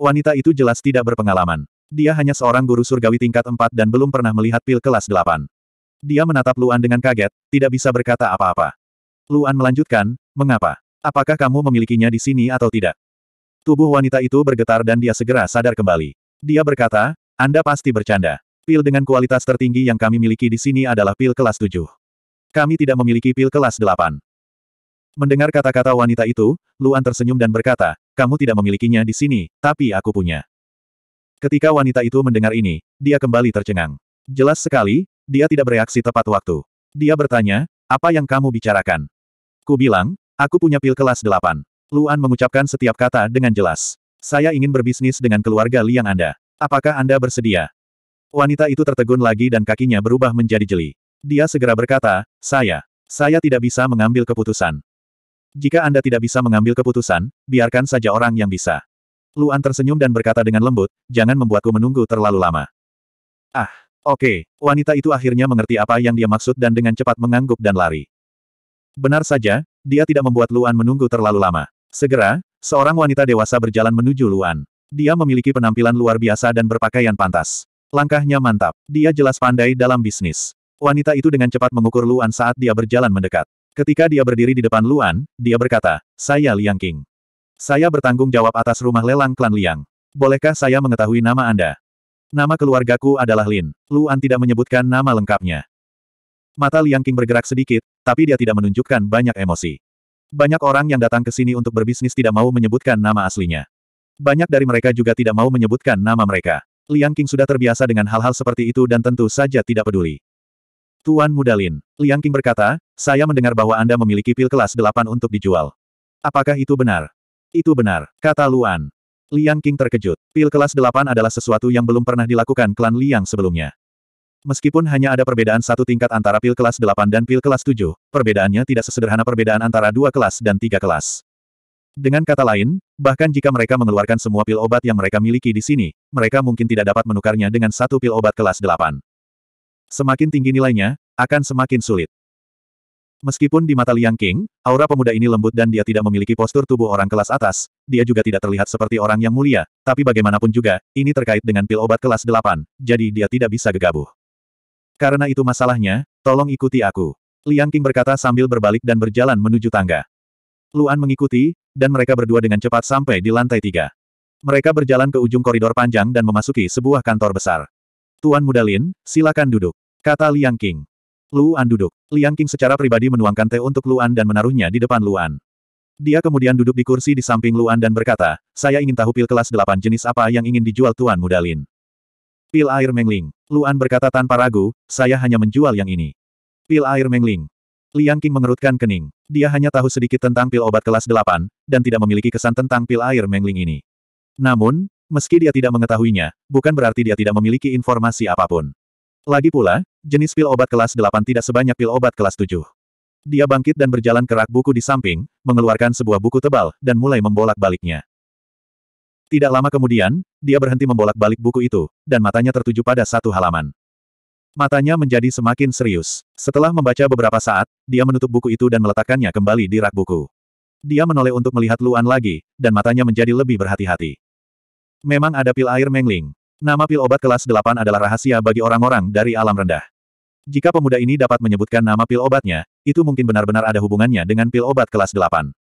Wanita itu jelas tidak berpengalaman. Dia hanya seorang guru surgawi tingkat 4 dan belum pernah melihat pil kelas 8. Dia menatap Luan dengan kaget, tidak bisa berkata apa-apa. Luan melanjutkan, mengapa? Apakah kamu memilikinya di sini atau tidak? Tubuh wanita itu bergetar dan dia segera sadar kembali. Dia berkata, Anda pasti bercanda. Pil dengan kualitas tertinggi yang kami miliki di sini adalah pil kelas 7. Kami tidak memiliki pil kelas 8. Mendengar kata-kata wanita itu, Luan tersenyum dan berkata, kamu tidak memilikinya di sini, tapi aku punya. Ketika wanita itu mendengar ini, dia kembali tercengang. Jelas sekali, dia tidak bereaksi tepat waktu. Dia bertanya, apa yang kamu bicarakan? Ku bilang, aku punya pil kelas 8. Luan mengucapkan setiap kata dengan jelas. Saya ingin berbisnis dengan keluarga Liang Anda. Apakah Anda bersedia? Wanita itu tertegun lagi dan kakinya berubah menjadi jeli. Dia segera berkata, saya, saya tidak bisa mengambil keputusan. Jika Anda tidak bisa mengambil keputusan, biarkan saja orang yang bisa. Luan tersenyum dan berkata dengan lembut, jangan membuatku menunggu terlalu lama. Ah, oke, okay. wanita itu akhirnya mengerti apa yang dia maksud dan dengan cepat mengangguk dan lari. Benar saja, dia tidak membuat Luan menunggu terlalu lama. Segera, seorang wanita dewasa berjalan menuju Luan. Dia memiliki penampilan luar biasa dan berpakaian pantas. Langkahnya mantap. Dia jelas pandai dalam bisnis. Wanita itu dengan cepat mengukur Luan saat dia berjalan mendekat. Ketika dia berdiri di depan Luan, dia berkata, Saya Liang King. Saya bertanggung jawab atas rumah lelang klan Liang. Bolehkah saya mengetahui nama Anda? Nama keluargaku adalah Lin. Luan tidak menyebutkan nama lengkapnya. Mata Liang King bergerak sedikit, tapi dia tidak menunjukkan banyak emosi. Banyak orang yang datang ke sini untuk berbisnis tidak mau menyebutkan nama aslinya. Banyak dari mereka juga tidak mau menyebutkan nama mereka. Liang King sudah terbiasa dengan hal-hal seperti itu dan tentu saja tidak peduli. Tuan Muda Lin, Liang King berkata, saya mendengar bahwa Anda memiliki pil kelas 8 untuk dijual. Apakah itu benar? Itu benar, kata Luan. Liang King terkejut. Pil kelas 8 adalah sesuatu yang belum pernah dilakukan klan Liang sebelumnya. Meskipun hanya ada perbedaan satu tingkat antara pil kelas 8 dan pil kelas 7, perbedaannya tidak sesederhana perbedaan antara dua kelas dan tiga kelas. Dengan kata lain, bahkan jika mereka mengeluarkan semua pil obat yang mereka miliki di sini, mereka mungkin tidak dapat menukarnya dengan satu pil obat kelas 8. Semakin tinggi nilainya, akan semakin sulit. Meskipun di mata Liang King, aura pemuda ini lembut dan dia tidak memiliki postur tubuh orang kelas atas, dia juga tidak terlihat seperti orang yang mulia, tapi bagaimanapun juga, ini terkait dengan pil obat kelas 8, jadi dia tidak bisa gegabah. Karena itu masalahnya, tolong ikuti aku. Liang King berkata sambil berbalik dan berjalan menuju tangga. Luan mengikuti, dan mereka berdua dengan cepat sampai di lantai tiga. Mereka berjalan ke ujung koridor panjang dan memasuki sebuah kantor besar. Tuan Muda Lin, silakan duduk. Kata Liang King. Luan duduk. Liang King secara pribadi menuangkan teh untuk Luan dan menaruhnya di depan Luan. Dia kemudian duduk di kursi di samping Luan dan berkata, saya ingin tahu pil kelas delapan jenis apa yang ingin dijual Tuan Muda Lin. Pil air mengling. Luan berkata tanpa ragu, saya hanya menjual yang ini. Pil air mengling. Liang King mengerutkan kening. Dia hanya tahu sedikit tentang pil obat kelas 8, dan tidak memiliki kesan tentang pil air mengling ini. Namun, meski dia tidak mengetahuinya, bukan berarti dia tidak memiliki informasi apapun. Lagi pula, jenis pil obat kelas 8 tidak sebanyak pil obat kelas 7. Dia bangkit dan berjalan ke rak buku di samping, mengeluarkan sebuah buku tebal, dan mulai membolak-baliknya. Tidak lama kemudian, dia berhenti membolak-balik buku itu, dan matanya tertuju pada satu halaman. Matanya menjadi semakin serius. Setelah membaca beberapa saat, dia menutup buku itu dan meletakkannya kembali di rak buku. Dia menoleh untuk melihat Luan lagi, dan matanya menjadi lebih berhati-hati. Memang ada pil air Mengling. Nama pil obat kelas 8 adalah rahasia bagi orang-orang dari alam rendah. Jika pemuda ini dapat menyebutkan nama pil obatnya, itu mungkin benar-benar ada hubungannya dengan pil obat kelas 8.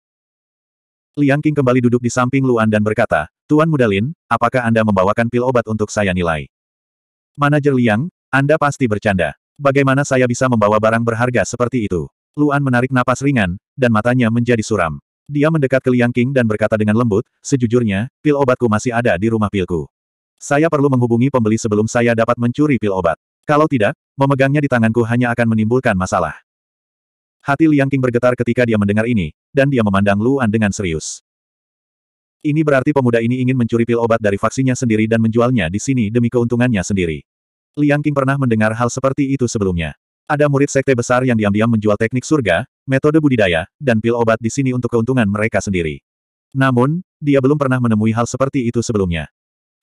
Liang King kembali duduk di samping Luan dan berkata, Tuan Mudalin, apakah Anda membawakan pil obat untuk saya nilai? Manajer Liang, anda pasti bercanda. Bagaimana saya bisa membawa barang berharga seperti itu? Luan menarik napas ringan, dan matanya menjadi suram. Dia mendekat ke Liang King dan berkata dengan lembut, sejujurnya, pil obatku masih ada di rumah pilku. Saya perlu menghubungi pembeli sebelum saya dapat mencuri pil obat. Kalau tidak, memegangnya di tanganku hanya akan menimbulkan masalah. Hati Liang King bergetar ketika dia mendengar ini, dan dia memandang Luan dengan serius. Ini berarti pemuda ini ingin mencuri pil obat dari vaksinnya sendiri dan menjualnya di sini demi keuntungannya sendiri. Liang King pernah mendengar hal seperti itu sebelumnya. Ada murid sekte besar yang diam-diam menjual teknik surga, metode budidaya, dan pil obat di sini untuk keuntungan mereka sendiri. Namun, dia belum pernah menemui hal seperti itu sebelumnya.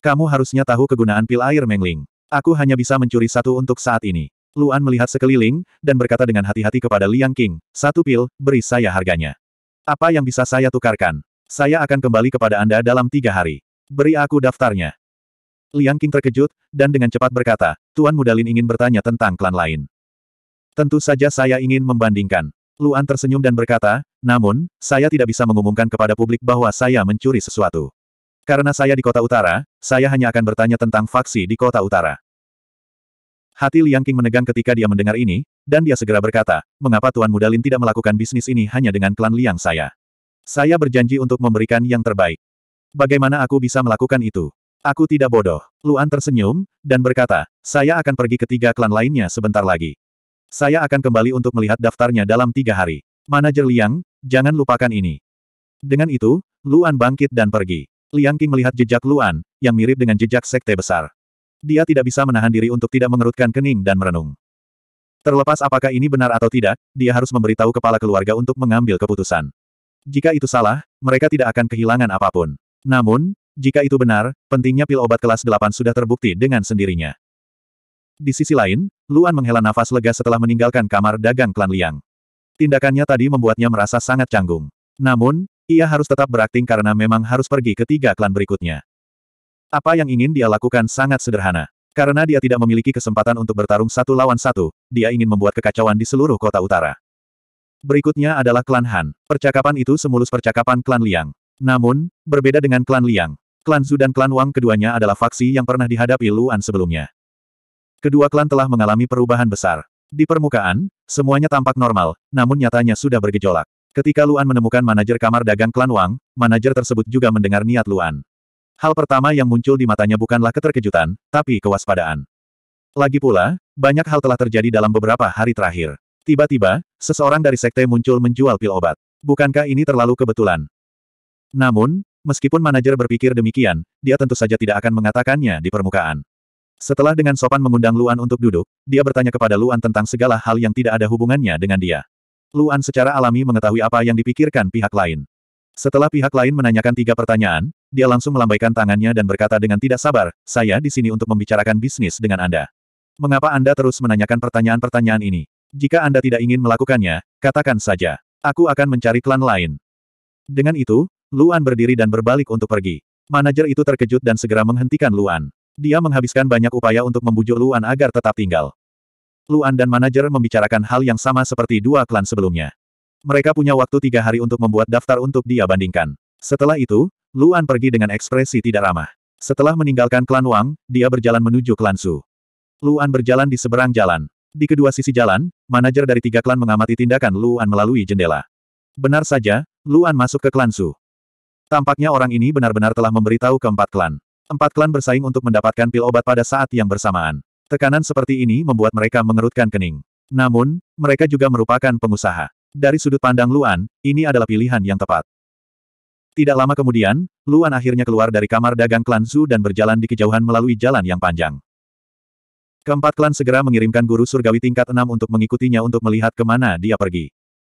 Kamu harusnya tahu kegunaan pil air Mengling. Aku hanya bisa mencuri satu untuk saat ini. Luan melihat sekeliling, dan berkata dengan hati-hati kepada Liang King, satu pil, beri saya harganya. Apa yang bisa saya tukarkan? Saya akan kembali kepada Anda dalam tiga hari. Beri aku daftarnya. Liang King terkejut, dan dengan cepat berkata, Tuan Mudalin ingin bertanya tentang klan lain. Tentu saja saya ingin membandingkan. Luan tersenyum dan berkata, namun, saya tidak bisa mengumumkan kepada publik bahwa saya mencuri sesuatu. Karena saya di kota utara, saya hanya akan bertanya tentang faksi di kota utara. Hati Liang King menegang ketika dia mendengar ini, dan dia segera berkata, mengapa Tuan Mudalin tidak melakukan bisnis ini hanya dengan klan Liang saya? Saya berjanji untuk memberikan yang terbaik. Bagaimana aku bisa melakukan itu? Aku tidak bodoh. Luan tersenyum, dan berkata, saya akan pergi ke tiga klan lainnya sebentar lagi. Saya akan kembali untuk melihat daftarnya dalam tiga hari. Manajer Liang, jangan lupakan ini. Dengan itu, Luan bangkit dan pergi. Liang King melihat jejak Luan, yang mirip dengan jejak sekte besar. Dia tidak bisa menahan diri untuk tidak mengerutkan kening dan merenung. Terlepas apakah ini benar atau tidak, dia harus memberitahu kepala keluarga untuk mengambil keputusan. Jika itu salah, mereka tidak akan kehilangan apapun. Namun, jika itu benar, pentingnya pil obat kelas 8 sudah terbukti dengan sendirinya. Di sisi lain, Luan menghela nafas lega setelah meninggalkan kamar dagang klan Liang. Tindakannya tadi membuatnya merasa sangat canggung. Namun, ia harus tetap berakting karena memang harus pergi ke tiga klan berikutnya. Apa yang ingin dia lakukan sangat sederhana. Karena dia tidak memiliki kesempatan untuk bertarung satu lawan satu, dia ingin membuat kekacauan di seluruh kota utara. Berikutnya adalah klan Han. Percakapan itu semulus percakapan klan Liang. Namun, berbeda dengan klan Liang, klan Zhu dan klan Wang keduanya adalah faksi yang pernah dihadapi Luan sebelumnya. Kedua klan telah mengalami perubahan besar. Di permukaan, semuanya tampak normal, namun nyatanya sudah bergejolak. Ketika Luan menemukan manajer kamar dagang klan Wang, manajer tersebut juga mendengar niat Luan. Hal pertama yang muncul di matanya bukanlah keterkejutan, tapi kewaspadaan. Lagi pula, banyak hal telah terjadi dalam beberapa hari terakhir. Tiba-tiba, seseorang dari sekte muncul menjual pil obat. Bukankah ini terlalu kebetulan? Namun, meskipun manajer berpikir demikian, dia tentu saja tidak akan mengatakannya di permukaan. Setelah dengan sopan mengundang Luan untuk duduk, dia bertanya kepada Luan tentang segala hal yang tidak ada hubungannya dengan dia. Luan secara alami mengetahui apa yang dipikirkan pihak lain. Setelah pihak lain menanyakan tiga pertanyaan, dia langsung melambaikan tangannya dan berkata dengan tidak sabar, saya di sini untuk membicarakan bisnis dengan Anda. Mengapa Anda terus menanyakan pertanyaan-pertanyaan ini? Jika Anda tidak ingin melakukannya, katakan saja. Aku akan mencari klan lain. Dengan itu, Luan berdiri dan berbalik untuk pergi. Manajer itu terkejut dan segera menghentikan Luan. Dia menghabiskan banyak upaya untuk membujuk Luan agar tetap tinggal. Luan dan manajer membicarakan hal yang sama seperti dua klan sebelumnya. Mereka punya waktu tiga hari untuk membuat daftar untuk dia bandingkan. Setelah itu, Luan pergi dengan ekspresi tidak ramah. Setelah meninggalkan klan Wang, dia berjalan menuju klan Su. Luan berjalan di seberang jalan. Di kedua sisi jalan, manajer dari tiga klan mengamati tindakan Luan melalui jendela. Benar saja, Luan masuk ke klan Su. Tampaknya orang ini benar-benar telah memberitahu keempat klan. Empat klan bersaing untuk mendapatkan pil obat pada saat yang bersamaan. Tekanan seperti ini membuat mereka mengerutkan kening. Namun, mereka juga merupakan pengusaha. Dari sudut pandang Luan, ini adalah pilihan yang tepat. Tidak lama kemudian, Luan akhirnya keluar dari kamar dagang klan Zhu dan berjalan di kejauhan melalui jalan yang panjang. Keempat klan segera mengirimkan guru surgawi tingkat enam untuk mengikutinya untuk melihat kemana dia pergi.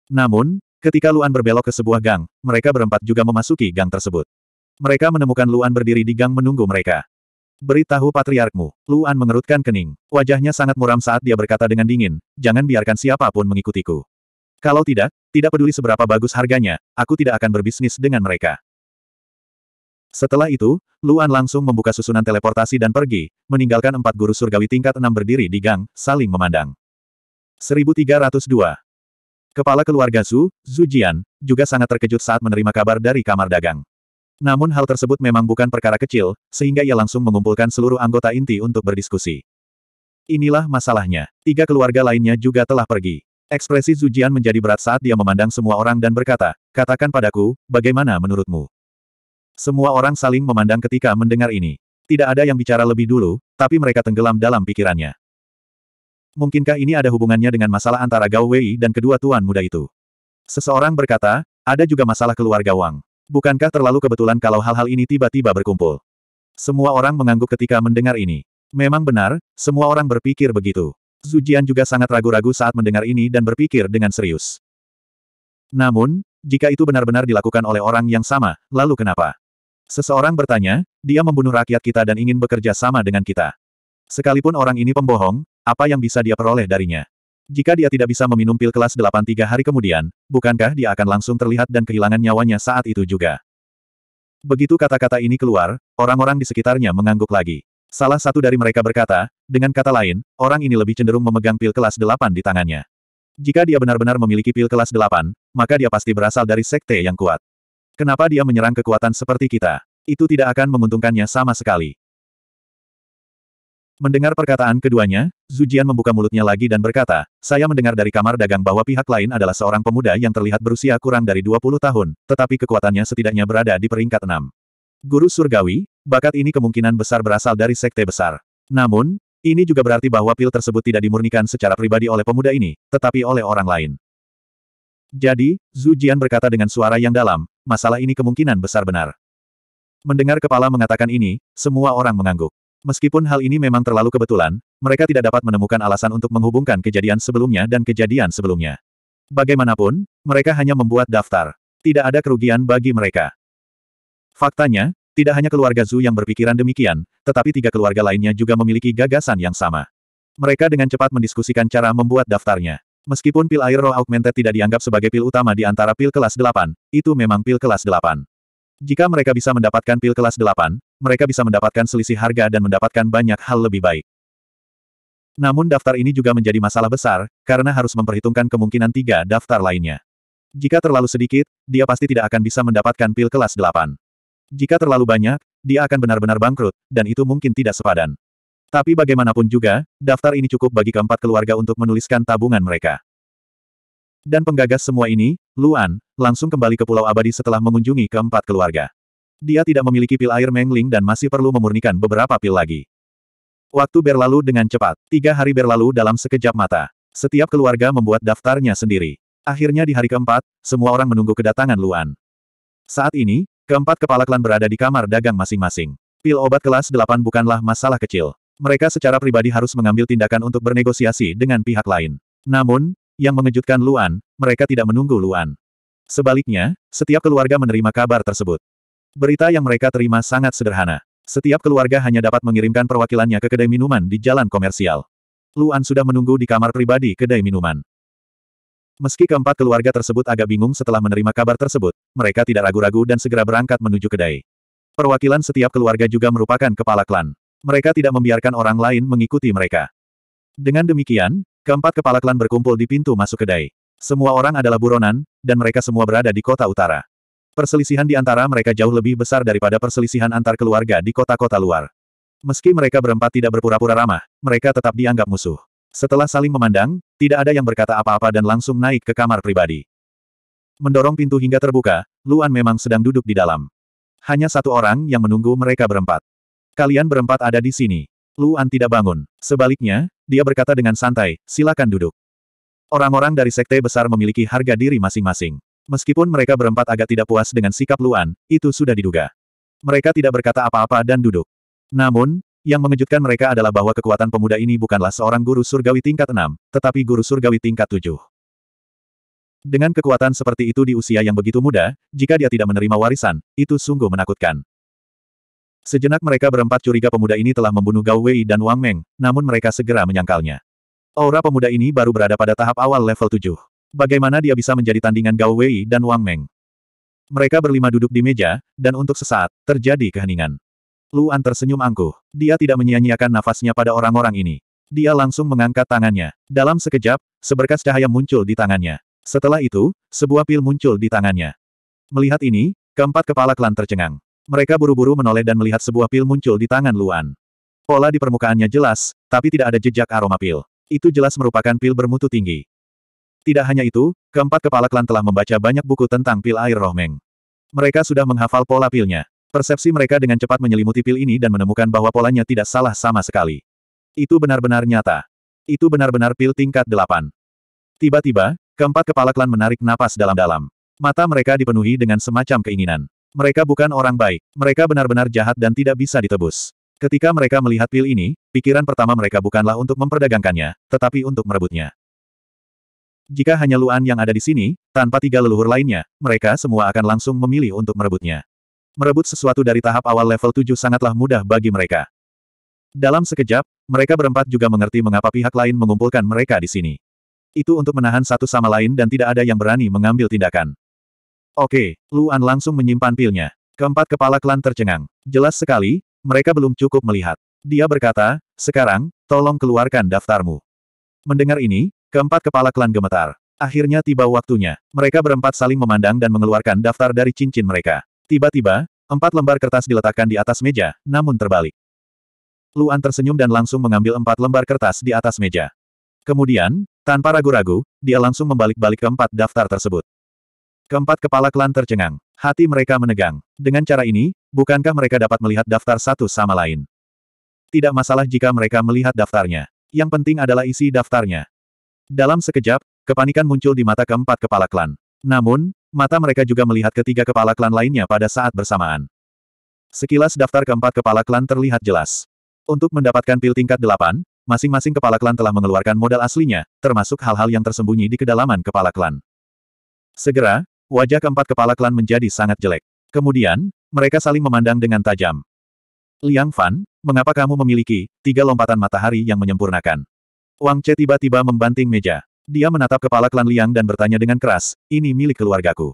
Namun, ketika Luan berbelok ke sebuah gang, mereka berempat juga memasuki gang tersebut. Mereka menemukan Luan berdiri di gang menunggu mereka. Beritahu patriarkmu. Luan mengerutkan kening. Wajahnya sangat muram saat dia berkata dengan dingin, jangan biarkan siapapun mengikutiku. Kalau tidak, tidak peduli seberapa bagus harganya, aku tidak akan berbisnis dengan mereka. Setelah itu, Luan langsung membuka susunan teleportasi dan pergi, meninggalkan empat guru surgawi tingkat enam berdiri di gang, saling memandang. 1302 Kepala keluarga Su, Zujian, juga sangat terkejut saat menerima kabar dari kamar dagang. Namun hal tersebut memang bukan perkara kecil, sehingga ia langsung mengumpulkan seluruh anggota inti untuk berdiskusi. Inilah masalahnya. Tiga keluarga lainnya juga telah pergi. Ekspresi Zujian menjadi berat saat dia memandang semua orang dan berkata, katakan padaku, bagaimana menurutmu? Semua orang saling memandang ketika mendengar ini. Tidak ada yang bicara lebih dulu, tapi mereka tenggelam dalam pikirannya. Mungkinkah ini ada hubungannya dengan masalah antara Gao Wei dan kedua tuan muda itu? Seseorang berkata, ada juga masalah keluarga Wang. Bukankah terlalu kebetulan kalau hal-hal ini tiba-tiba berkumpul? Semua orang mengangguk ketika mendengar ini. Memang benar, semua orang berpikir begitu. Zujian juga sangat ragu-ragu saat mendengar ini dan berpikir dengan serius. Namun, jika itu benar-benar dilakukan oleh orang yang sama, lalu kenapa? Seseorang bertanya, dia membunuh rakyat kita dan ingin bekerja sama dengan kita. Sekalipun orang ini pembohong, apa yang bisa dia peroleh darinya? Jika dia tidak bisa meminum pil kelas 8 tiga hari kemudian, bukankah dia akan langsung terlihat dan kehilangan nyawanya saat itu juga? Begitu kata-kata ini keluar, orang-orang di sekitarnya mengangguk lagi. Salah satu dari mereka berkata, dengan kata lain, orang ini lebih cenderung memegang pil kelas 8 di tangannya. Jika dia benar-benar memiliki pil kelas 8, maka dia pasti berasal dari sekte yang kuat. Kenapa dia menyerang kekuatan seperti kita? Itu tidak akan menguntungkannya sama sekali. Mendengar perkataan keduanya, Zujian membuka mulutnya lagi dan berkata, saya mendengar dari kamar dagang bahwa pihak lain adalah seorang pemuda yang terlihat berusia kurang dari 20 tahun, tetapi kekuatannya setidaknya berada di peringkat 6. Guru surgawi, bakat ini kemungkinan besar berasal dari sekte besar. Namun, ini juga berarti bahwa pil tersebut tidak dimurnikan secara pribadi oleh pemuda ini, tetapi oleh orang lain. Jadi, Zujian berkata dengan suara yang dalam, masalah ini kemungkinan besar benar. Mendengar kepala mengatakan ini, semua orang mengangguk. Meskipun hal ini memang terlalu kebetulan, mereka tidak dapat menemukan alasan untuk menghubungkan kejadian sebelumnya dan kejadian sebelumnya. Bagaimanapun, mereka hanya membuat daftar. Tidak ada kerugian bagi mereka. Faktanya, tidak hanya keluarga Zhu yang berpikiran demikian, tetapi tiga keluarga lainnya juga memiliki gagasan yang sama. Mereka dengan cepat mendiskusikan cara membuat daftarnya. Meskipun pil air roh augmented tidak dianggap sebagai pil utama di antara pil kelas 8, itu memang pil kelas 8. Jika mereka bisa mendapatkan pil kelas 8, mereka bisa mendapatkan selisih harga dan mendapatkan banyak hal lebih baik. Namun daftar ini juga menjadi masalah besar, karena harus memperhitungkan kemungkinan tiga daftar lainnya. Jika terlalu sedikit, dia pasti tidak akan bisa mendapatkan pil kelas 8. Jika terlalu banyak, dia akan benar-benar bangkrut, dan itu mungkin tidak sepadan. Tapi bagaimanapun juga, daftar ini cukup bagi keempat keluarga untuk menuliskan tabungan mereka. Dan penggagas semua ini, Luan, langsung kembali ke Pulau Abadi setelah mengunjungi keempat keluarga. Dia tidak memiliki pil air Mengling dan masih perlu memurnikan beberapa pil lagi. Waktu berlalu dengan cepat. Tiga hari berlalu dalam sekejap mata. Setiap keluarga membuat daftarnya sendiri. Akhirnya di hari keempat, semua orang menunggu kedatangan Luan. Saat ini, keempat kepala klan berada di kamar dagang masing-masing. Pil obat kelas 8 bukanlah masalah kecil. Mereka secara pribadi harus mengambil tindakan untuk bernegosiasi dengan pihak lain. Namun, yang mengejutkan Luan, mereka tidak menunggu Luan. Sebaliknya, setiap keluarga menerima kabar tersebut. Berita yang mereka terima sangat sederhana. Setiap keluarga hanya dapat mengirimkan perwakilannya ke kedai minuman di jalan komersial. Luan sudah menunggu di kamar pribadi kedai minuman. Meski keempat keluarga tersebut agak bingung setelah menerima kabar tersebut, mereka tidak ragu-ragu dan segera berangkat menuju kedai. Perwakilan setiap keluarga juga merupakan kepala klan. Mereka tidak membiarkan orang lain mengikuti mereka. Dengan demikian, keempat kepala klan berkumpul di pintu masuk kedai. Semua orang adalah buronan, dan mereka semua berada di kota utara. Perselisihan di antara mereka jauh lebih besar daripada perselisihan antar keluarga di kota-kota luar. Meski mereka berempat tidak berpura-pura ramah, mereka tetap dianggap musuh. Setelah saling memandang, tidak ada yang berkata apa-apa dan langsung naik ke kamar pribadi. Mendorong pintu hingga terbuka, Luan memang sedang duduk di dalam. Hanya satu orang yang menunggu mereka berempat. Kalian berempat ada di sini. Luan tidak bangun. Sebaliknya, dia berkata dengan santai, silakan duduk. Orang-orang dari sekte besar memiliki harga diri masing-masing. Meskipun mereka berempat agak tidak puas dengan sikap Luan, itu sudah diduga. Mereka tidak berkata apa-apa dan duduk. Namun, yang mengejutkan mereka adalah bahwa kekuatan pemuda ini bukanlah seorang guru surgawi tingkat 6, tetapi guru surgawi tingkat 7. Dengan kekuatan seperti itu di usia yang begitu muda, jika dia tidak menerima warisan, itu sungguh menakutkan. Sejenak mereka berempat curiga pemuda ini telah membunuh Gao Wei dan Wang Meng, namun mereka segera menyangkalnya. Aura pemuda ini baru berada pada tahap awal level 7 bagaimana dia bisa menjadi tandingan Gao Wei dan Wang Meng. Mereka berlima duduk di meja, dan untuk sesaat, terjadi keheningan. Luan tersenyum angkuh. Dia tidak menyia-nyiakan nafasnya pada orang-orang ini. Dia langsung mengangkat tangannya. Dalam sekejap, seberkas cahaya muncul di tangannya. Setelah itu, sebuah pil muncul di tangannya. Melihat ini, keempat kepala klan tercengang. Mereka buru-buru menoleh dan melihat sebuah pil muncul di tangan Luan. Pola di permukaannya jelas, tapi tidak ada jejak aroma pil. Itu jelas merupakan pil bermutu tinggi. Tidak hanya itu, keempat kepala klan telah membaca banyak buku tentang pil air Roh Meng. Mereka sudah menghafal pola pilnya. Persepsi mereka dengan cepat menyelimuti pil ini dan menemukan bahwa polanya tidak salah sama sekali. Itu benar-benar nyata. Itu benar-benar pil tingkat delapan. Tiba-tiba, keempat kepala klan menarik napas dalam-dalam. Mata mereka dipenuhi dengan semacam keinginan. Mereka bukan orang baik, mereka benar-benar jahat dan tidak bisa ditebus. Ketika mereka melihat pil ini, pikiran pertama mereka bukanlah untuk memperdagangkannya, tetapi untuk merebutnya. Jika hanya Luan yang ada di sini, tanpa tiga leluhur lainnya, mereka semua akan langsung memilih untuk merebutnya. Merebut sesuatu dari tahap awal level 7 sangatlah mudah bagi mereka. Dalam sekejap, mereka berempat juga mengerti mengapa pihak lain mengumpulkan mereka di sini. Itu untuk menahan satu sama lain dan tidak ada yang berani mengambil tindakan. Oke, Luan langsung menyimpan pilnya. Keempat kepala klan tercengang. Jelas sekali, mereka belum cukup melihat. Dia berkata, sekarang, tolong keluarkan daftarmu. Mendengar ini, Keempat kepala klan gemetar. Akhirnya tiba waktunya. Mereka berempat saling memandang dan mengeluarkan daftar dari cincin mereka. Tiba-tiba, empat lembar kertas diletakkan di atas meja, namun terbalik. Luan tersenyum dan langsung mengambil empat lembar kertas di atas meja. Kemudian, tanpa ragu-ragu, dia langsung membalik-balik keempat daftar tersebut. Keempat kepala klan tercengang. Hati mereka menegang. Dengan cara ini, bukankah mereka dapat melihat daftar satu sama lain? Tidak masalah jika mereka melihat daftarnya. Yang penting adalah isi daftarnya. Dalam sekejap, kepanikan muncul di mata keempat kepala klan. Namun, mata mereka juga melihat ketiga kepala klan lainnya pada saat bersamaan. Sekilas daftar keempat kepala klan terlihat jelas. Untuk mendapatkan pil tingkat delapan, masing-masing kepala klan telah mengeluarkan modal aslinya, termasuk hal-hal yang tersembunyi di kedalaman kepala klan. Segera, wajah keempat kepala klan menjadi sangat jelek. Kemudian, mereka saling memandang dengan tajam. Liang Fan, mengapa kamu memiliki tiga lompatan matahari yang menyempurnakan? Wang Che tiba-tiba membanting meja. Dia menatap kepala klan Liang dan bertanya dengan keras, ini milik keluargaku.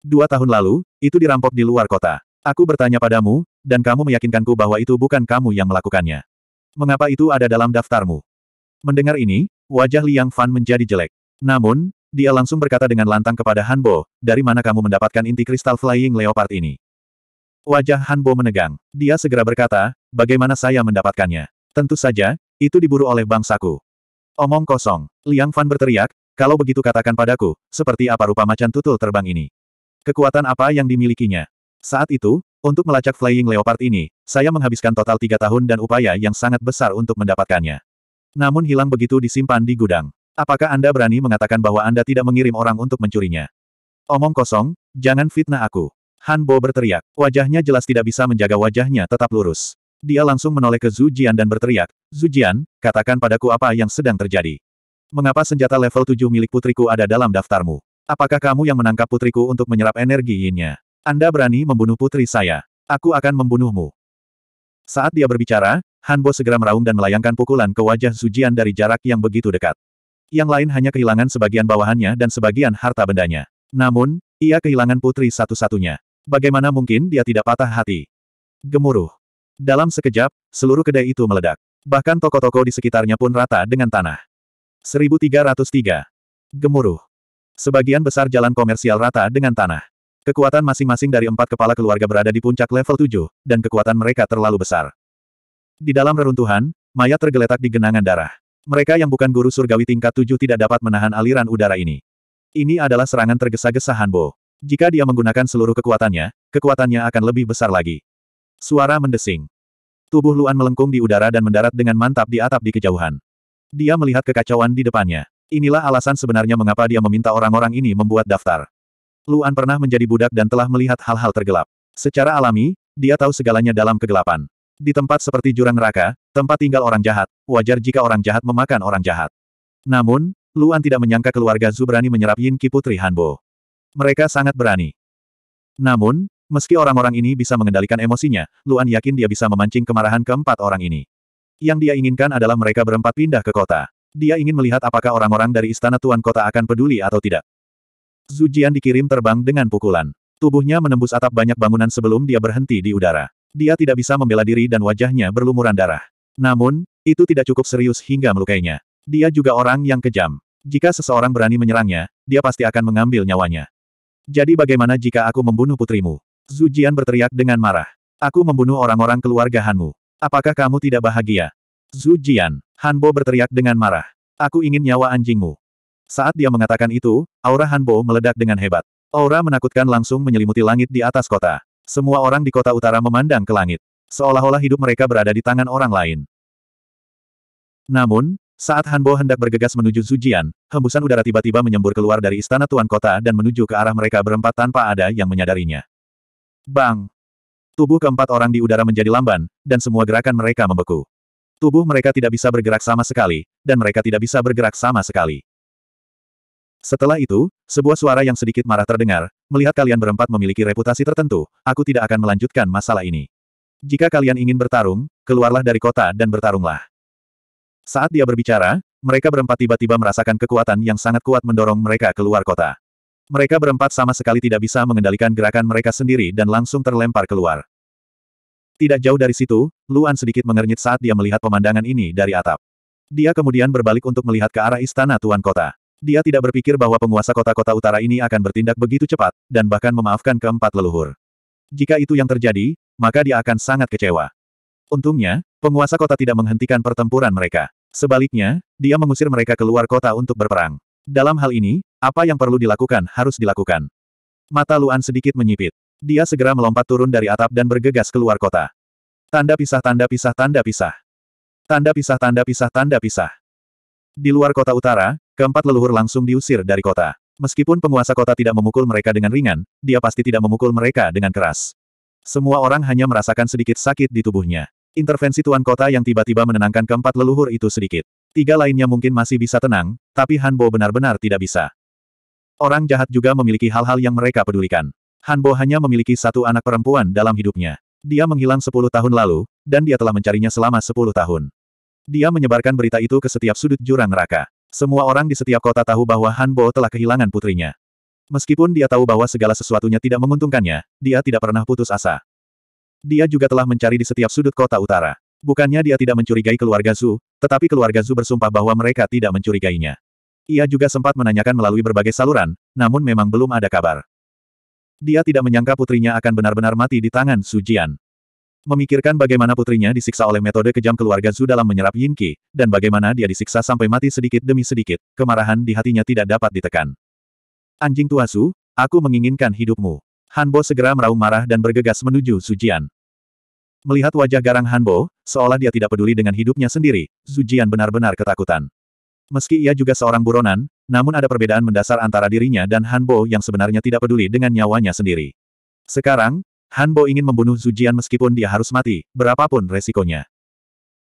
Dua tahun lalu, itu dirampok di luar kota. Aku bertanya padamu, dan kamu meyakinkanku bahwa itu bukan kamu yang melakukannya. Mengapa itu ada dalam daftarmu? Mendengar ini, wajah Liang Fan menjadi jelek. Namun, dia langsung berkata dengan lantang kepada Han Bo, dari mana kamu mendapatkan inti kristal Flying Leopard ini? Wajah Han Bo menegang. Dia segera berkata, bagaimana saya mendapatkannya? Tentu saja, itu diburu oleh bangsaku. Omong kosong. Liang Fan berteriak, kalau begitu katakan padaku, seperti apa rupa macan tutul terbang ini? Kekuatan apa yang dimilikinya? Saat itu, untuk melacak Flying Leopard ini, saya menghabiskan total tiga tahun dan upaya yang sangat besar untuk mendapatkannya. Namun hilang begitu disimpan di gudang. Apakah Anda berani mengatakan bahwa Anda tidak mengirim orang untuk mencurinya? Omong kosong, jangan fitnah aku. Han Bo berteriak. Wajahnya jelas tidak bisa menjaga wajahnya tetap lurus. Dia langsung menoleh ke Zujian dan berteriak, Zujian, katakan padaku apa yang sedang terjadi. Mengapa senjata level 7 milik putriku ada dalam daftarmu? Apakah kamu yang menangkap putriku untuk menyerap energi yinnya? Anda berani membunuh putri saya. Aku akan membunuhmu. Saat dia berbicara, Hanbo segera meraung dan melayangkan pukulan ke wajah Zujian dari jarak yang begitu dekat. Yang lain hanya kehilangan sebagian bawahannya dan sebagian harta bendanya. Namun, ia kehilangan putri satu-satunya. Bagaimana mungkin dia tidak patah hati? Gemuruh. Dalam sekejap, seluruh kedai itu meledak. Bahkan toko-toko di sekitarnya pun rata dengan tanah. 1303. Gemuruh. Sebagian besar jalan komersial rata dengan tanah. Kekuatan masing-masing dari empat kepala keluarga berada di puncak level 7, dan kekuatan mereka terlalu besar. Di dalam reruntuhan, mayat tergeletak di genangan darah. Mereka yang bukan guru surgawi tingkat 7 tidak dapat menahan aliran udara ini. Ini adalah serangan tergesa-gesa Hanbo. Jika dia menggunakan seluruh kekuatannya, kekuatannya akan lebih besar lagi. Suara mendesing. Tubuh Luan melengkung di udara dan mendarat dengan mantap di atap di kejauhan. Dia melihat kekacauan di depannya. Inilah alasan sebenarnya mengapa dia meminta orang-orang ini membuat daftar. Luan pernah menjadi budak dan telah melihat hal-hal tergelap. Secara alami, dia tahu segalanya dalam kegelapan. Di tempat seperti jurang neraka, tempat tinggal orang jahat, wajar jika orang jahat memakan orang jahat. Namun, Luan tidak menyangka keluarga Zubrani berani menyerap Yin Ki Putri Hanbo. Mereka sangat berani. Namun, Meski orang-orang ini bisa mengendalikan emosinya, Luan yakin dia bisa memancing kemarahan keempat orang ini. Yang dia inginkan adalah mereka berempat pindah ke kota. Dia ingin melihat apakah orang-orang dari istana tuan kota akan peduli atau tidak. Zujian dikirim terbang dengan pukulan. Tubuhnya menembus atap banyak bangunan sebelum dia berhenti di udara. Dia tidak bisa membela diri dan wajahnya berlumuran darah. Namun, itu tidak cukup serius hingga melukainya. Dia juga orang yang kejam. Jika seseorang berani menyerangnya, dia pasti akan mengambil nyawanya. Jadi bagaimana jika aku membunuh putrimu? Jian berteriak dengan marah. Aku membunuh orang-orang keluarga Hanmu. Apakah kamu tidak bahagia? Zujian, Hanbo berteriak dengan marah. Aku ingin nyawa anjingmu. Saat dia mengatakan itu, aura Hanbo meledak dengan hebat. Aura menakutkan langsung menyelimuti langit di atas kota. Semua orang di kota utara memandang ke langit. Seolah-olah hidup mereka berada di tangan orang lain. Namun, saat Hanbo hendak bergegas menuju Zujian, hembusan udara tiba-tiba menyembur keluar dari istana tuan kota dan menuju ke arah mereka berempat tanpa ada yang menyadarinya. Bang! Tubuh keempat orang di udara menjadi lamban, dan semua gerakan mereka membeku. Tubuh mereka tidak bisa bergerak sama sekali, dan mereka tidak bisa bergerak sama sekali. Setelah itu, sebuah suara yang sedikit marah terdengar, melihat kalian berempat memiliki reputasi tertentu, aku tidak akan melanjutkan masalah ini. Jika kalian ingin bertarung, keluarlah dari kota dan bertarunglah. Saat dia berbicara, mereka berempat tiba-tiba merasakan kekuatan yang sangat kuat mendorong mereka keluar kota. Mereka berempat sama sekali tidak bisa mengendalikan gerakan mereka sendiri dan langsung terlempar keluar. Tidak jauh dari situ, Luan sedikit mengernyit saat dia melihat pemandangan ini dari atap. Dia kemudian berbalik untuk melihat ke arah istana Tuan Kota. Dia tidak berpikir bahwa penguasa kota-kota utara ini akan bertindak begitu cepat, dan bahkan memaafkan keempat leluhur. Jika itu yang terjadi, maka dia akan sangat kecewa. Untungnya, penguasa kota tidak menghentikan pertempuran mereka. Sebaliknya, dia mengusir mereka keluar kota untuk berperang. Dalam hal ini, apa yang perlu dilakukan harus dilakukan. Mata Luan sedikit menyipit. Dia segera melompat turun dari atap dan bergegas keluar kota. Tanda pisah tanda pisah tanda pisah. Tanda pisah tanda pisah tanda pisah. Di luar kota utara, keempat leluhur langsung diusir dari kota. Meskipun penguasa kota tidak memukul mereka dengan ringan, dia pasti tidak memukul mereka dengan keras. Semua orang hanya merasakan sedikit sakit di tubuhnya. Intervensi tuan kota yang tiba-tiba menenangkan keempat leluhur itu sedikit. Tiga lainnya mungkin masih bisa tenang, tapi Hanbo benar-benar tidak bisa. Orang jahat juga memiliki hal-hal yang mereka pedulikan. Hanbo hanya memiliki satu anak perempuan dalam hidupnya. Dia menghilang sepuluh tahun lalu, dan dia telah mencarinya selama sepuluh tahun. Dia menyebarkan berita itu ke setiap sudut jurang neraka. Semua orang di setiap kota tahu bahwa Hanbo telah kehilangan putrinya. Meskipun dia tahu bahwa segala sesuatunya tidak menguntungkannya, dia tidak pernah putus asa. Dia juga telah mencari di setiap sudut kota utara. Bukannya dia tidak mencurigai keluarga Zhu, tetapi keluarga Zhu bersumpah bahwa mereka tidak mencurigainya. Ia juga sempat menanyakan melalui berbagai saluran, namun memang belum ada kabar. Dia tidak menyangka putrinya akan benar-benar mati di tangan Su Jian. Memikirkan bagaimana putrinya disiksa oleh metode kejam keluarga Zhu dalam menyerap Yin dan bagaimana dia disiksa sampai mati sedikit demi sedikit, kemarahan di hatinya tidak dapat ditekan. Anjing tua Su, aku menginginkan hidupmu. Hanbo segera meraung marah dan bergegas menuju Su Jian. Melihat wajah garang Hanbo, seolah dia tidak peduli dengan hidupnya sendiri, Sujian Jian benar-benar ketakutan. Meski ia juga seorang buronan, namun ada perbedaan mendasar antara dirinya dan Hanbo yang sebenarnya tidak peduli dengan nyawanya sendiri. Sekarang, Hanbo ingin membunuh Zujian meskipun dia harus mati, berapapun resikonya.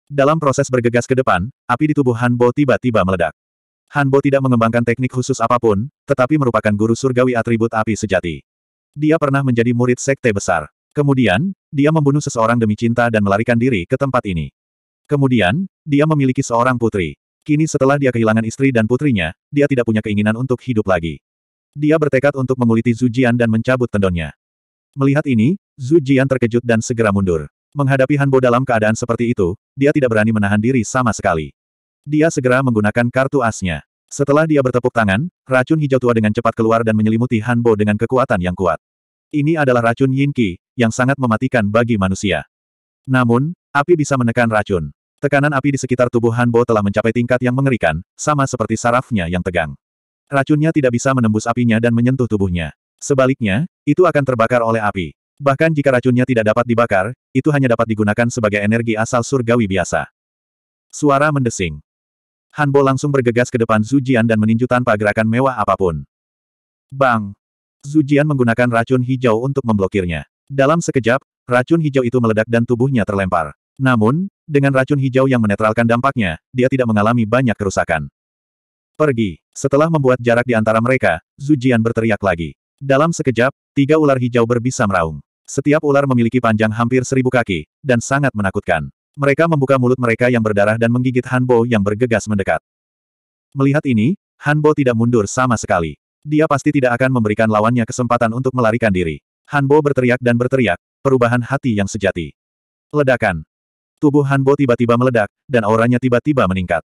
Dalam proses bergegas ke depan, api di tubuh Hanbo tiba-tiba meledak. Hanbo tidak mengembangkan teknik khusus apapun, tetapi merupakan guru surgawi atribut api sejati. Dia pernah menjadi murid sekte besar. Kemudian, dia membunuh seseorang demi cinta dan melarikan diri ke tempat ini. Kemudian, dia memiliki seorang putri. Kini setelah dia kehilangan istri dan putrinya, dia tidak punya keinginan untuk hidup lagi. Dia bertekad untuk menguliti Zhu Jian dan mencabut tendonnya. Melihat ini, Zhu Jian terkejut dan segera mundur. Menghadapi Hanbo dalam keadaan seperti itu, dia tidak berani menahan diri sama sekali. Dia segera menggunakan kartu asnya. Setelah dia bertepuk tangan, racun hijau tua dengan cepat keluar dan menyelimuti Hanbo dengan kekuatan yang kuat. Ini adalah racun Yin Qi, yang sangat mematikan bagi manusia. Namun, api bisa menekan racun. Tekanan api di sekitar tubuh Hanbo telah mencapai tingkat yang mengerikan, sama seperti sarafnya yang tegang. Racunnya tidak bisa menembus apinya dan menyentuh tubuhnya. Sebaliknya, itu akan terbakar oleh api. Bahkan jika racunnya tidak dapat dibakar, itu hanya dapat digunakan sebagai energi asal surgawi biasa. Suara mendesing. Hanbo langsung bergegas ke depan Zujian dan meninju tanpa gerakan mewah apapun. Bang! Zujian menggunakan racun hijau untuk memblokirnya. Dalam sekejap, racun hijau itu meledak dan tubuhnya terlempar. Namun, dengan racun hijau yang menetralkan dampaknya, dia tidak mengalami banyak kerusakan. Pergi. Setelah membuat jarak di antara mereka, Zujian berteriak lagi. Dalam sekejap, tiga ular hijau berbisa meraung. Setiap ular memiliki panjang hampir seribu kaki, dan sangat menakutkan. Mereka membuka mulut mereka yang berdarah dan menggigit Hanbo yang bergegas mendekat. Melihat ini, Hanbo tidak mundur sama sekali. Dia pasti tidak akan memberikan lawannya kesempatan untuk melarikan diri. Hanbo berteriak dan berteriak, perubahan hati yang sejati. Ledakan. Tubuh Hanbo tiba-tiba meledak, dan auranya tiba-tiba meningkat.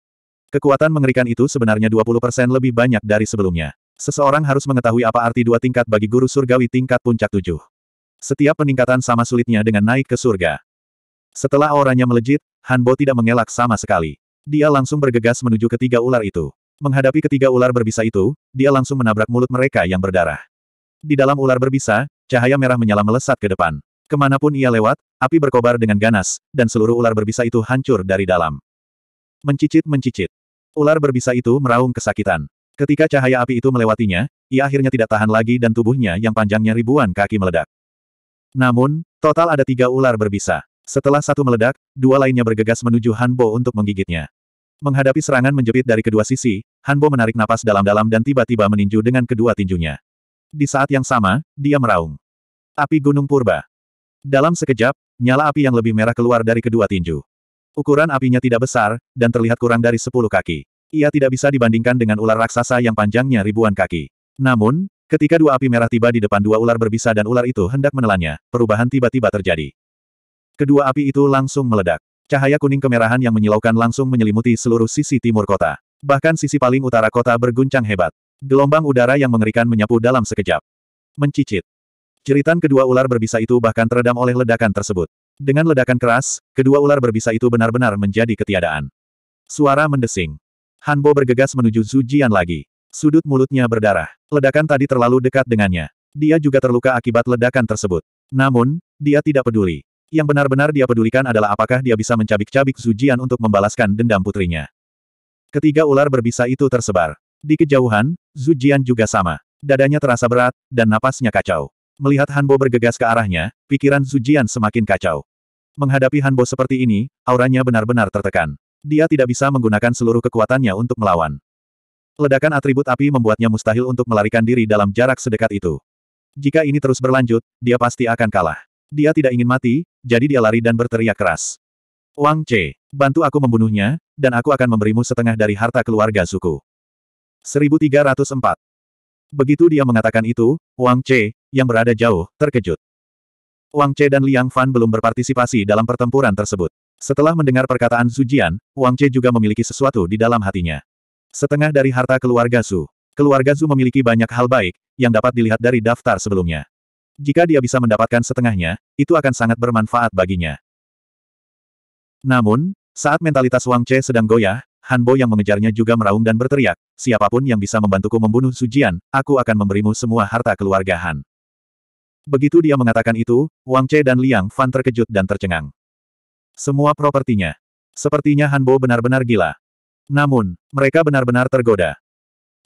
Kekuatan mengerikan itu sebenarnya 20% lebih banyak dari sebelumnya. Seseorang harus mengetahui apa arti dua tingkat bagi guru surgawi tingkat puncak tujuh. Setiap peningkatan sama sulitnya dengan naik ke surga. Setelah auranya melejit, Hanbo tidak mengelak sama sekali. Dia langsung bergegas menuju ketiga ular itu. Menghadapi ketiga ular berbisa itu, dia langsung menabrak mulut mereka yang berdarah. Di dalam ular berbisa, cahaya merah menyala melesat ke depan. Kemanapun ia lewat, api berkobar dengan ganas, dan seluruh ular berbisa itu hancur dari dalam. Mencicit-mencicit. Ular berbisa itu meraung kesakitan. Ketika cahaya api itu melewatinya, ia akhirnya tidak tahan lagi dan tubuhnya yang panjangnya ribuan kaki meledak. Namun, total ada tiga ular berbisa. Setelah satu meledak, dua lainnya bergegas menuju Hanbo untuk menggigitnya. Menghadapi serangan menjepit dari kedua sisi, Hanbo menarik napas dalam-dalam dan tiba-tiba meninju dengan kedua tinjunya. Di saat yang sama, dia meraung. Api Gunung Purba. Dalam sekejap, nyala api yang lebih merah keluar dari kedua tinju. Ukuran apinya tidak besar, dan terlihat kurang dari sepuluh kaki. Ia tidak bisa dibandingkan dengan ular raksasa yang panjangnya ribuan kaki. Namun, ketika dua api merah tiba di depan dua ular berbisa dan ular itu hendak menelannya, perubahan tiba-tiba terjadi. Kedua api itu langsung meledak. Cahaya kuning kemerahan yang menyilaukan langsung menyelimuti seluruh sisi timur kota. Bahkan sisi paling utara kota berguncang hebat. Gelombang udara yang mengerikan menyapu dalam sekejap. Mencicit. Jeritan kedua ular berbisa itu bahkan teredam oleh ledakan tersebut. Dengan ledakan keras, kedua ular berbisa itu benar-benar menjadi ketiadaan. Suara mendesing. Hanbo bergegas menuju Zujian lagi. Sudut mulutnya berdarah. Ledakan tadi terlalu dekat dengannya. Dia juga terluka akibat ledakan tersebut. Namun, dia tidak peduli. Yang benar-benar dia pedulikan adalah apakah dia bisa mencabik-cabik Zujian untuk membalaskan dendam putrinya. Ketiga ular berbisa itu tersebar. Di kejauhan, Zujian juga sama. Dadanya terasa berat, dan napasnya kacau. Melihat Hanbo bergegas ke arahnya, pikiran Zujian semakin kacau. Menghadapi Hanbo seperti ini, auranya benar-benar tertekan. Dia tidak bisa menggunakan seluruh kekuatannya untuk melawan. Ledakan atribut api membuatnya mustahil untuk melarikan diri dalam jarak sedekat itu. Jika ini terus berlanjut, dia pasti akan kalah. Dia tidak ingin mati, jadi dia lari dan berteriak keras. Wang C, bantu aku membunuhnya, dan aku akan memberimu setengah dari harta keluarga suku. 1304 Begitu dia mengatakan itu, Wang C, yang berada jauh, terkejut. Wang Che dan Liang Fan belum berpartisipasi dalam pertempuran tersebut. Setelah mendengar perkataan Su Jian, Wang Che juga memiliki sesuatu di dalam hatinya. Setengah dari harta keluarga Su, Keluarga Su memiliki banyak hal baik, yang dapat dilihat dari daftar sebelumnya. Jika dia bisa mendapatkan setengahnya, itu akan sangat bermanfaat baginya. Namun, saat mentalitas Wang Che sedang goyah, Han Bo yang mengejarnya juga meraung dan berteriak, siapapun yang bisa membantuku membunuh Su Jian, aku akan memberimu semua harta keluarga Han. Begitu dia mengatakan itu, Wang Che dan Liang Fan terkejut dan tercengang. Semua propertinya. Sepertinya Hanbo benar-benar gila. Namun, mereka benar-benar tergoda.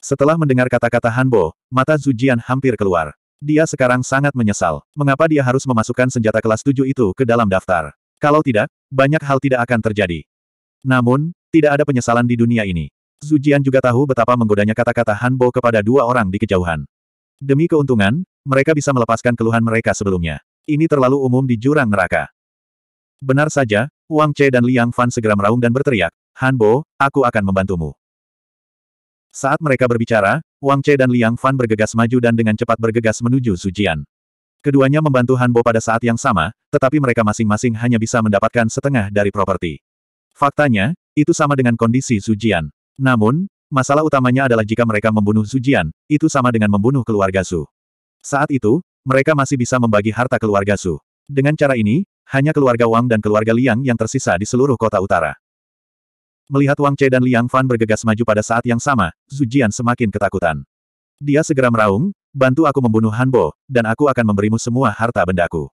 Setelah mendengar kata-kata Hanbo, mata Zujian hampir keluar. Dia sekarang sangat menyesal. Mengapa dia harus memasukkan senjata kelas 7 itu ke dalam daftar? Kalau tidak, banyak hal tidak akan terjadi. Namun, tidak ada penyesalan di dunia ini. Zujian juga tahu betapa menggodanya kata-kata Hanbo kepada dua orang di kejauhan. Demi keuntungan, mereka bisa melepaskan keluhan mereka sebelumnya. Ini terlalu umum di jurang neraka. Benar saja, Wang Che dan Liang Fan segera meraung dan berteriak, Han Bo, aku akan membantumu. Saat mereka berbicara, Wang Che dan Liang Fan bergegas maju dan dengan cepat bergegas menuju Sujian. Keduanya membantu Han Bo pada saat yang sama, tetapi mereka masing-masing hanya bisa mendapatkan setengah dari properti. Faktanya, itu sama dengan kondisi Sujian. Namun, masalah utamanya adalah jika mereka membunuh Sujian, itu sama dengan membunuh keluarga Su. Saat itu, mereka masih bisa membagi harta keluarga Su. Dengan cara ini, hanya keluarga Wang dan keluarga Liang yang tersisa di seluruh kota utara. Melihat Wang Che dan Liang Fan bergegas maju pada saat yang sama, Zhu Jian semakin ketakutan. Dia segera meraung, bantu aku membunuh Han Bo, dan aku akan memberimu semua harta bendaku.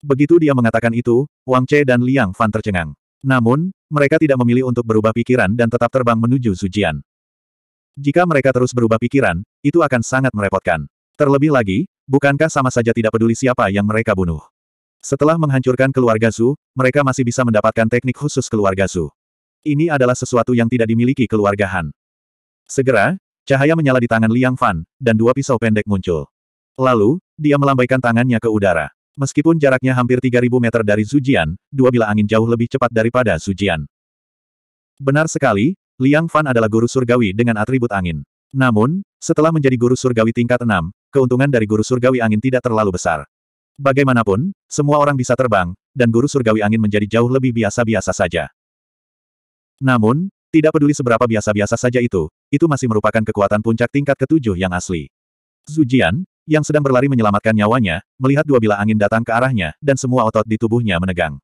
Begitu dia mengatakan itu, Wang Che dan Liang Fan tercengang. Namun, mereka tidak memilih untuk berubah pikiran dan tetap terbang menuju Zhu Jian. Jika mereka terus berubah pikiran, itu akan sangat merepotkan. Terlebih lagi, bukankah sama saja tidak peduli siapa yang mereka bunuh? Setelah menghancurkan keluarga Su, mereka masih bisa mendapatkan teknik khusus keluarga Su. Ini adalah sesuatu yang tidak dimiliki keluarga Han. Segera, cahaya menyala di tangan Liang Fan, dan dua pisau pendek muncul. Lalu, dia melambaikan tangannya ke udara. Meskipun jaraknya hampir 3000 meter dari Zujian, dua bilah angin jauh lebih cepat daripada Zujian. Benar sekali, Liang Fan adalah guru surgawi dengan atribut angin. Namun, setelah menjadi guru surgawi tingkat 6, keuntungan dari guru surgawi angin tidak terlalu besar. Bagaimanapun, semua orang bisa terbang, dan guru surgawi angin menjadi jauh lebih biasa-biasa saja. Namun, tidak peduli seberapa biasa-biasa saja itu, itu masih merupakan kekuatan puncak tingkat ketujuh yang asli. Zujian, yang sedang berlari menyelamatkan nyawanya, melihat dua bila angin datang ke arahnya, dan semua otot di tubuhnya menegang.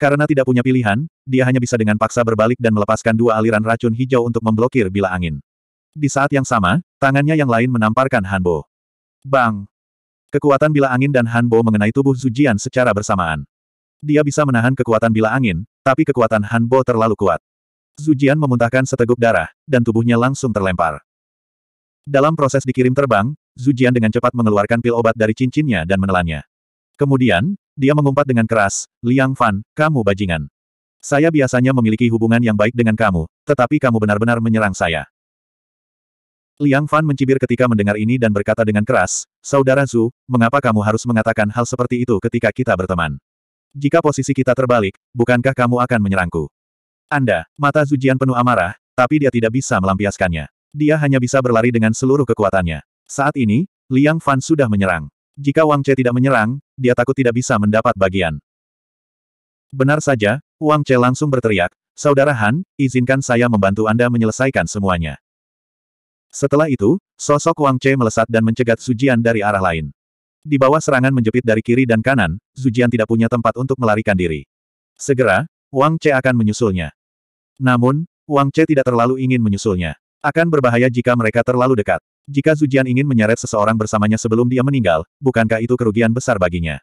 Karena tidak punya pilihan, dia hanya bisa dengan paksa berbalik dan melepaskan dua aliran racun hijau untuk memblokir bila angin. Di saat yang sama, tangannya yang lain menamparkan Hanbo. Bang! Kekuatan bila angin dan Hanbo mengenai tubuh Zujian secara bersamaan. Dia bisa menahan kekuatan bila angin, tapi kekuatan Hanbo terlalu kuat. Zujian memuntahkan seteguk darah, dan tubuhnya langsung terlempar. Dalam proses dikirim terbang, Zujian dengan cepat mengeluarkan pil obat dari cincinnya dan menelannya. Kemudian, dia mengumpat dengan keras, Liang Fan, kamu bajingan. Saya biasanya memiliki hubungan yang baik dengan kamu, tetapi kamu benar-benar menyerang saya. Liang Fan mencibir ketika mendengar ini dan berkata dengan keras, Saudara Zhu, mengapa kamu harus mengatakan hal seperti itu ketika kita berteman? Jika posisi kita terbalik, bukankah kamu akan menyerangku? Anda, mata Zujian penuh amarah, tapi dia tidak bisa melampiaskannya. Dia hanya bisa berlari dengan seluruh kekuatannya. Saat ini, Liang Fan sudah menyerang. Jika Wang Che tidak menyerang, dia takut tidak bisa mendapat bagian. Benar saja, Wang Che langsung berteriak, Saudara Han, izinkan saya membantu Anda menyelesaikan semuanya. Setelah itu, sosok Wang Che melesat dan mencegat Sujian dari arah lain. Di bawah serangan menjepit dari kiri dan kanan, Sujian tidak punya tempat untuk melarikan diri. Segera, Wang Che akan menyusulnya. Namun, Wang Che tidak terlalu ingin menyusulnya. Akan berbahaya jika mereka terlalu dekat. Jika Sujian ingin menyeret seseorang bersamanya sebelum dia meninggal, bukankah itu kerugian besar baginya?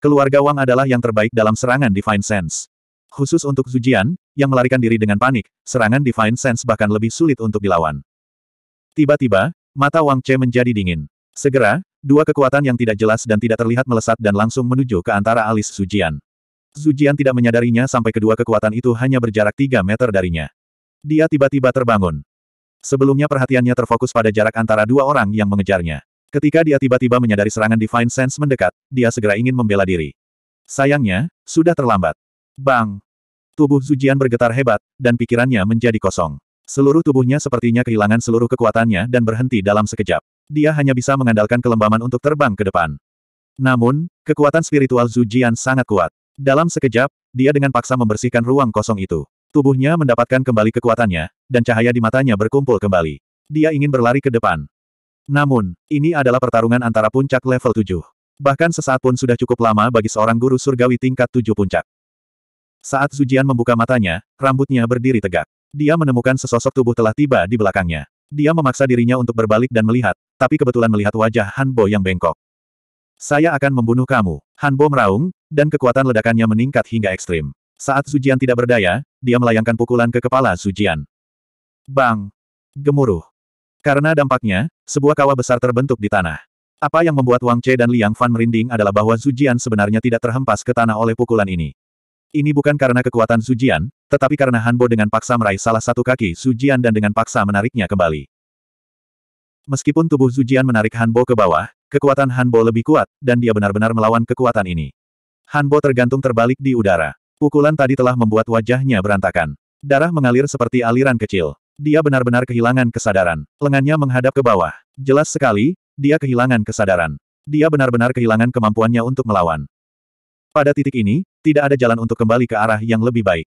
Keluarga Wang adalah yang terbaik dalam serangan Divine Sense. Khusus untuk Sujian, yang melarikan diri dengan panik, serangan Divine Sense bahkan lebih sulit untuk dilawan. Tiba-tiba, mata Wang Che menjadi dingin. Segera, dua kekuatan yang tidak jelas dan tidak terlihat melesat dan langsung menuju ke antara alis Sujian. Sujian tidak menyadarinya sampai kedua kekuatan itu hanya berjarak tiga meter darinya. Dia tiba-tiba terbangun. Sebelumnya perhatiannya terfokus pada jarak antara dua orang yang mengejarnya. Ketika dia tiba-tiba menyadari serangan Divine Sense mendekat, dia segera ingin membela diri. Sayangnya, sudah terlambat. Bang! Tubuh Zujian bergetar hebat, dan pikirannya menjadi kosong. Seluruh tubuhnya sepertinya kehilangan seluruh kekuatannya dan berhenti dalam sekejap. Dia hanya bisa mengandalkan kelembaman untuk terbang ke depan. Namun, kekuatan spiritual Zhu Jian sangat kuat. Dalam sekejap, dia dengan paksa membersihkan ruang kosong itu. Tubuhnya mendapatkan kembali kekuatannya, dan cahaya di matanya berkumpul kembali. Dia ingin berlari ke depan. Namun, ini adalah pertarungan antara puncak level 7. Bahkan sesaat pun sudah cukup lama bagi seorang guru surgawi tingkat 7 puncak. Saat Zujian membuka matanya, rambutnya berdiri tegak. Dia menemukan sesosok tubuh telah tiba di belakangnya. Dia memaksa dirinya untuk berbalik dan melihat, tapi kebetulan melihat wajah Hanbo yang bengkok. Saya akan membunuh kamu. Hanbo meraung, dan kekuatan ledakannya meningkat hingga ekstrim. Saat Sujian tidak berdaya, dia melayangkan pukulan ke kepala Sujian. Bang! Gemuruh. Karena dampaknya, sebuah kawah besar terbentuk di tanah. Apa yang membuat Wang Che dan Liang Fan merinding adalah bahwa Sujian sebenarnya tidak terhempas ke tanah oleh pukulan ini. Ini bukan karena kekuatan Sujian, tetapi karena Hanbo dengan paksa meraih salah satu kaki Sujian dan dengan paksa menariknya kembali. Meskipun tubuh Sujian menarik Hanbo ke bawah, kekuatan Hanbo lebih kuat, dan dia benar-benar melawan kekuatan ini. Hanbo tergantung terbalik di udara. Pukulan tadi telah membuat wajahnya berantakan. Darah mengalir seperti aliran kecil. Dia benar-benar kehilangan kesadaran. Lengannya menghadap ke bawah. Jelas sekali, dia kehilangan kesadaran. Dia benar-benar kehilangan kemampuannya untuk melawan. Pada titik ini, tidak ada jalan untuk kembali ke arah yang lebih baik.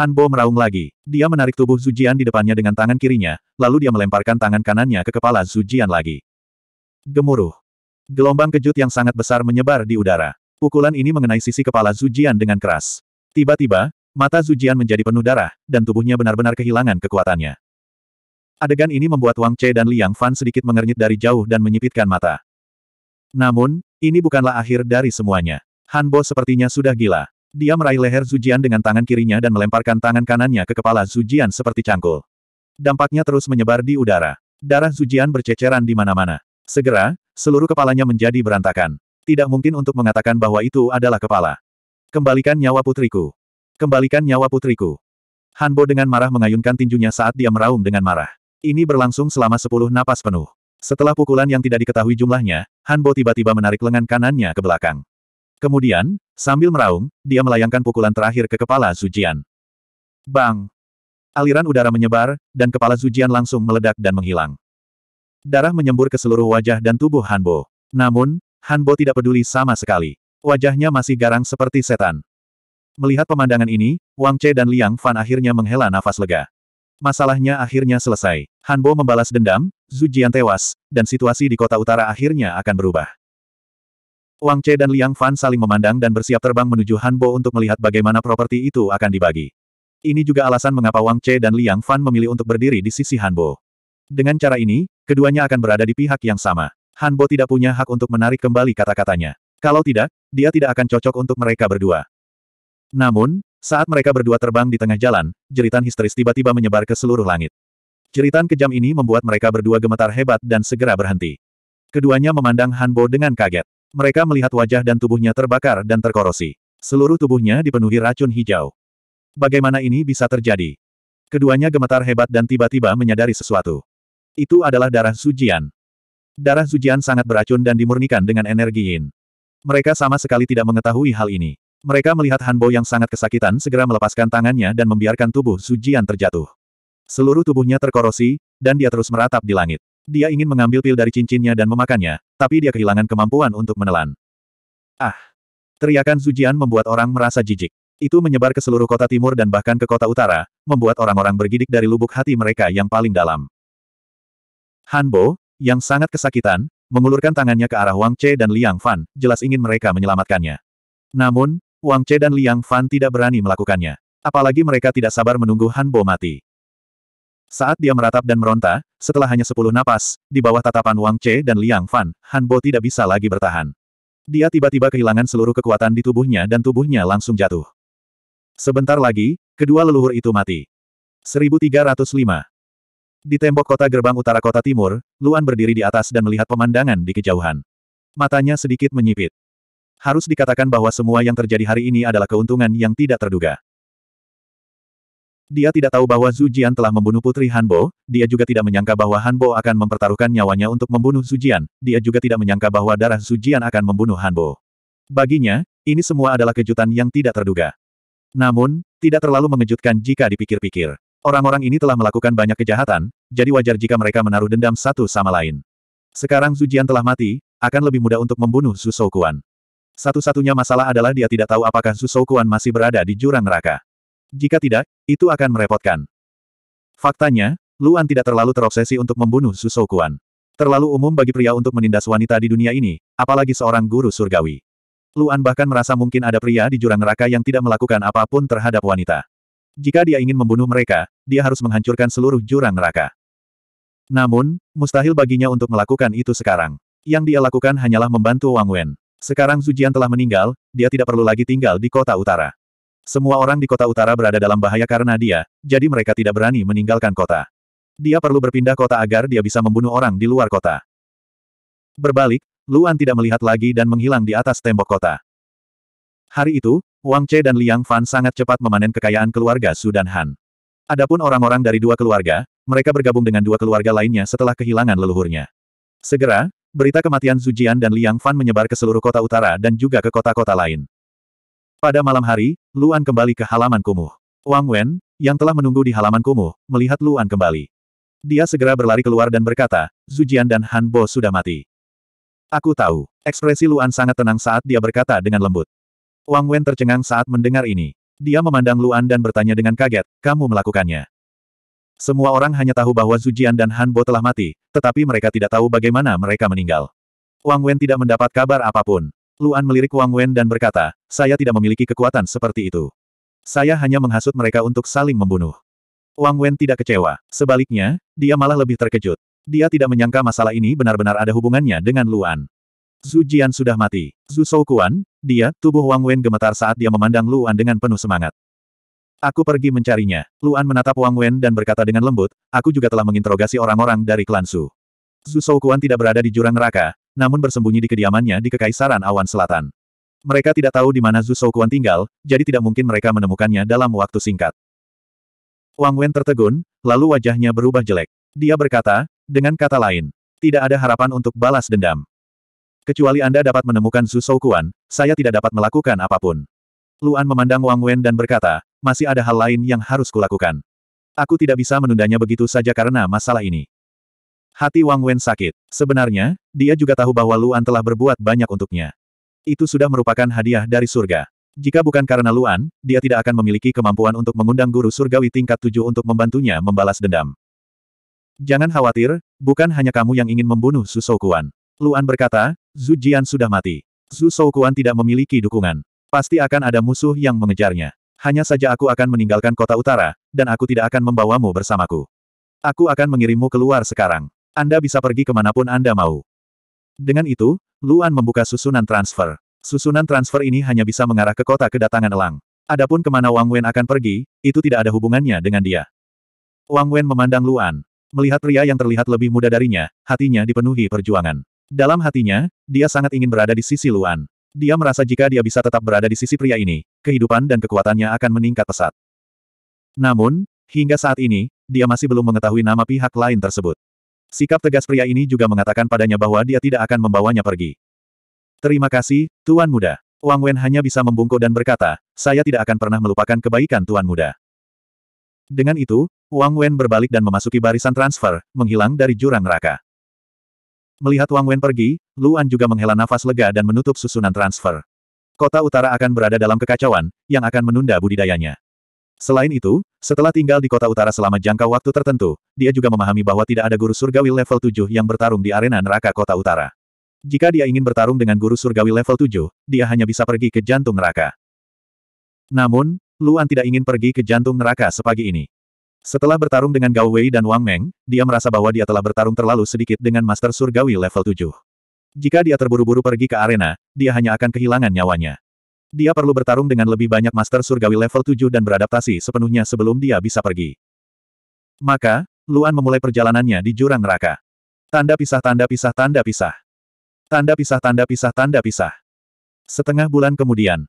Han Bo meraung lagi. Dia menarik tubuh Jian di depannya dengan tangan kirinya, lalu dia melemparkan tangan kanannya ke kepala Jian lagi. Gemuruh. Gelombang kejut yang sangat besar menyebar di udara. Pukulan ini mengenai sisi kepala Jian dengan keras. Tiba-tiba, mata Jian menjadi penuh darah, dan tubuhnya benar-benar kehilangan kekuatannya. Adegan ini membuat Wang Che dan Liang Fan sedikit mengernyit dari jauh dan menyipitkan mata. Namun, ini bukanlah akhir dari semuanya. Han Bo sepertinya sudah gila. Dia meraih leher Zujian dengan tangan kirinya dan melemparkan tangan kanannya ke kepala Zujian seperti cangkul. Dampaknya terus menyebar di udara. Darah Zujian berceceran di mana-mana. Segera, seluruh kepalanya menjadi berantakan. Tidak mungkin untuk mengatakan bahwa itu adalah kepala. Kembalikan nyawa putriku. Kembalikan nyawa putriku. Hanbo dengan marah mengayunkan tinjunya saat dia meraung dengan marah. Ini berlangsung selama sepuluh napas penuh. Setelah pukulan yang tidak diketahui jumlahnya, Hanbo tiba-tiba menarik lengan kanannya ke belakang. Kemudian, sambil meraung, dia melayangkan pukulan terakhir ke kepala Zujian. Bang! Aliran udara menyebar, dan kepala Zujian langsung meledak dan menghilang. Darah menyembur ke seluruh wajah dan tubuh Hanbo. Namun, Hanbo tidak peduli sama sekali. Wajahnya masih garang seperti setan. Melihat pemandangan ini, Wang Che dan Liang Fan akhirnya menghela nafas lega. Masalahnya akhirnya selesai. Hanbo membalas dendam, Zujian tewas, dan situasi di kota utara akhirnya akan berubah. Wang Che dan Liang Fan saling memandang dan bersiap terbang menuju Hanbo untuk melihat bagaimana properti itu akan dibagi. Ini juga alasan mengapa Wang Che dan Liang Fan memilih untuk berdiri di sisi Hanbo. Dengan cara ini, keduanya akan berada di pihak yang sama. Hanbo tidak punya hak untuk menarik kembali kata-katanya. Kalau tidak, dia tidak akan cocok untuk mereka berdua. Namun, saat mereka berdua terbang di tengah jalan, jeritan histeris tiba-tiba menyebar ke seluruh langit. Jeritan kejam ini membuat mereka berdua gemetar hebat dan segera berhenti. Keduanya memandang Hanbo dengan kaget. Mereka melihat wajah dan tubuhnya terbakar dan terkorosi. Seluruh tubuhnya dipenuhi racun hijau. Bagaimana ini bisa terjadi? Keduanya gemetar hebat dan tiba-tiba menyadari sesuatu. Itu adalah darah sujian. Darah sujian sangat beracun dan dimurnikan dengan energi yin. Mereka sama sekali tidak mengetahui hal ini. Mereka melihat Hanbo yang sangat kesakitan segera melepaskan tangannya dan membiarkan tubuh sujian terjatuh. Seluruh tubuhnya terkorosi, dan dia terus meratap di langit. Dia ingin mengambil pil dari cincinnya dan memakannya, tapi dia kehilangan kemampuan untuk menelan. Ah! Teriakan Zujian membuat orang merasa jijik. Itu menyebar ke seluruh kota timur dan bahkan ke kota utara, membuat orang-orang bergidik dari lubuk hati mereka yang paling dalam. Hanbo, yang sangat kesakitan, mengulurkan tangannya ke arah Wang Che dan Liang Fan, jelas ingin mereka menyelamatkannya. Namun, Wang Che dan Liang Fan tidak berani melakukannya. Apalagi mereka tidak sabar menunggu Hanbo mati. Saat dia meratap dan meronta, setelah hanya sepuluh napas, di bawah tatapan Wang Che dan Liang Fan, Han Bo tidak bisa lagi bertahan. Dia tiba-tiba kehilangan seluruh kekuatan di tubuhnya dan tubuhnya langsung jatuh. Sebentar lagi, kedua leluhur itu mati. 1305 Di tembok kota gerbang utara kota timur, Luan berdiri di atas dan melihat pemandangan di kejauhan. Matanya sedikit menyipit. Harus dikatakan bahwa semua yang terjadi hari ini adalah keuntungan yang tidak terduga. Dia tidak tahu bahwa Zhu Jian telah membunuh putri Hanbo, dia juga tidak menyangka bahwa Hanbo akan mempertaruhkan nyawanya untuk membunuh Zhu Jian, dia juga tidak menyangka bahwa darah Zhu Jian akan membunuh Hanbo. Baginya, ini semua adalah kejutan yang tidak terduga. Namun, tidak terlalu mengejutkan jika dipikir-pikir. Orang-orang ini telah melakukan banyak kejahatan, jadi wajar jika mereka menaruh dendam satu sama lain. Sekarang Zhu Jian telah mati, akan lebih mudah untuk membunuh Zhu Kuan. Satu-satunya masalah adalah dia tidak tahu apakah Zhu Kuan masih berada di jurang neraka. Jika tidak, itu akan merepotkan. Faktanya, Luan tidak terlalu terobsesi untuk membunuh Zhou Terlalu umum bagi pria untuk menindas wanita di dunia ini, apalagi seorang guru surgawi. Luan bahkan merasa mungkin ada pria di jurang neraka yang tidak melakukan apapun terhadap wanita. Jika dia ingin membunuh mereka, dia harus menghancurkan seluruh jurang neraka. Namun, mustahil baginya untuk melakukan itu sekarang. Yang dia lakukan hanyalah membantu Wang Wen. Sekarang Zujian telah meninggal, dia tidak perlu lagi tinggal di kota utara. Semua orang di kota utara berada dalam bahaya karena dia, jadi mereka tidak berani meninggalkan kota. Dia perlu berpindah kota agar dia bisa membunuh orang di luar kota. Berbalik, Luan tidak melihat lagi dan menghilang di atas tembok kota. Hari itu, Wang Che dan Liang Fan sangat cepat memanen kekayaan keluarga Su dan Han. Adapun orang-orang dari dua keluarga, mereka bergabung dengan dua keluarga lainnya setelah kehilangan leluhurnya. Segera, berita kematian Zujian dan Liang Fan menyebar ke seluruh kota utara dan juga ke kota-kota lain. Pada malam hari, Luan kembali ke halaman kumuh. Wang Wen, yang telah menunggu di halaman kumuh, melihat Luan kembali. Dia segera berlari keluar dan berkata, Zujian dan Han Bo sudah mati. Aku tahu. Ekspresi Luan sangat tenang saat dia berkata dengan lembut. Wang Wen tercengang saat mendengar ini. Dia memandang Luan dan bertanya dengan kaget, kamu melakukannya. Semua orang hanya tahu bahwa Zujian dan Han Bo telah mati, tetapi mereka tidak tahu bagaimana mereka meninggal. Wang Wen tidak mendapat kabar apapun. Luan melirik Wang Wen dan berkata, saya tidak memiliki kekuatan seperti itu. Saya hanya menghasut mereka untuk saling membunuh. Wang Wen tidak kecewa. Sebaliknya, dia malah lebih terkejut. Dia tidak menyangka masalah ini benar-benar ada hubungannya dengan Luan. Zhu Jian sudah mati. Zhu Shoukuan, dia, tubuh Wang Wen gemetar saat dia memandang Luan dengan penuh semangat. Aku pergi mencarinya. Luan menatap Wang Wen dan berkata dengan lembut, aku juga telah menginterogasi orang-orang dari klan Su. Zhu Shoukuan tidak berada di jurang neraka, namun bersembunyi di kediamannya di Kekaisaran Awan Selatan. Mereka tidak tahu di mana Zhu Shouquan tinggal, jadi tidak mungkin mereka menemukannya dalam waktu singkat. Wang Wen tertegun, lalu wajahnya berubah jelek. Dia berkata, dengan kata lain, tidak ada harapan untuk balas dendam. Kecuali Anda dapat menemukan Zhu Shouquan, saya tidak dapat melakukan apapun. Luan memandang Wang Wen dan berkata, masih ada hal lain yang harus kulakukan. Aku tidak bisa menundanya begitu saja karena masalah ini. Hati Wang Wen sakit. Sebenarnya, dia juga tahu bahwa Luan telah berbuat banyak untuknya. Itu sudah merupakan hadiah dari surga. Jika bukan karena Luan, dia tidak akan memiliki kemampuan untuk mengundang guru surgawi tingkat tujuh untuk membantunya membalas dendam. Jangan khawatir, bukan hanya kamu yang ingin membunuh Su Shoukuan. Luan berkata, Zhu Jian sudah mati. Zhu Shoukuan tidak memiliki dukungan. Pasti akan ada musuh yang mengejarnya. Hanya saja aku akan meninggalkan kota utara, dan aku tidak akan membawamu bersamaku. Aku akan mengirimmu keluar sekarang. Anda bisa pergi kemanapun Anda mau. Dengan itu, Luan membuka susunan transfer. Susunan transfer ini hanya bisa mengarah ke kota kedatangan Elang. Adapun kemana Wang Wen akan pergi, itu tidak ada hubungannya dengan dia. Wang Wen memandang Luan. Melihat pria yang terlihat lebih muda darinya, hatinya dipenuhi perjuangan. Dalam hatinya, dia sangat ingin berada di sisi Luan. Dia merasa jika dia bisa tetap berada di sisi pria ini, kehidupan dan kekuatannya akan meningkat pesat. Namun, hingga saat ini, dia masih belum mengetahui nama pihak lain tersebut. Sikap tegas pria ini juga mengatakan padanya bahwa dia tidak akan membawanya pergi. Terima kasih, Tuan Muda. Wang Wen hanya bisa membungkuk dan berkata, saya tidak akan pernah melupakan kebaikan Tuan Muda. Dengan itu, Wang Wen berbalik dan memasuki barisan transfer, menghilang dari jurang neraka. Melihat Wang Wen pergi, Luan juga menghela nafas lega dan menutup susunan transfer. Kota utara akan berada dalam kekacauan, yang akan menunda budidayanya. Selain itu, setelah tinggal di kota utara selama jangka waktu tertentu, dia juga memahami bahwa tidak ada guru surgawi level 7 yang bertarung di arena neraka kota utara. Jika dia ingin bertarung dengan guru surgawi level 7, dia hanya bisa pergi ke jantung neraka. Namun, Luan tidak ingin pergi ke jantung neraka sepagi ini. Setelah bertarung dengan Gao Wei dan Wang Meng, dia merasa bahwa dia telah bertarung terlalu sedikit dengan Master Surgawi level 7. Jika dia terburu-buru pergi ke arena, dia hanya akan kehilangan nyawanya. Dia perlu bertarung dengan lebih banyak Master Surgawi level 7 dan beradaptasi sepenuhnya sebelum dia bisa pergi. Maka, Luan memulai perjalanannya di jurang neraka. Tanda pisah tanda pisah tanda pisah. Tanda pisah tanda pisah tanda pisah. Setengah bulan kemudian.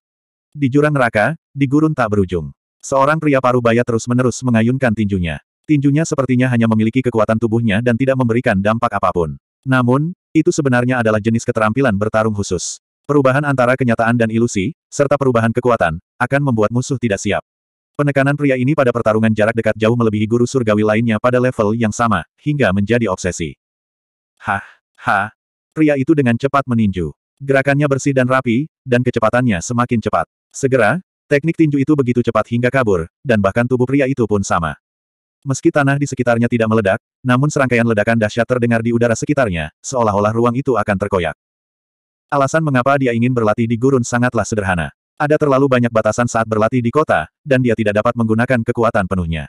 Di jurang neraka, di gurun tak berujung. Seorang pria baya terus-menerus mengayunkan tinjunya. Tinjunya sepertinya hanya memiliki kekuatan tubuhnya dan tidak memberikan dampak apapun. Namun, itu sebenarnya adalah jenis keterampilan bertarung khusus. Perubahan antara kenyataan dan ilusi, serta perubahan kekuatan, akan membuat musuh tidak siap. Penekanan pria ini pada pertarungan jarak dekat jauh melebihi guru surgawi lainnya pada level yang sama, hingga menjadi obsesi. Hah, ha. Pria itu dengan cepat meninju. Gerakannya bersih dan rapi, dan kecepatannya semakin cepat. Segera, teknik tinju itu begitu cepat hingga kabur, dan bahkan tubuh pria itu pun sama. Meski tanah di sekitarnya tidak meledak, namun serangkaian ledakan dahsyat terdengar di udara sekitarnya, seolah-olah ruang itu akan terkoyak. Alasan mengapa dia ingin berlatih di gurun sangatlah sederhana. Ada terlalu banyak batasan saat berlatih di kota, dan dia tidak dapat menggunakan kekuatan penuhnya.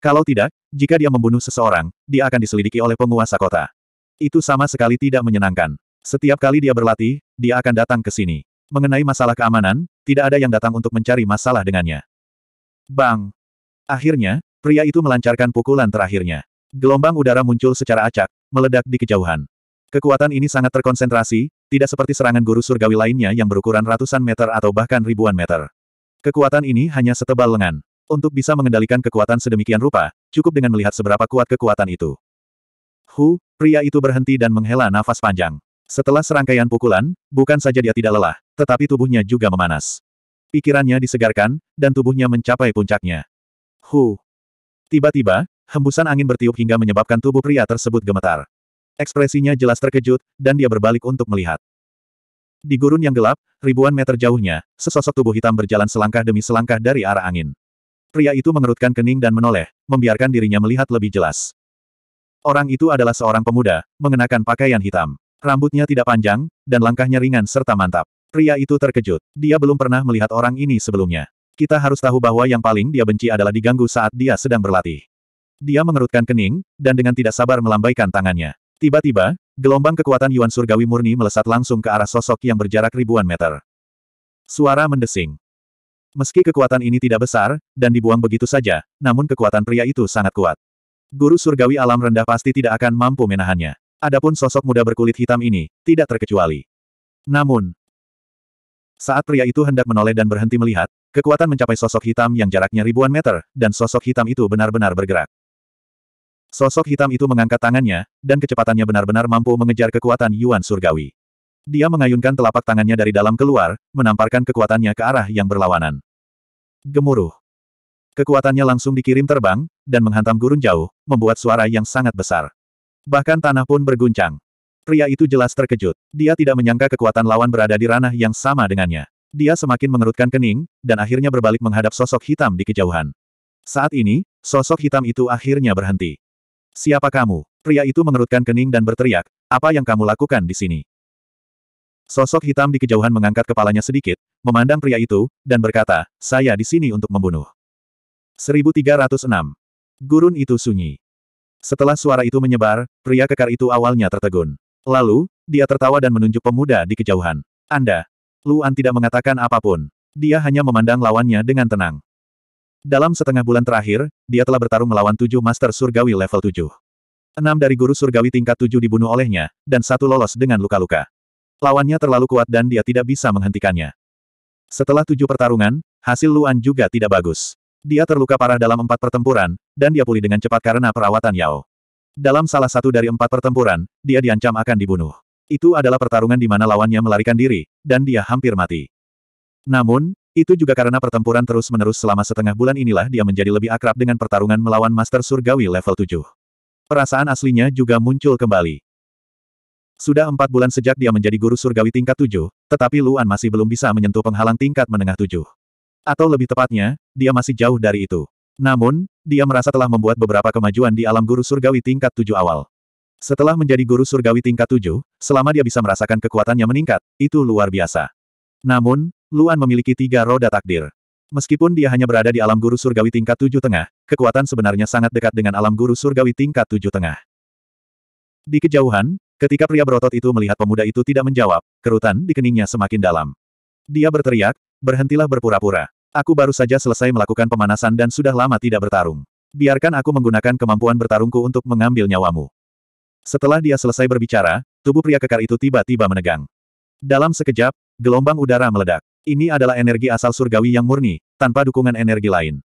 Kalau tidak, jika dia membunuh seseorang, dia akan diselidiki oleh penguasa kota. Itu sama sekali tidak menyenangkan. Setiap kali dia berlatih, dia akan datang ke sini. Mengenai masalah keamanan, tidak ada yang datang untuk mencari masalah dengannya. Bang! Akhirnya, pria itu melancarkan pukulan terakhirnya. Gelombang udara muncul secara acak, meledak di kejauhan. Kekuatan ini sangat terkonsentrasi, tidak seperti serangan guru surgawi lainnya yang berukuran ratusan meter atau bahkan ribuan meter. Kekuatan ini hanya setebal lengan. Untuk bisa mengendalikan kekuatan sedemikian rupa, cukup dengan melihat seberapa kuat kekuatan itu. Hu, pria itu berhenti dan menghela nafas panjang. Setelah serangkaian pukulan, bukan saja dia tidak lelah, tetapi tubuhnya juga memanas. Pikirannya disegarkan, dan tubuhnya mencapai puncaknya. Hu. Tiba-tiba, hembusan angin bertiup hingga menyebabkan tubuh pria tersebut gemetar. Ekspresinya jelas terkejut, dan dia berbalik untuk melihat. Di gurun yang gelap, ribuan meter jauhnya, sesosok tubuh hitam berjalan selangkah demi selangkah dari arah angin. Pria itu mengerutkan kening dan menoleh, membiarkan dirinya melihat lebih jelas. Orang itu adalah seorang pemuda, mengenakan pakaian hitam. Rambutnya tidak panjang, dan langkahnya ringan serta mantap. Pria itu terkejut. Dia belum pernah melihat orang ini sebelumnya. Kita harus tahu bahwa yang paling dia benci adalah diganggu saat dia sedang berlatih. Dia mengerutkan kening, dan dengan tidak sabar melambaikan tangannya. Tiba-tiba, gelombang kekuatan Yuan Surgawi murni melesat langsung ke arah sosok yang berjarak ribuan meter. Suara mendesing. Meski kekuatan ini tidak besar, dan dibuang begitu saja, namun kekuatan pria itu sangat kuat. Guru Surgawi alam rendah pasti tidak akan mampu menahannya. Adapun sosok muda berkulit hitam ini, tidak terkecuali. Namun, saat pria itu hendak menoleh dan berhenti melihat, kekuatan mencapai sosok hitam yang jaraknya ribuan meter, dan sosok hitam itu benar-benar bergerak. Sosok hitam itu mengangkat tangannya, dan kecepatannya benar-benar mampu mengejar kekuatan Yuan Surgawi. Dia mengayunkan telapak tangannya dari dalam keluar, menamparkan kekuatannya ke arah yang berlawanan. Gemuruh. Kekuatannya langsung dikirim terbang, dan menghantam gurun jauh, membuat suara yang sangat besar. Bahkan tanah pun berguncang. Pria itu jelas terkejut. Dia tidak menyangka kekuatan lawan berada di ranah yang sama dengannya. Dia semakin mengerutkan kening, dan akhirnya berbalik menghadap sosok hitam di kejauhan. Saat ini, sosok hitam itu akhirnya berhenti. Siapa kamu? Pria itu mengerutkan kening dan berteriak, apa yang kamu lakukan di sini? Sosok hitam di kejauhan mengangkat kepalanya sedikit, memandang pria itu, dan berkata, saya di sini untuk membunuh. 1306. Gurun itu sunyi. Setelah suara itu menyebar, pria kekar itu awalnya tertegun. Lalu, dia tertawa dan menunjuk pemuda di kejauhan. Anda. Luan tidak mengatakan apapun. Dia hanya memandang lawannya dengan tenang. Dalam setengah bulan terakhir, dia telah bertarung melawan tujuh Master Surgawi level tujuh. Enam dari guru Surgawi tingkat tujuh dibunuh olehnya, dan satu lolos dengan luka-luka. Lawannya terlalu kuat dan dia tidak bisa menghentikannya. Setelah tujuh pertarungan, hasil Luan juga tidak bagus. Dia terluka parah dalam empat pertempuran, dan dia pulih dengan cepat karena perawatan Yao. Dalam salah satu dari empat pertempuran, dia diancam akan dibunuh. Itu adalah pertarungan di mana lawannya melarikan diri, dan dia hampir mati. Namun, itu juga karena pertempuran terus-menerus selama setengah bulan inilah dia menjadi lebih akrab dengan pertarungan melawan Master Surgawi level 7. Perasaan aslinya juga muncul kembali. Sudah empat bulan sejak dia menjadi guru surgawi tingkat 7, tetapi Luan masih belum bisa menyentuh penghalang tingkat menengah tujuh. Atau lebih tepatnya, dia masih jauh dari itu. Namun, dia merasa telah membuat beberapa kemajuan di alam guru surgawi tingkat tujuh awal. Setelah menjadi guru surgawi tingkat tujuh, selama dia bisa merasakan kekuatannya meningkat, itu luar biasa. Namun, Luan memiliki tiga roda takdir. Meskipun dia hanya berada di alam guru surgawi tingkat tujuh tengah, kekuatan sebenarnya sangat dekat dengan alam guru surgawi tingkat tujuh tengah. Di kejauhan, ketika pria berotot itu melihat pemuda itu tidak menjawab, kerutan di keningnya semakin dalam. Dia berteriak, berhentilah berpura-pura. Aku baru saja selesai melakukan pemanasan dan sudah lama tidak bertarung. Biarkan aku menggunakan kemampuan bertarungku untuk mengambil nyawamu. Setelah dia selesai berbicara, tubuh pria kekar itu tiba-tiba menegang. Dalam sekejap, gelombang udara meledak. Ini adalah energi asal surgawi yang murni, tanpa dukungan energi lain.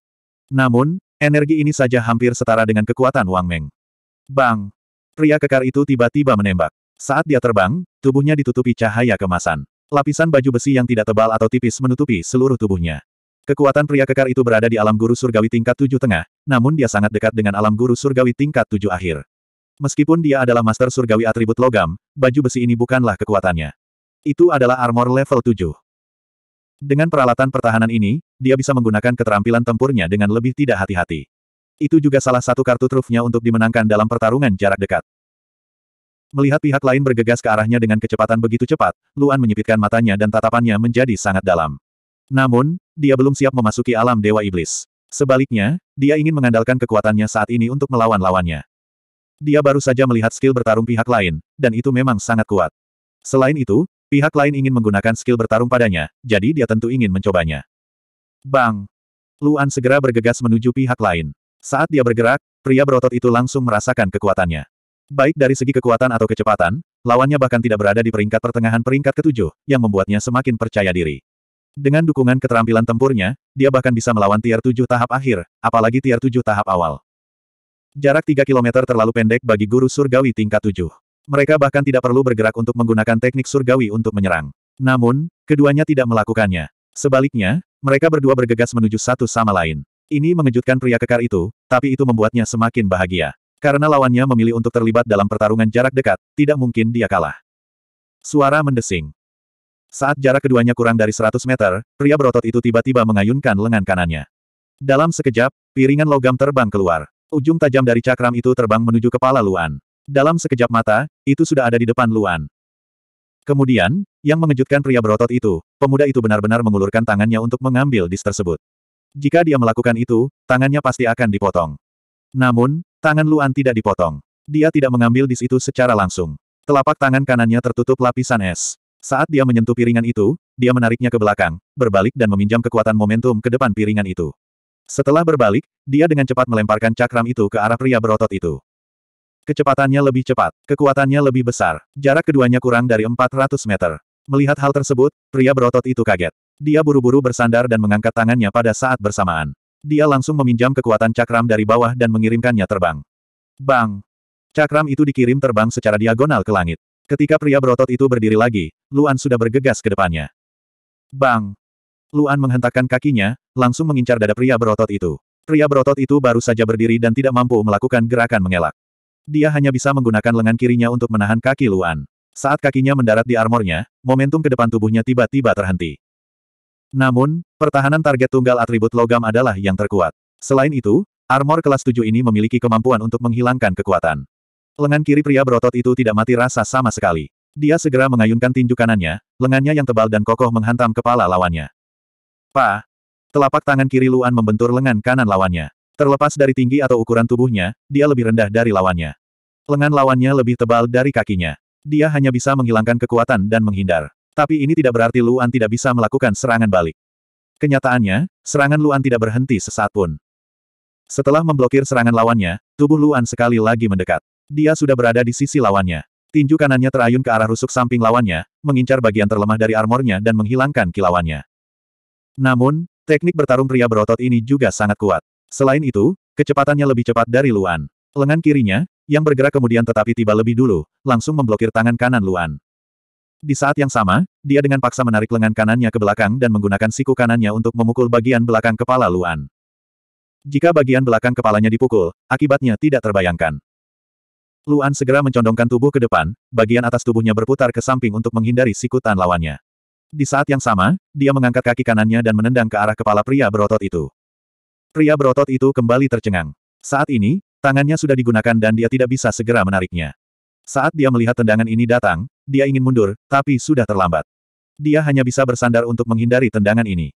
Namun, energi ini saja hampir setara dengan kekuatan Wang Meng. Bang! Pria kekar itu tiba-tiba menembak. Saat dia terbang, tubuhnya ditutupi cahaya kemasan. Lapisan baju besi yang tidak tebal atau tipis menutupi seluruh tubuhnya. Kekuatan pria kekar itu berada di alam guru surgawi tingkat tujuh tengah, namun dia sangat dekat dengan alam guru surgawi tingkat tujuh akhir. Meskipun dia adalah master surgawi atribut logam, baju besi ini bukanlah kekuatannya. Itu adalah armor level tujuh. Dengan peralatan pertahanan ini, dia bisa menggunakan keterampilan tempurnya dengan lebih tidak hati-hati. Itu juga salah satu kartu trufnya untuk dimenangkan dalam pertarungan jarak dekat. Melihat pihak lain bergegas ke arahnya dengan kecepatan begitu cepat, Luan menyipitkan matanya dan tatapannya menjadi sangat dalam. Namun, dia belum siap memasuki alam Dewa Iblis. Sebaliknya, dia ingin mengandalkan kekuatannya saat ini untuk melawan lawannya. Dia baru saja melihat skill bertarung pihak lain, dan itu memang sangat kuat. Selain itu, Pihak lain ingin menggunakan skill bertarung padanya, jadi dia tentu ingin mencobanya. Bang! Luan segera bergegas menuju pihak lain. Saat dia bergerak, pria berotot itu langsung merasakan kekuatannya. Baik dari segi kekuatan atau kecepatan, lawannya bahkan tidak berada di peringkat pertengahan peringkat ketujuh, yang membuatnya semakin percaya diri. Dengan dukungan keterampilan tempurnya, dia bahkan bisa melawan tier 7 tahap akhir, apalagi tier 7 tahap awal. Jarak 3 km terlalu pendek bagi guru surgawi tingkat 7. Mereka bahkan tidak perlu bergerak untuk menggunakan teknik surgawi untuk menyerang. Namun, keduanya tidak melakukannya. Sebaliknya, mereka berdua bergegas menuju satu sama lain. Ini mengejutkan pria kekar itu, tapi itu membuatnya semakin bahagia. Karena lawannya memilih untuk terlibat dalam pertarungan jarak dekat, tidak mungkin dia kalah. Suara mendesing. Saat jarak keduanya kurang dari 100 meter, pria berotot itu tiba-tiba mengayunkan lengan kanannya. Dalam sekejap, piringan logam terbang keluar. Ujung tajam dari cakram itu terbang menuju kepala Luan. Dalam sekejap mata, itu sudah ada di depan Luan. Kemudian, yang mengejutkan pria berotot itu, pemuda itu benar-benar mengulurkan tangannya untuk mengambil dis tersebut. Jika dia melakukan itu, tangannya pasti akan dipotong. Namun, tangan Luan tidak dipotong. Dia tidak mengambil dis itu secara langsung. Telapak tangan kanannya tertutup lapisan es. Saat dia menyentuh piringan itu, dia menariknya ke belakang, berbalik dan meminjam kekuatan momentum ke depan piringan itu. Setelah berbalik, dia dengan cepat melemparkan cakram itu ke arah pria berotot itu. Kecepatannya lebih cepat, kekuatannya lebih besar, jarak keduanya kurang dari 400 meter. Melihat hal tersebut, pria berotot itu kaget. Dia buru-buru bersandar dan mengangkat tangannya pada saat bersamaan. Dia langsung meminjam kekuatan cakram dari bawah dan mengirimkannya terbang. Bang! Cakram itu dikirim terbang secara diagonal ke langit. Ketika pria berotot itu berdiri lagi, Luan sudah bergegas ke depannya. Bang! Luan menghentakkan kakinya, langsung mengincar dada pria berotot itu. Pria berotot itu baru saja berdiri dan tidak mampu melakukan gerakan mengelak. Dia hanya bisa menggunakan lengan kirinya untuk menahan kaki Luan. Saat kakinya mendarat di armornya, momentum ke depan tubuhnya tiba-tiba terhenti. Namun, pertahanan target tunggal atribut logam adalah yang terkuat. Selain itu, armor kelas 7 ini memiliki kemampuan untuk menghilangkan kekuatan. Lengan kiri pria berotot itu tidak mati rasa sama sekali. Dia segera mengayunkan tinju kanannya, lengannya yang tebal dan kokoh menghantam kepala lawannya. Pa! Telapak tangan kiri Luan membentur lengan kanan lawannya. Terlepas dari tinggi atau ukuran tubuhnya, dia lebih rendah dari lawannya. Lengan lawannya lebih tebal dari kakinya. Dia hanya bisa menghilangkan kekuatan dan menghindar. Tapi ini tidak berarti Luan tidak bisa melakukan serangan balik. Kenyataannya, serangan Luan tidak berhenti sesaat pun. Setelah memblokir serangan lawannya, tubuh Luan sekali lagi mendekat. Dia sudah berada di sisi lawannya. Tinju kanannya terayun ke arah rusuk samping lawannya, mengincar bagian terlemah dari armornya dan menghilangkan kilauannya. Namun, teknik bertarung pria berotot ini juga sangat kuat. Selain itu, kecepatannya lebih cepat dari Luan. Lengan kirinya, yang bergerak kemudian tetapi tiba lebih dulu, langsung memblokir tangan kanan Luan. Di saat yang sama, dia dengan paksa menarik lengan kanannya ke belakang dan menggunakan siku kanannya untuk memukul bagian belakang kepala Luan. Jika bagian belakang kepalanya dipukul, akibatnya tidak terbayangkan. Luan segera mencondongkan tubuh ke depan, bagian atas tubuhnya berputar ke samping untuk menghindari sikutan lawannya. Di saat yang sama, dia mengangkat kaki kanannya dan menendang ke arah kepala pria berotot itu. Pria berotot itu kembali tercengang. Saat ini, tangannya sudah digunakan dan dia tidak bisa segera menariknya. Saat dia melihat tendangan ini datang, dia ingin mundur, tapi sudah terlambat. Dia hanya bisa bersandar untuk menghindari tendangan ini.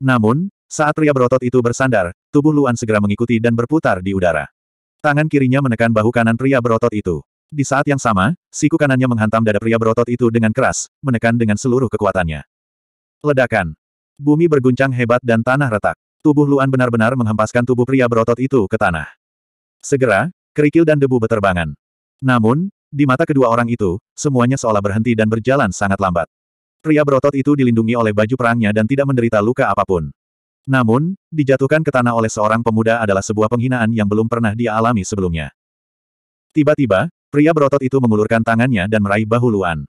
Namun, saat pria berotot itu bersandar, tubuh Luan segera mengikuti dan berputar di udara. Tangan kirinya menekan bahu kanan pria berotot itu. Di saat yang sama, siku kanannya menghantam dada pria berotot itu dengan keras, menekan dengan seluruh kekuatannya. Ledakan. Bumi berguncang hebat dan tanah retak tubuh Luan benar-benar menghempaskan tubuh pria berotot itu ke tanah. Segera, kerikil dan debu beterbangan. Namun, di mata kedua orang itu, semuanya seolah berhenti dan berjalan sangat lambat. Pria berotot itu dilindungi oleh baju perangnya dan tidak menderita luka apapun. Namun, dijatuhkan ke tanah oleh seorang pemuda adalah sebuah penghinaan yang belum pernah dia alami sebelumnya. Tiba-tiba, pria berotot itu mengulurkan tangannya dan meraih bahu Luan.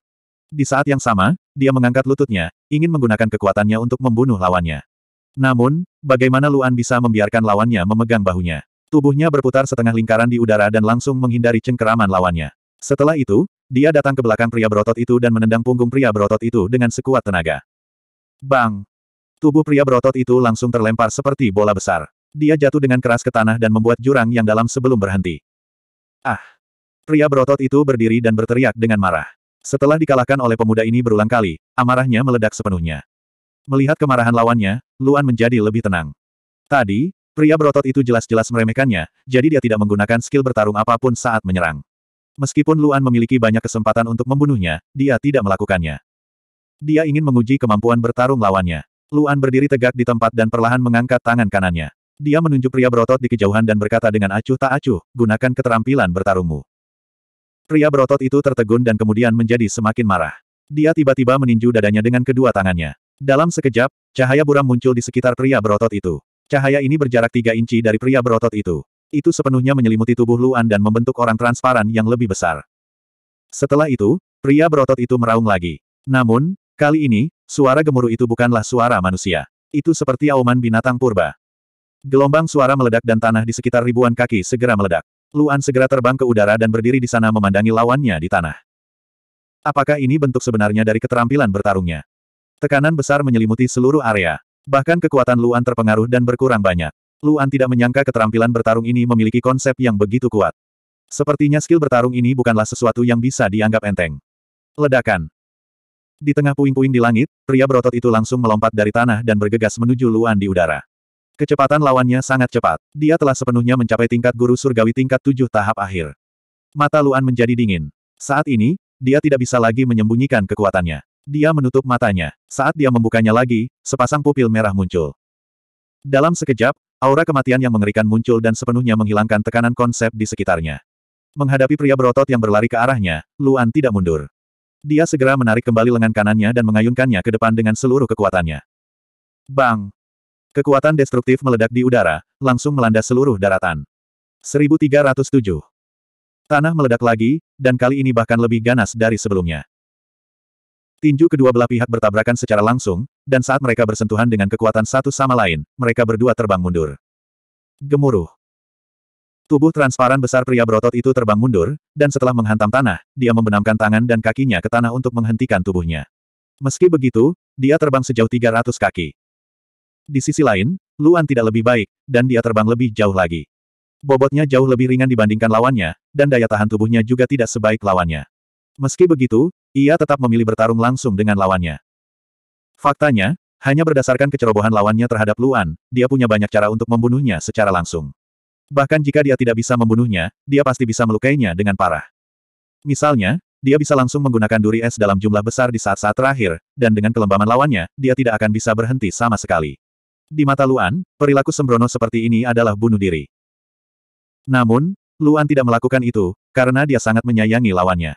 Di saat yang sama, dia mengangkat lututnya, ingin menggunakan kekuatannya untuk membunuh lawannya. Namun, bagaimana Luan bisa membiarkan lawannya memegang bahunya? Tubuhnya berputar setengah lingkaran di udara dan langsung menghindari cengkeraman lawannya. Setelah itu, dia datang ke belakang pria berotot itu dan menendang punggung pria berotot itu dengan sekuat tenaga. Bang! Tubuh pria berotot itu langsung terlempar seperti bola besar. Dia jatuh dengan keras ke tanah dan membuat jurang yang dalam sebelum berhenti. Ah! Pria berotot itu berdiri dan berteriak dengan marah. Setelah dikalahkan oleh pemuda ini berulang kali, amarahnya meledak sepenuhnya. Melihat kemarahan lawannya, Luan menjadi lebih tenang. Tadi, pria berotot itu jelas-jelas meremehkannya, jadi dia tidak menggunakan skill bertarung apapun saat menyerang. Meskipun Luan memiliki banyak kesempatan untuk membunuhnya, dia tidak melakukannya. Dia ingin menguji kemampuan bertarung lawannya. Luan berdiri tegak di tempat dan perlahan mengangkat tangan kanannya. Dia menunjuk pria berotot di kejauhan dan berkata dengan acuh tak acuh, gunakan keterampilan bertarungmu. Pria berotot itu tertegun dan kemudian menjadi semakin marah. Dia tiba-tiba meninju dadanya dengan kedua tangannya. Dalam sekejap, cahaya buram muncul di sekitar pria berotot itu. Cahaya ini berjarak tiga inci dari pria berotot itu. Itu sepenuhnya menyelimuti tubuh Luan dan membentuk orang transparan yang lebih besar. Setelah itu, pria berotot itu meraung lagi. Namun, kali ini, suara gemuruh itu bukanlah suara manusia. Itu seperti auman binatang purba. Gelombang suara meledak dan tanah di sekitar ribuan kaki segera meledak. Luan segera terbang ke udara dan berdiri di sana memandangi lawannya di tanah. Apakah ini bentuk sebenarnya dari keterampilan bertarungnya? Tekanan besar menyelimuti seluruh area. Bahkan kekuatan Luan terpengaruh dan berkurang banyak. Luan tidak menyangka keterampilan bertarung ini memiliki konsep yang begitu kuat. Sepertinya skill bertarung ini bukanlah sesuatu yang bisa dianggap enteng. Ledakan. Di tengah puing-puing di langit, pria berotot itu langsung melompat dari tanah dan bergegas menuju Luan di udara. Kecepatan lawannya sangat cepat. Dia telah sepenuhnya mencapai tingkat guru surgawi tingkat tujuh tahap akhir. Mata Luan menjadi dingin. Saat ini, dia tidak bisa lagi menyembunyikan kekuatannya. Dia menutup matanya. Saat dia membukanya lagi, sepasang pupil merah muncul. Dalam sekejap, aura kematian yang mengerikan muncul dan sepenuhnya menghilangkan tekanan konsep di sekitarnya. Menghadapi pria berotot yang berlari ke arahnya, Luan tidak mundur. Dia segera menarik kembali lengan kanannya dan mengayunkannya ke depan dengan seluruh kekuatannya. Bang! Kekuatan destruktif meledak di udara, langsung melanda seluruh daratan. 1307. Tanah meledak lagi, dan kali ini bahkan lebih ganas dari sebelumnya. Tinju kedua belah pihak bertabrakan secara langsung, dan saat mereka bersentuhan dengan kekuatan satu sama lain, mereka berdua terbang mundur. Gemuruh. Tubuh transparan besar pria berotot itu terbang mundur, dan setelah menghantam tanah, dia membenamkan tangan dan kakinya ke tanah untuk menghentikan tubuhnya. Meski begitu, dia terbang sejauh 300 kaki. Di sisi lain, Luan tidak lebih baik, dan dia terbang lebih jauh lagi. Bobotnya jauh lebih ringan dibandingkan lawannya, dan daya tahan tubuhnya juga tidak sebaik lawannya. Meski begitu, ia tetap memilih bertarung langsung dengan lawannya. Faktanya, hanya berdasarkan kecerobohan lawannya terhadap Luan, dia punya banyak cara untuk membunuhnya secara langsung. Bahkan jika dia tidak bisa membunuhnya, dia pasti bisa melukainya dengan parah. Misalnya, dia bisa langsung menggunakan duri es dalam jumlah besar di saat-saat terakhir, dan dengan kelembaman lawannya, dia tidak akan bisa berhenti sama sekali. Di mata Luan, perilaku sembrono seperti ini adalah bunuh diri. Namun, Luan tidak melakukan itu, karena dia sangat menyayangi lawannya.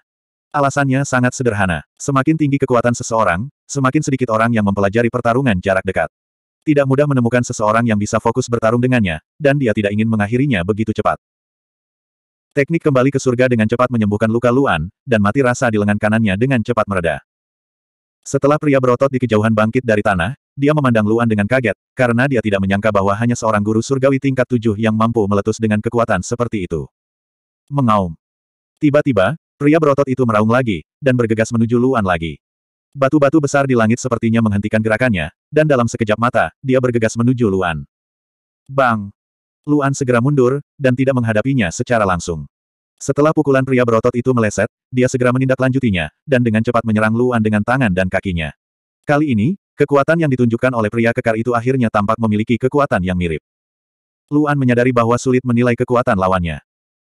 Alasannya sangat sederhana. Semakin tinggi kekuatan seseorang, semakin sedikit orang yang mempelajari pertarungan jarak dekat. Tidak mudah menemukan seseorang yang bisa fokus bertarung dengannya, dan dia tidak ingin mengakhirinya begitu cepat. Teknik kembali ke surga dengan cepat menyembuhkan luka Luan, dan mati rasa di lengan kanannya dengan cepat mereda. Setelah pria berotot di kejauhan bangkit dari tanah, dia memandang Luan dengan kaget, karena dia tidak menyangka bahwa hanya seorang guru surgawi tingkat tujuh yang mampu meletus dengan kekuatan seperti itu. Mengaum. Tiba-tiba, Pria berotot itu meraung lagi, dan bergegas menuju Luan lagi. Batu-batu besar di langit sepertinya menghentikan gerakannya, dan dalam sekejap mata, dia bergegas menuju Luan. Bang! Luan segera mundur, dan tidak menghadapinya secara langsung. Setelah pukulan pria berotot itu meleset, dia segera menindaklanjutinya, dan dengan cepat menyerang Luan dengan tangan dan kakinya. Kali ini, kekuatan yang ditunjukkan oleh pria kekar itu akhirnya tampak memiliki kekuatan yang mirip. Luan menyadari bahwa sulit menilai kekuatan lawannya.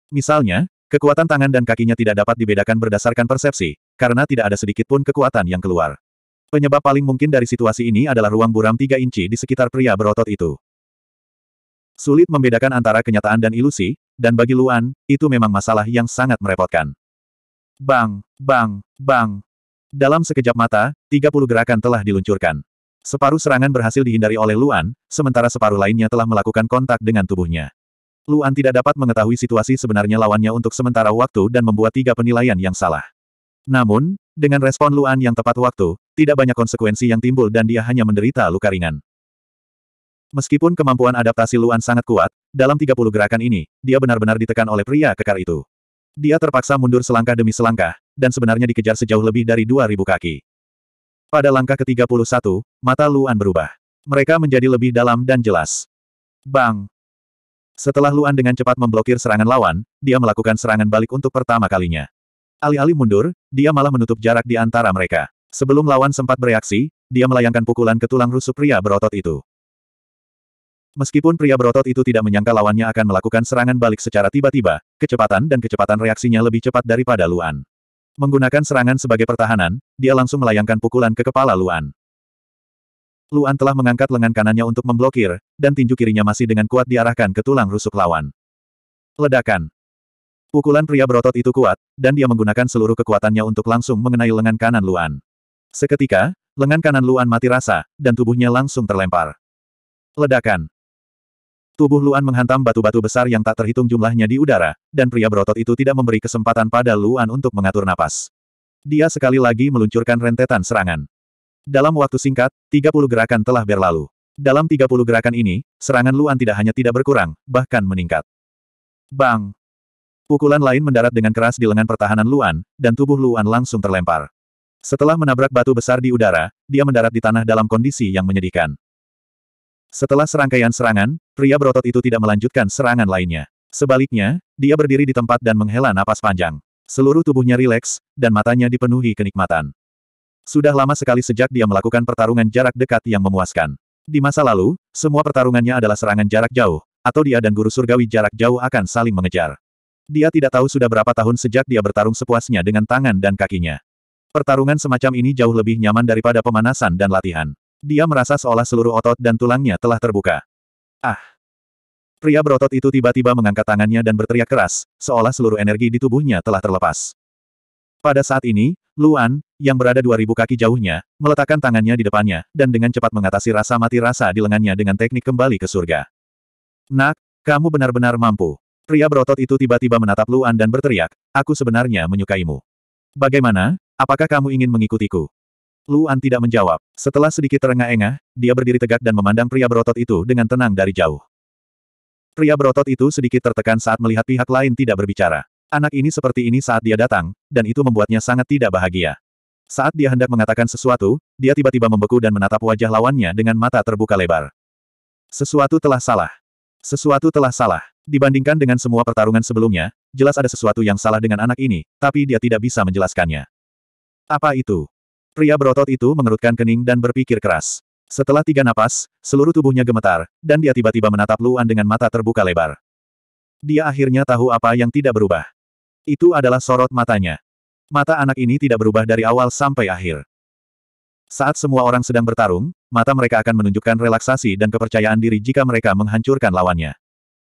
Misalnya, Kekuatan tangan dan kakinya tidak dapat dibedakan berdasarkan persepsi, karena tidak ada sedikit pun kekuatan yang keluar. Penyebab paling mungkin dari situasi ini adalah ruang buram tiga inci di sekitar pria berotot itu. Sulit membedakan antara kenyataan dan ilusi, dan bagi Luan, itu memang masalah yang sangat merepotkan. Bang, bang, bang. Dalam sekejap mata, 30 gerakan telah diluncurkan. Separuh serangan berhasil dihindari oleh Luan, sementara separuh lainnya telah melakukan kontak dengan tubuhnya. Luan tidak dapat mengetahui situasi sebenarnya lawannya untuk sementara waktu dan membuat tiga penilaian yang salah. Namun, dengan respon Luan yang tepat waktu, tidak banyak konsekuensi yang timbul dan dia hanya menderita luka ringan. Meskipun kemampuan adaptasi Luan sangat kuat, dalam 30 gerakan ini, dia benar-benar ditekan oleh pria kekar itu. Dia terpaksa mundur selangkah demi selangkah, dan sebenarnya dikejar sejauh lebih dari 2.000 kaki. Pada langkah ke-31, mata Luan berubah. Mereka menjadi lebih dalam dan jelas. Bang! Setelah Luan dengan cepat memblokir serangan lawan, dia melakukan serangan balik untuk pertama kalinya. Alih-alih mundur, dia malah menutup jarak di antara mereka. Sebelum lawan sempat bereaksi, dia melayangkan pukulan ke tulang rusuk pria berotot itu. Meskipun pria berotot itu tidak menyangka lawannya akan melakukan serangan balik secara tiba-tiba, kecepatan dan kecepatan reaksinya lebih cepat daripada Luan. Menggunakan serangan sebagai pertahanan, dia langsung melayangkan pukulan ke kepala Luan. Luan telah mengangkat lengan kanannya untuk memblokir, dan tinju kirinya masih dengan kuat diarahkan ke tulang rusuk lawan. Ledakan. Pukulan pria berotot itu kuat, dan dia menggunakan seluruh kekuatannya untuk langsung mengenai lengan kanan Luan. Seketika, lengan kanan Luan mati rasa, dan tubuhnya langsung terlempar. Ledakan. Tubuh Luan menghantam batu-batu besar yang tak terhitung jumlahnya di udara, dan pria berotot itu tidak memberi kesempatan pada Luan untuk mengatur napas. Dia sekali lagi meluncurkan rentetan serangan. Dalam waktu singkat, 30 gerakan telah berlalu. Dalam 30 gerakan ini, serangan Luan tidak hanya tidak berkurang, bahkan meningkat. Bang! Pukulan lain mendarat dengan keras di lengan pertahanan Luan, dan tubuh Luan langsung terlempar. Setelah menabrak batu besar di udara, dia mendarat di tanah dalam kondisi yang menyedihkan. Setelah serangkaian serangan, pria berotot itu tidak melanjutkan serangan lainnya. Sebaliknya, dia berdiri di tempat dan menghela napas panjang. Seluruh tubuhnya rileks, dan matanya dipenuhi kenikmatan. Sudah lama sekali sejak dia melakukan pertarungan jarak dekat yang memuaskan. Di masa lalu, semua pertarungannya adalah serangan jarak jauh, atau dia dan guru surgawi jarak jauh akan saling mengejar. Dia tidak tahu sudah berapa tahun sejak dia bertarung sepuasnya dengan tangan dan kakinya. Pertarungan semacam ini jauh lebih nyaman daripada pemanasan dan latihan. Dia merasa seolah seluruh otot dan tulangnya telah terbuka. Ah! Pria berotot itu tiba-tiba mengangkat tangannya dan berteriak keras, seolah seluruh energi di tubuhnya telah terlepas. Pada saat ini, Luan, yang berada 2000 kaki jauhnya, meletakkan tangannya di depannya, dan dengan cepat mengatasi rasa mati rasa di lengannya dengan teknik kembali ke surga. Nak, kamu benar-benar mampu. Pria berotot itu tiba-tiba menatap Luan dan berteriak, aku sebenarnya menyukaimu. Bagaimana, apakah kamu ingin mengikutiku? Luan tidak menjawab. Setelah sedikit terengah-engah, dia berdiri tegak dan memandang pria berotot itu dengan tenang dari jauh. Pria berotot itu sedikit tertekan saat melihat pihak lain tidak berbicara. Anak ini seperti ini saat dia datang, dan itu membuatnya sangat tidak bahagia. Saat dia hendak mengatakan sesuatu, dia tiba-tiba membeku dan menatap wajah lawannya dengan mata terbuka lebar. Sesuatu telah salah. Sesuatu telah salah. Dibandingkan dengan semua pertarungan sebelumnya, jelas ada sesuatu yang salah dengan anak ini, tapi dia tidak bisa menjelaskannya. Apa itu? Pria berotot itu mengerutkan kening dan berpikir keras. Setelah tiga napas, seluruh tubuhnya gemetar, dan dia tiba-tiba menatap Luan dengan mata terbuka lebar. Dia akhirnya tahu apa yang tidak berubah. Itu adalah sorot matanya. Mata anak ini tidak berubah dari awal sampai akhir. Saat semua orang sedang bertarung, mata mereka akan menunjukkan relaksasi dan kepercayaan diri jika mereka menghancurkan lawannya.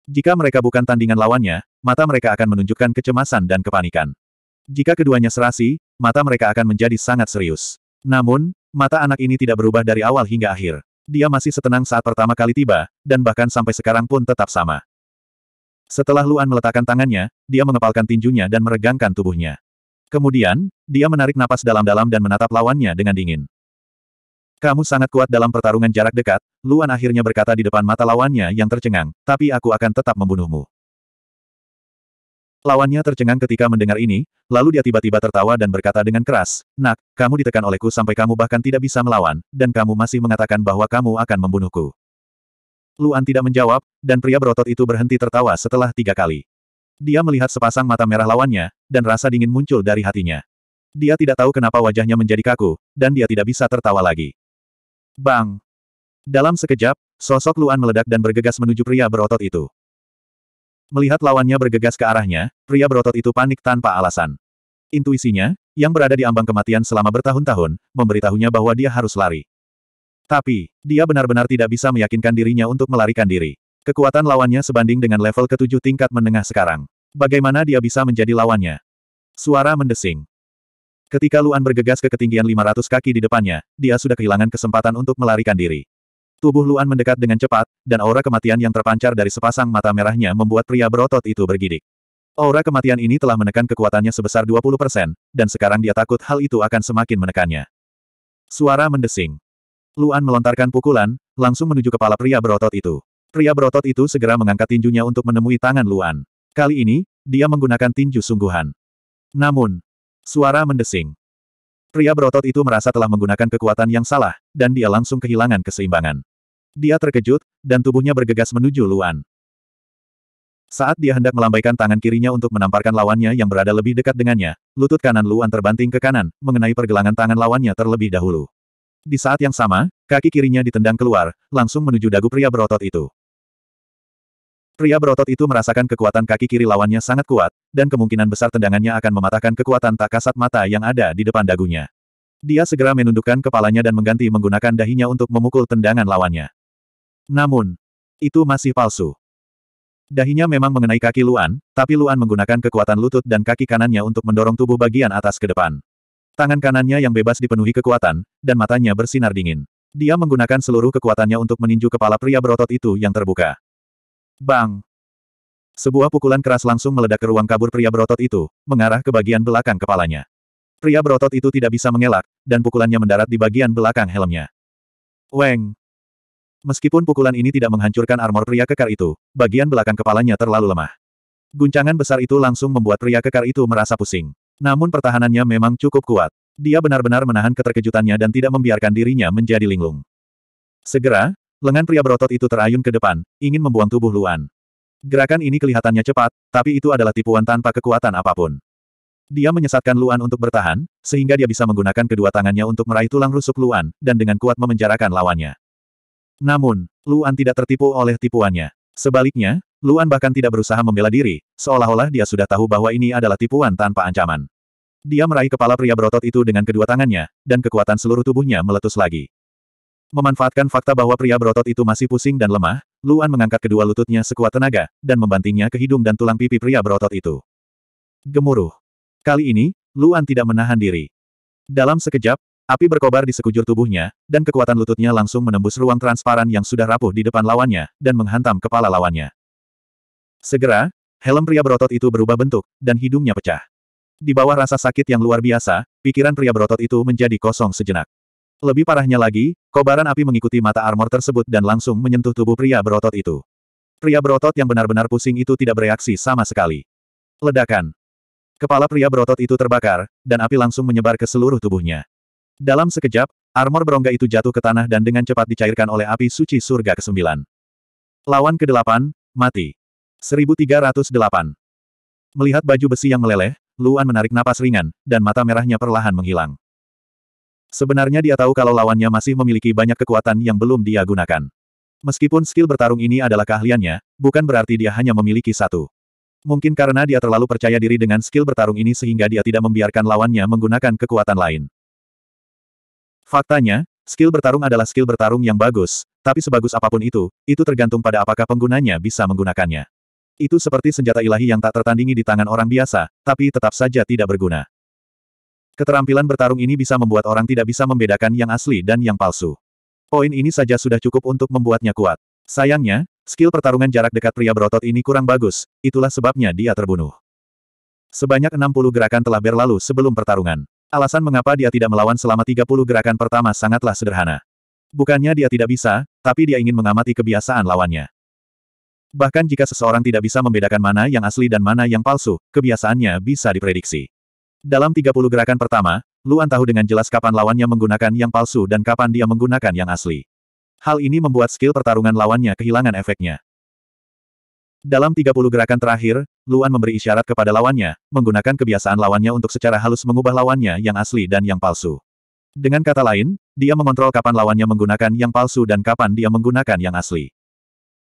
Jika mereka bukan tandingan lawannya, mata mereka akan menunjukkan kecemasan dan kepanikan. Jika keduanya serasi, mata mereka akan menjadi sangat serius. Namun, mata anak ini tidak berubah dari awal hingga akhir. Dia masih setenang saat pertama kali tiba, dan bahkan sampai sekarang pun tetap sama. Setelah Luan meletakkan tangannya, dia mengepalkan tinjunya dan meregangkan tubuhnya. Kemudian, dia menarik napas dalam-dalam dan menatap lawannya dengan dingin. Kamu sangat kuat dalam pertarungan jarak dekat, Luan akhirnya berkata di depan mata lawannya yang tercengang, tapi aku akan tetap membunuhmu. Lawannya tercengang ketika mendengar ini, lalu dia tiba-tiba tertawa dan berkata dengan keras, Nak, kamu ditekan olehku sampai kamu bahkan tidak bisa melawan, dan kamu masih mengatakan bahwa kamu akan membunuhku. Luan tidak menjawab, dan pria berotot itu berhenti tertawa setelah tiga kali. Dia melihat sepasang mata merah lawannya, dan rasa dingin muncul dari hatinya. Dia tidak tahu kenapa wajahnya menjadi kaku, dan dia tidak bisa tertawa lagi. Bang! Dalam sekejap, sosok Luan meledak dan bergegas menuju pria berotot itu. Melihat lawannya bergegas ke arahnya, pria berotot itu panik tanpa alasan. Intuisinya, yang berada di ambang kematian selama bertahun-tahun, memberitahunya bahwa dia harus lari. Tapi, dia benar-benar tidak bisa meyakinkan dirinya untuk melarikan diri. Kekuatan lawannya sebanding dengan level ketujuh tingkat menengah sekarang. Bagaimana dia bisa menjadi lawannya? Suara mendesing. Ketika Luan bergegas ke ketinggian 500 kaki di depannya, dia sudah kehilangan kesempatan untuk melarikan diri. Tubuh Luan mendekat dengan cepat, dan aura kematian yang terpancar dari sepasang mata merahnya membuat pria berotot itu bergidik. Aura kematian ini telah menekan kekuatannya sebesar 20%, dan sekarang dia takut hal itu akan semakin menekannya. Suara mendesing. Luan melontarkan pukulan, langsung menuju kepala pria berotot itu. Pria berotot itu segera mengangkat tinjunya untuk menemui tangan Luan. Kali ini, dia menggunakan tinju sungguhan. Namun, suara mendesing. Pria berotot itu merasa telah menggunakan kekuatan yang salah, dan dia langsung kehilangan keseimbangan. Dia terkejut, dan tubuhnya bergegas menuju Luan. Saat dia hendak melambaikan tangan kirinya untuk menamparkan lawannya yang berada lebih dekat dengannya, lutut kanan Luan terbanting ke kanan, mengenai pergelangan tangan lawannya terlebih dahulu. Di saat yang sama, kaki kirinya ditendang keluar, langsung menuju dagu pria berotot itu. Pria berotot itu merasakan kekuatan kaki kiri lawannya sangat kuat, dan kemungkinan besar tendangannya akan mematahkan kekuatan tak kasat mata yang ada di depan dagunya. Dia segera menundukkan kepalanya dan mengganti menggunakan dahinya untuk memukul tendangan lawannya. Namun, itu masih palsu. Dahinya memang mengenai kaki Luan, tapi Luan menggunakan kekuatan lutut dan kaki kanannya untuk mendorong tubuh bagian atas ke depan. Tangan kanannya yang bebas dipenuhi kekuatan, dan matanya bersinar dingin. Dia menggunakan seluruh kekuatannya untuk meninju kepala pria berotot itu yang terbuka. Bang! Sebuah pukulan keras langsung meledak ke ruang kabur pria berotot itu, mengarah ke bagian belakang kepalanya. Pria berotot itu tidak bisa mengelak, dan pukulannya mendarat di bagian belakang helmnya. Weng! Meskipun pukulan ini tidak menghancurkan armor pria kekar itu, bagian belakang kepalanya terlalu lemah. Guncangan besar itu langsung membuat pria kekar itu merasa pusing. Namun pertahanannya memang cukup kuat. Dia benar-benar menahan keterkejutannya dan tidak membiarkan dirinya menjadi linglung. Segera, Lengan pria berotot itu terayun ke depan, ingin membuang tubuh Luan. Gerakan ini kelihatannya cepat, tapi itu adalah tipuan tanpa kekuatan apapun. Dia menyesatkan Luan untuk bertahan, sehingga dia bisa menggunakan kedua tangannya untuk meraih tulang rusuk Luan, dan dengan kuat memenjarakan lawannya. Namun, Luan tidak tertipu oleh tipuannya. Sebaliknya, Luan bahkan tidak berusaha membela diri, seolah-olah dia sudah tahu bahwa ini adalah tipuan tanpa ancaman. Dia meraih kepala pria berotot itu dengan kedua tangannya, dan kekuatan seluruh tubuhnya meletus lagi. Memanfaatkan fakta bahwa pria berotot itu masih pusing dan lemah, Luan mengangkat kedua lututnya sekuat tenaga, dan membantingnya ke hidung dan tulang pipi pria berotot itu. Gemuruh. Kali ini, Luan tidak menahan diri. Dalam sekejap, api berkobar di sekujur tubuhnya, dan kekuatan lututnya langsung menembus ruang transparan yang sudah rapuh di depan lawannya, dan menghantam kepala lawannya. Segera, helm pria berotot itu berubah bentuk, dan hidungnya pecah. Di bawah rasa sakit yang luar biasa, pikiran pria berotot itu menjadi kosong sejenak. Lebih parahnya lagi, kobaran api mengikuti mata armor tersebut dan langsung menyentuh tubuh pria berotot itu. Pria berotot yang benar-benar pusing itu tidak bereaksi sama sekali. Ledakan. Kepala pria berotot itu terbakar, dan api langsung menyebar ke seluruh tubuhnya. Dalam sekejap, armor berongga itu jatuh ke tanah dan dengan cepat dicairkan oleh api suci surga ke-9. Lawan ke-8, mati. 1308. Melihat baju besi yang meleleh, Luan menarik napas ringan, dan mata merahnya perlahan menghilang. Sebenarnya dia tahu kalau lawannya masih memiliki banyak kekuatan yang belum dia gunakan. Meskipun skill bertarung ini adalah keahliannya, bukan berarti dia hanya memiliki satu. Mungkin karena dia terlalu percaya diri dengan skill bertarung ini sehingga dia tidak membiarkan lawannya menggunakan kekuatan lain. Faktanya, skill bertarung adalah skill bertarung yang bagus, tapi sebagus apapun itu, itu tergantung pada apakah penggunanya bisa menggunakannya. Itu seperti senjata ilahi yang tak tertandingi di tangan orang biasa, tapi tetap saja tidak berguna. Keterampilan bertarung ini bisa membuat orang tidak bisa membedakan yang asli dan yang palsu. Poin ini saja sudah cukup untuk membuatnya kuat. Sayangnya, skill pertarungan jarak dekat pria berotot ini kurang bagus, itulah sebabnya dia terbunuh. Sebanyak 60 gerakan telah berlalu sebelum pertarungan. Alasan mengapa dia tidak melawan selama 30 gerakan pertama sangatlah sederhana. Bukannya dia tidak bisa, tapi dia ingin mengamati kebiasaan lawannya. Bahkan jika seseorang tidak bisa membedakan mana yang asli dan mana yang palsu, kebiasaannya bisa diprediksi. Dalam 30 gerakan pertama, Luan tahu dengan jelas kapan lawannya menggunakan yang palsu dan kapan dia menggunakan yang asli. Hal ini membuat skill pertarungan lawannya kehilangan efeknya. Dalam 30 gerakan terakhir, Luan memberi isyarat kepada lawannya, menggunakan kebiasaan lawannya untuk secara halus mengubah lawannya yang asli dan yang palsu. Dengan kata lain, dia mengontrol kapan lawannya menggunakan yang palsu dan kapan dia menggunakan yang asli.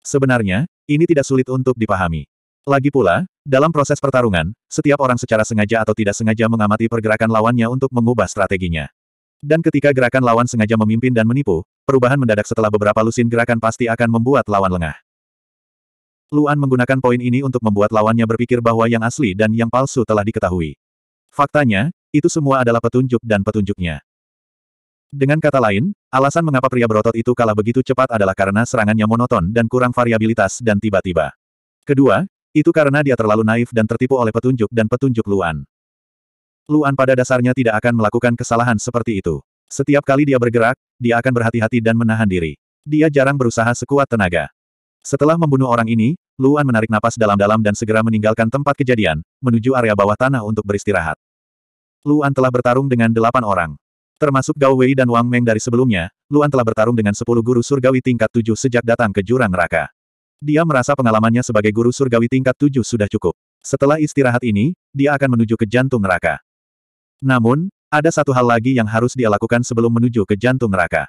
Sebenarnya, ini tidak sulit untuk dipahami. Lagi pula, dalam proses pertarungan, setiap orang secara sengaja atau tidak sengaja mengamati pergerakan lawannya untuk mengubah strateginya. Dan ketika gerakan lawan sengaja memimpin dan menipu, perubahan mendadak setelah beberapa lusin gerakan pasti akan membuat lawan lengah. Luan menggunakan poin ini untuk membuat lawannya berpikir bahwa yang asli dan yang palsu telah diketahui. Faktanya, itu semua adalah petunjuk dan petunjuknya. Dengan kata lain, alasan mengapa pria berotot itu kalah begitu cepat adalah karena serangannya monoton dan kurang variabilitas dan tiba-tiba. Kedua, itu karena dia terlalu naif dan tertipu oleh petunjuk dan petunjuk Luan. Luan pada dasarnya tidak akan melakukan kesalahan seperti itu. Setiap kali dia bergerak, dia akan berhati-hati dan menahan diri. Dia jarang berusaha sekuat tenaga. Setelah membunuh orang ini, Luan menarik napas dalam-dalam dan segera meninggalkan tempat kejadian, menuju area bawah tanah untuk beristirahat. Luan telah bertarung dengan delapan orang. Termasuk Gao Wei dan Wang Meng dari sebelumnya, Luan telah bertarung dengan sepuluh guru surgawi tingkat tujuh sejak datang ke jurang neraka. Dia merasa pengalamannya sebagai guru surgawi tingkat tujuh sudah cukup. Setelah istirahat ini, dia akan menuju ke jantung neraka. Namun, ada satu hal lagi yang harus dia lakukan sebelum menuju ke jantung neraka.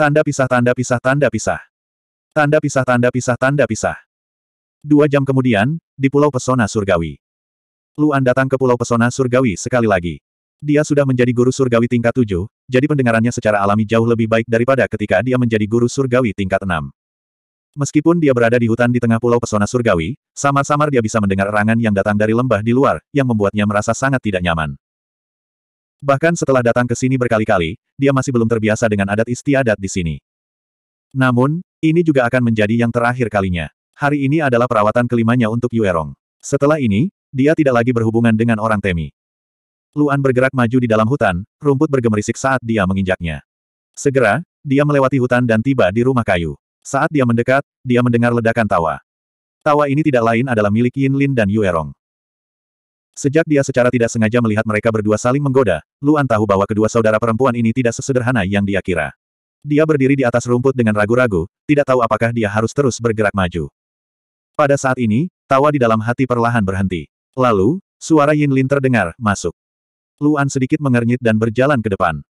Tanda pisah tanda pisah tanda pisah. Tanda pisah tanda pisah tanda pisah. Dua jam kemudian, di Pulau Pesona Surgawi. Luan datang ke Pulau Pesona Surgawi sekali lagi. Dia sudah menjadi guru surgawi tingkat tujuh, jadi pendengarannya secara alami jauh lebih baik daripada ketika dia menjadi guru surgawi tingkat enam. Meskipun dia berada di hutan di tengah pulau pesona surgawi, samar-samar dia bisa mendengar erangan yang datang dari lembah di luar, yang membuatnya merasa sangat tidak nyaman. Bahkan setelah datang ke sini berkali-kali, dia masih belum terbiasa dengan adat istiadat di sini. Namun, ini juga akan menjadi yang terakhir kalinya. Hari ini adalah perawatan kelimanya untuk Yuerong. Setelah ini, dia tidak lagi berhubungan dengan orang Temi. Luan bergerak maju di dalam hutan, rumput bergemerisik saat dia menginjaknya. Segera, dia melewati hutan dan tiba di rumah kayu. Saat dia mendekat, dia mendengar ledakan tawa. Tawa ini tidak lain adalah milik Yin Lin dan Yue Rong. Sejak dia secara tidak sengaja melihat mereka berdua saling menggoda, Luan tahu bahwa kedua saudara perempuan ini tidak sesederhana yang dia kira. Dia berdiri di atas rumput dengan ragu-ragu, tidak tahu apakah dia harus terus bergerak maju. Pada saat ini, tawa di dalam hati perlahan berhenti. Lalu, suara Yin Lin terdengar, masuk. Luan sedikit mengernyit dan berjalan ke depan.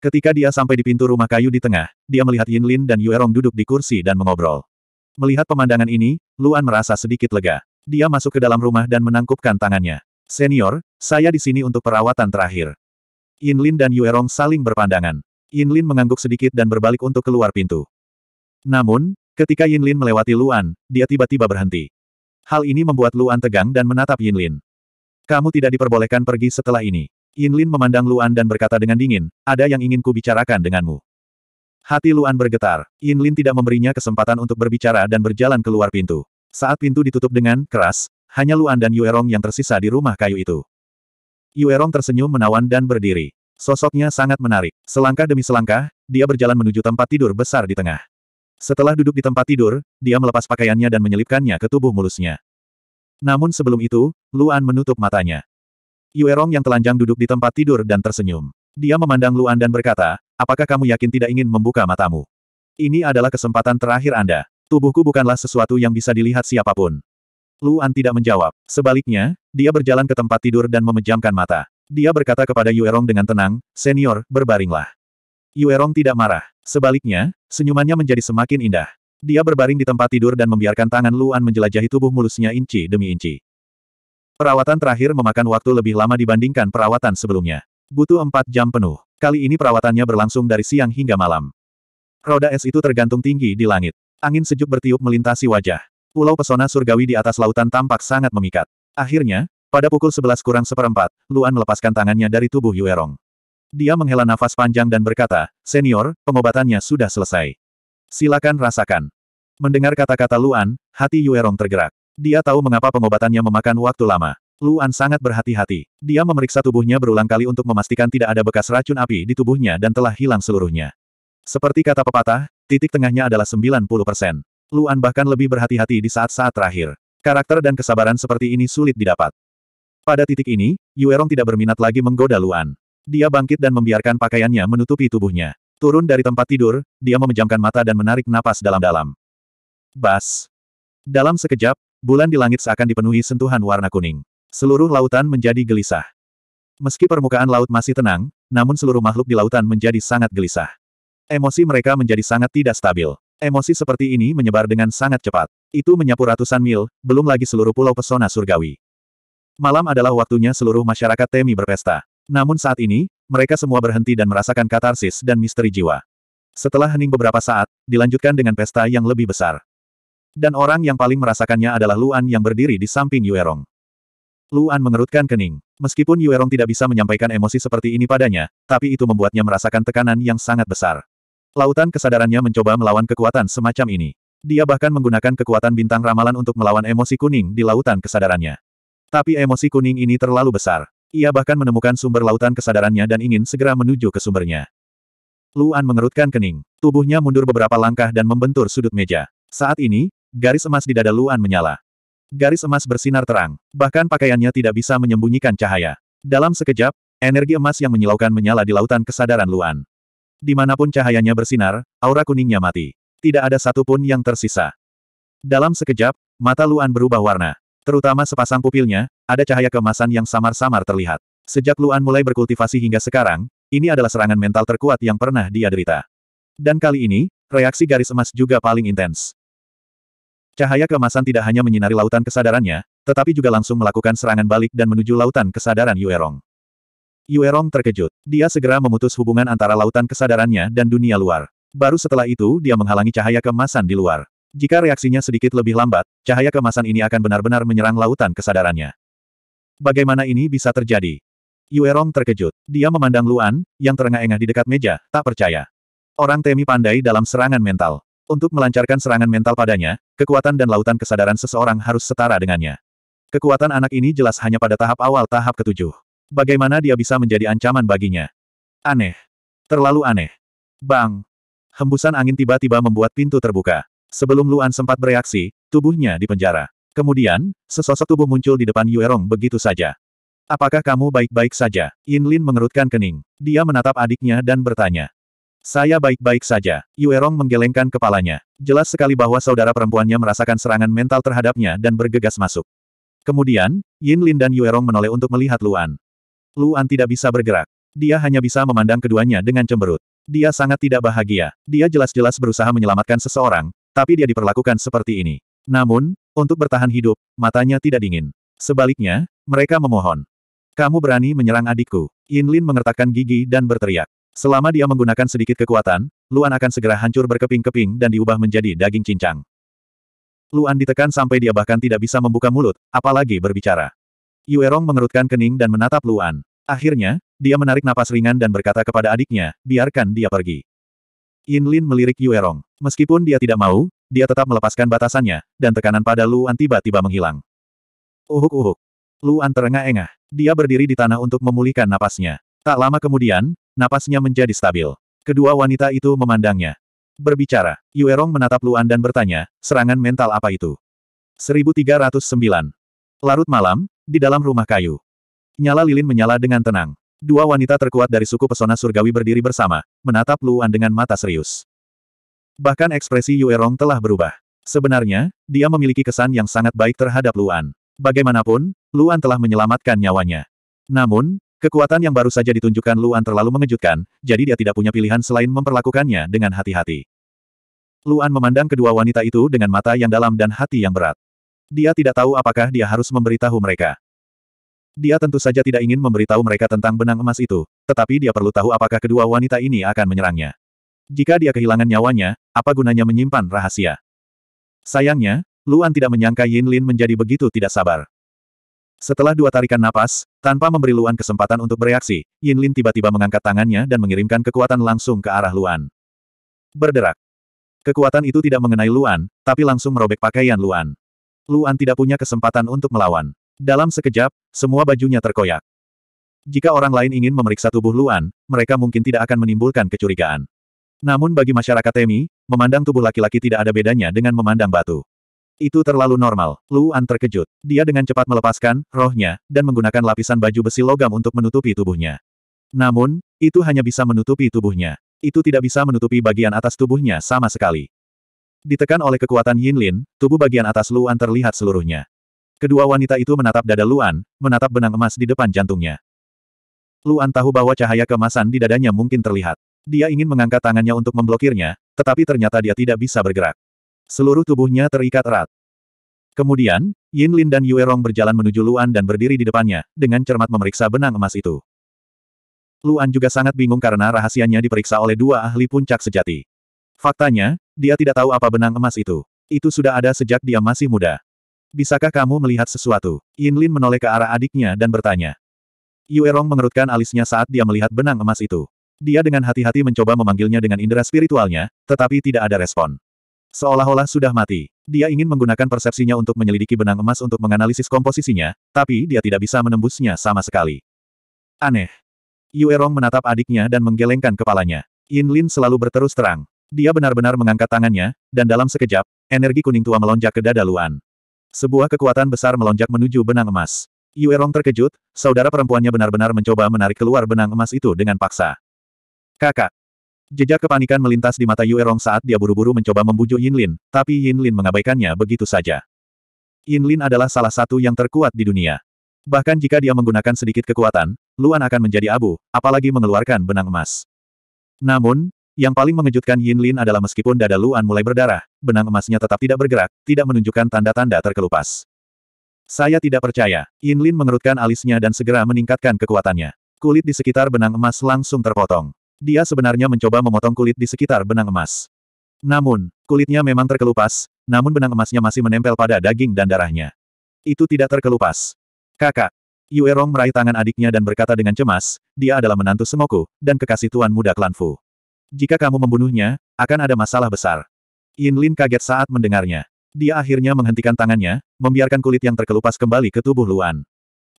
Ketika dia sampai di pintu rumah kayu di tengah, dia melihat Yin Lin dan Yuerong duduk di kursi dan mengobrol. Melihat pemandangan ini, Luan merasa sedikit lega. Dia masuk ke dalam rumah dan menangkupkan tangannya. Senior, saya di sini untuk perawatan terakhir. Yin Lin dan Yuerong saling berpandangan. Yin Lin mengangguk sedikit dan berbalik untuk keluar pintu. Namun, ketika Yin Lin melewati Luan, dia tiba-tiba berhenti. Hal ini membuat Luan tegang dan menatap Yin Lin. Kamu tidak diperbolehkan pergi setelah ini. Yin Lin memandang Luan dan berkata dengan dingin, ada yang ingin ku bicarakan denganmu. Hati Luan bergetar. Yin Lin tidak memberinya kesempatan untuk berbicara dan berjalan keluar pintu. Saat pintu ditutup dengan keras, hanya Luan dan Yuerong yang tersisa di rumah kayu itu. Yuerong tersenyum menawan dan berdiri. Sosoknya sangat menarik. Selangkah demi selangkah, dia berjalan menuju tempat tidur besar di tengah. Setelah duduk di tempat tidur, dia melepas pakaiannya dan menyelipkannya ke tubuh mulusnya. Namun sebelum itu, Luan menutup matanya. Yuerong yang telanjang duduk di tempat tidur dan tersenyum. Dia memandang Luan dan berkata, apakah kamu yakin tidak ingin membuka matamu? Ini adalah kesempatan terakhir Anda. Tubuhku bukanlah sesuatu yang bisa dilihat siapapun. Luan tidak menjawab. Sebaliknya, dia berjalan ke tempat tidur dan memejamkan mata. Dia berkata kepada Yuerong dengan tenang, senior, berbaringlah. Yuerong tidak marah. Sebaliknya, senyumannya menjadi semakin indah. Dia berbaring di tempat tidur dan membiarkan tangan Luan menjelajahi tubuh mulusnya inci demi inci. Perawatan terakhir memakan waktu lebih lama dibandingkan perawatan sebelumnya. Butuh empat jam penuh. Kali ini perawatannya berlangsung dari siang hingga malam. Roda es itu tergantung tinggi di langit. Angin sejuk bertiup melintasi wajah. Pulau pesona surgawi di atas lautan tampak sangat memikat. Akhirnya, pada pukul 11 kurang seperempat, Luan melepaskan tangannya dari tubuh Yuerong. Dia menghela nafas panjang dan berkata, Senior, pengobatannya sudah selesai. Silakan rasakan. Mendengar kata-kata Luan, hati Yuerong tergerak. Dia tahu mengapa pengobatannya memakan waktu lama. Luan sangat berhati-hati. Dia memeriksa tubuhnya berulang kali untuk memastikan tidak ada bekas racun api di tubuhnya dan telah hilang seluruhnya. Seperti kata pepatah, titik tengahnya adalah 90%. Luan bahkan lebih berhati-hati di saat-saat terakhir. Karakter dan kesabaran seperti ini sulit didapat. Pada titik ini, Yuerong tidak berminat lagi menggoda Luan. Dia bangkit dan membiarkan pakaiannya menutupi tubuhnya. Turun dari tempat tidur, dia memejamkan mata dan menarik napas dalam-dalam. Bas. Dalam sekejap, Bulan di langit seakan dipenuhi sentuhan warna kuning. Seluruh lautan menjadi gelisah. Meski permukaan laut masih tenang, namun seluruh makhluk di lautan menjadi sangat gelisah. Emosi mereka menjadi sangat tidak stabil. Emosi seperti ini menyebar dengan sangat cepat. Itu menyapu ratusan mil, belum lagi seluruh pulau pesona surgawi. Malam adalah waktunya seluruh masyarakat Temi berpesta. Namun saat ini, mereka semua berhenti dan merasakan katarsis dan misteri jiwa. Setelah hening beberapa saat, dilanjutkan dengan pesta yang lebih besar. Dan orang yang paling merasakannya adalah Luan yang berdiri di samping Yuerong. Luan mengerutkan kening. Meskipun Yuerong tidak bisa menyampaikan emosi seperti ini padanya, tapi itu membuatnya merasakan tekanan yang sangat besar. Lautan kesadarannya mencoba melawan kekuatan semacam ini. Dia bahkan menggunakan kekuatan bintang ramalan untuk melawan emosi kuning di lautan kesadarannya. Tapi emosi kuning ini terlalu besar. Ia bahkan menemukan sumber lautan kesadarannya dan ingin segera menuju ke sumbernya. Luan mengerutkan kening. Tubuhnya mundur beberapa langkah dan membentur sudut meja. Saat ini, Garis emas di dada Luan menyala. Garis emas bersinar terang, bahkan pakaiannya tidak bisa menyembunyikan cahaya. Dalam sekejap, energi emas yang menyilaukan menyala di lautan kesadaran Luan. Dimanapun cahayanya bersinar, aura kuningnya mati. Tidak ada satupun yang tersisa. Dalam sekejap, mata Luan berubah warna. Terutama sepasang pupilnya, ada cahaya kemasan yang samar-samar terlihat. Sejak Luan mulai berkultivasi hingga sekarang, ini adalah serangan mental terkuat yang pernah dia derita. Dan kali ini, reaksi garis emas juga paling intens. Cahaya kemasan tidak hanya menyinari lautan kesadarannya, tetapi juga langsung melakukan serangan balik dan menuju lautan kesadaran Yuerong. Yuerong terkejut. Dia segera memutus hubungan antara lautan kesadarannya dan dunia luar. Baru setelah itu dia menghalangi cahaya kemasan di luar. Jika reaksinya sedikit lebih lambat, cahaya kemasan ini akan benar-benar menyerang lautan kesadarannya. Bagaimana ini bisa terjadi? Yuerong terkejut. Dia memandang Luan, yang terengah-engah di dekat meja, tak percaya. Orang Temi pandai dalam serangan mental. Untuk melancarkan serangan mental padanya, kekuatan dan lautan kesadaran seseorang harus setara dengannya. Kekuatan anak ini jelas hanya pada tahap awal tahap ketujuh. Bagaimana dia bisa menjadi ancaman baginya? Aneh. Terlalu aneh. Bang. Hembusan angin tiba-tiba membuat pintu terbuka. Sebelum Luan sempat bereaksi, tubuhnya dipenjara. Kemudian, sesosok tubuh muncul di depan Yuerong begitu saja. Apakah kamu baik-baik saja? Yin Lin mengerutkan kening. Dia menatap adiknya dan bertanya. Saya baik-baik saja. Yuerong menggelengkan kepalanya. Jelas sekali bahwa saudara perempuannya merasakan serangan mental terhadapnya dan bergegas masuk. Kemudian, Yin Lin dan Yuerong menoleh untuk melihat Luan. Luan tidak bisa bergerak. Dia hanya bisa memandang keduanya dengan cemberut. Dia sangat tidak bahagia. Dia jelas-jelas berusaha menyelamatkan seseorang, tapi dia diperlakukan seperti ini. Namun, untuk bertahan hidup, matanya tidak dingin. Sebaliknya, mereka memohon. Kamu berani menyerang adikku. Yin Lin mengertakkan gigi dan berteriak. Selama dia menggunakan sedikit kekuatan, Luan akan segera hancur berkeping-keping dan diubah menjadi daging cincang. Luan ditekan sampai dia bahkan tidak bisa membuka mulut, apalagi berbicara. Yuerong mengerutkan kening dan menatap Luan. Akhirnya, dia menarik napas ringan dan berkata kepada adiknya, biarkan dia pergi. Yin Lin melirik Yuerong. Meskipun dia tidak mau, dia tetap melepaskan batasannya, dan tekanan pada Luan tiba-tiba menghilang. Uhuk-uhuk. Luan terengah-engah. Dia berdiri di tanah untuk memulihkan napasnya. Tak lama kemudian, Napasnya menjadi stabil. Kedua wanita itu memandangnya. Berbicara, Yuerong menatap Luan dan bertanya, serangan mental apa itu? 1309. Larut malam, di dalam rumah kayu. Nyala lilin menyala dengan tenang. Dua wanita terkuat dari suku pesona surgawi berdiri bersama, menatap Luan dengan mata serius. Bahkan ekspresi Yuerong telah berubah. Sebenarnya, dia memiliki kesan yang sangat baik terhadap Luan. Bagaimanapun, Luan telah menyelamatkan nyawanya. Namun, Kekuatan yang baru saja ditunjukkan Luan terlalu mengejutkan, jadi dia tidak punya pilihan selain memperlakukannya dengan hati-hati. Luan memandang kedua wanita itu dengan mata yang dalam dan hati yang berat. Dia tidak tahu apakah dia harus memberitahu mereka. Dia tentu saja tidak ingin memberitahu mereka tentang benang emas itu, tetapi dia perlu tahu apakah kedua wanita ini akan menyerangnya. Jika dia kehilangan nyawanya, apa gunanya menyimpan rahasia? Sayangnya, Luan tidak menyangka Yin Lin menjadi begitu tidak sabar. Setelah dua tarikan napas, tanpa memberi Luan kesempatan untuk bereaksi, Yin Lin tiba-tiba mengangkat tangannya dan mengirimkan kekuatan langsung ke arah Luan. Berderak. Kekuatan itu tidak mengenai Luan, tapi langsung merobek pakaian Luan. Luan tidak punya kesempatan untuk melawan. Dalam sekejap, semua bajunya terkoyak. Jika orang lain ingin memeriksa tubuh Luan, mereka mungkin tidak akan menimbulkan kecurigaan. Namun bagi masyarakat Temi, memandang tubuh laki-laki tidak ada bedanya dengan memandang batu. Itu terlalu normal. Luan terkejut. Dia dengan cepat melepaskan rohnya dan menggunakan lapisan baju besi logam untuk menutupi tubuhnya. Namun, itu hanya bisa menutupi tubuhnya. Itu tidak bisa menutupi bagian atas tubuhnya sama sekali. Ditekan oleh kekuatan Yin Lin, tubuh bagian atas Luan terlihat seluruhnya. Kedua wanita itu menatap dada Luan, menatap benang emas di depan jantungnya. Luan tahu bahwa cahaya kemasan di dadanya mungkin terlihat. Dia ingin mengangkat tangannya untuk memblokirnya, tetapi ternyata dia tidak bisa bergerak. Seluruh tubuhnya terikat erat. Kemudian, Yin Lin dan Yue Rong berjalan menuju Luan dan berdiri di depannya, dengan cermat memeriksa benang emas itu. Luan juga sangat bingung karena rahasianya diperiksa oleh dua ahli puncak sejati. Faktanya, dia tidak tahu apa benang emas itu. Itu sudah ada sejak dia masih muda. Bisakah kamu melihat sesuatu? Yin Lin menoleh ke arah adiknya dan bertanya. Yue Rong mengerutkan alisnya saat dia melihat benang emas itu. Dia dengan hati-hati mencoba memanggilnya dengan indera spiritualnya, tetapi tidak ada respon. Seolah-olah sudah mati. Dia ingin menggunakan persepsinya untuk menyelidiki benang emas untuk menganalisis komposisinya, tapi dia tidak bisa menembusnya sama sekali. Aneh. Yuerong menatap adiknya dan menggelengkan kepalanya. Yin Lin selalu berterus terang. Dia benar-benar mengangkat tangannya, dan dalam sekejap, energi kuning tua melonjak ke dada Luan. Sebuah kekuatan besar melonjak menuju benang emas. Yuerong terkejut, saudara perempuannya benar-benar mencoba menarik keluar benang emas itu dengan paksa. Kakak, Jejak kepanikan melintas di mata Yue Rong saat dia buru-buru mencoba membujuk Yin Lin, tapi Yin Lin mengabaikannya begitu saja. Yin Lin adalah salah satu yang terkuat di dunia. Bahkan jika dia menggunakan sedikit kekuatan, Luan akan menjadi abu, apalagi mengeluarkan benang emas. Namun, yang paling mengejutkan Yin Lin adalah meskipun dada Luan mulai berdarah, benang emasnya tetap tidak bergerak, tidak menunjukkan tanda-tanda terkelupas. Saya tidak percaya. Yin Lin mengerutkan alisnya dan segera meningkatkan kekuatannya. Kulit di sekitar benang emas langsung terpotong. Dia sebenarnya mencoba memotong kulit di sekitar benang emas. Namun, kulitnya memang terkelupas, namun benang emasnya masih menempel pada daging dan darahnya. Itu tidak terkelupas. Kakak, Yuerong meraih tangan adiknya dan berkata dengan cemas, dia adalah menantu semoku dan kekasih tuan muda klan Fu. Jika kamu membunuhnya, akan ada masalah besar. Yin Lin kaget saat mendengarnya. Dia akhirnya menghentikan tangannya, membiarkan kulit yang terkelupas kembali ke tubuh Luan.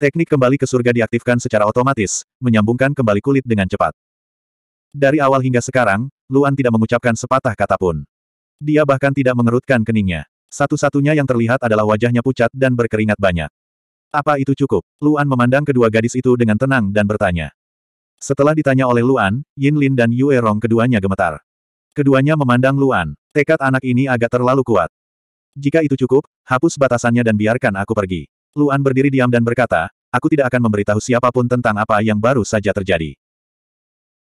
Teknik kembali ke surga diaktifkan secara otomatis, menyambungkan kembali kulit dengan cepat. Dari awal hingga sekarang, Luan tidak mengucapkan sepatah kata pun. Dia bahkan tidak mengerutkan keningnya. Satu-satunya yang terlihat adalah wajahnya pucat dan berkeringat banyak. Apa itu cukup? Luan memandang kedua gadis itu dengan tenang dan bertanya. Setelah ditanya oleh Luan, Yin Lin dan Yue Rong keduanya gemetar. Keduanya memandang Luan. Tekad anak ini agak terlalu kuat. Jika itu cukup, hapus batasannya dan biarkan aku pergi. Luan berdiri diam dan berkata, aku tidak akan memberitahu siapapun tentang apa yang baru saja terjadi.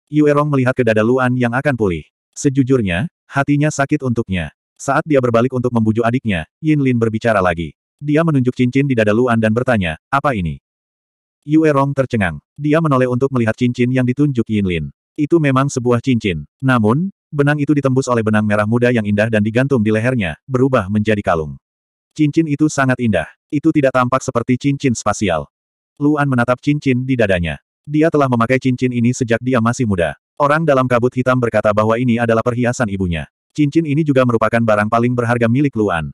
Yuerong melihat ke dada Luan yang akan pulih. Sejujurnya, hatinya sakit untuknya. Saat dia berbalik untuk membujuk adiknya, Yin Lin berbicara lagi. Dia menunjuk cincin di dada Luan dan bertanya, apa ini? Yuerong tercengang. Dia menoleh untuk melihat cincin yang ditunjuk Yin Lin. Itu memang sebuah cincin. Namun, benang itu ditembus oleh benang merah muda yang indah dan digantung di lehernya, berubah menjadi kalung. Cincin itu sangat indah. Itu tidak tampak seperti cincin spasial. Luan menatap cincin di dadanya. Dia telah memakai cincin ini sejak dia masih muda. Orang dalam kabut hitam berkata bahwa ini adalah perhiasan ibunya. Cincin ini juga merupakan barang paling berharga milik Luan.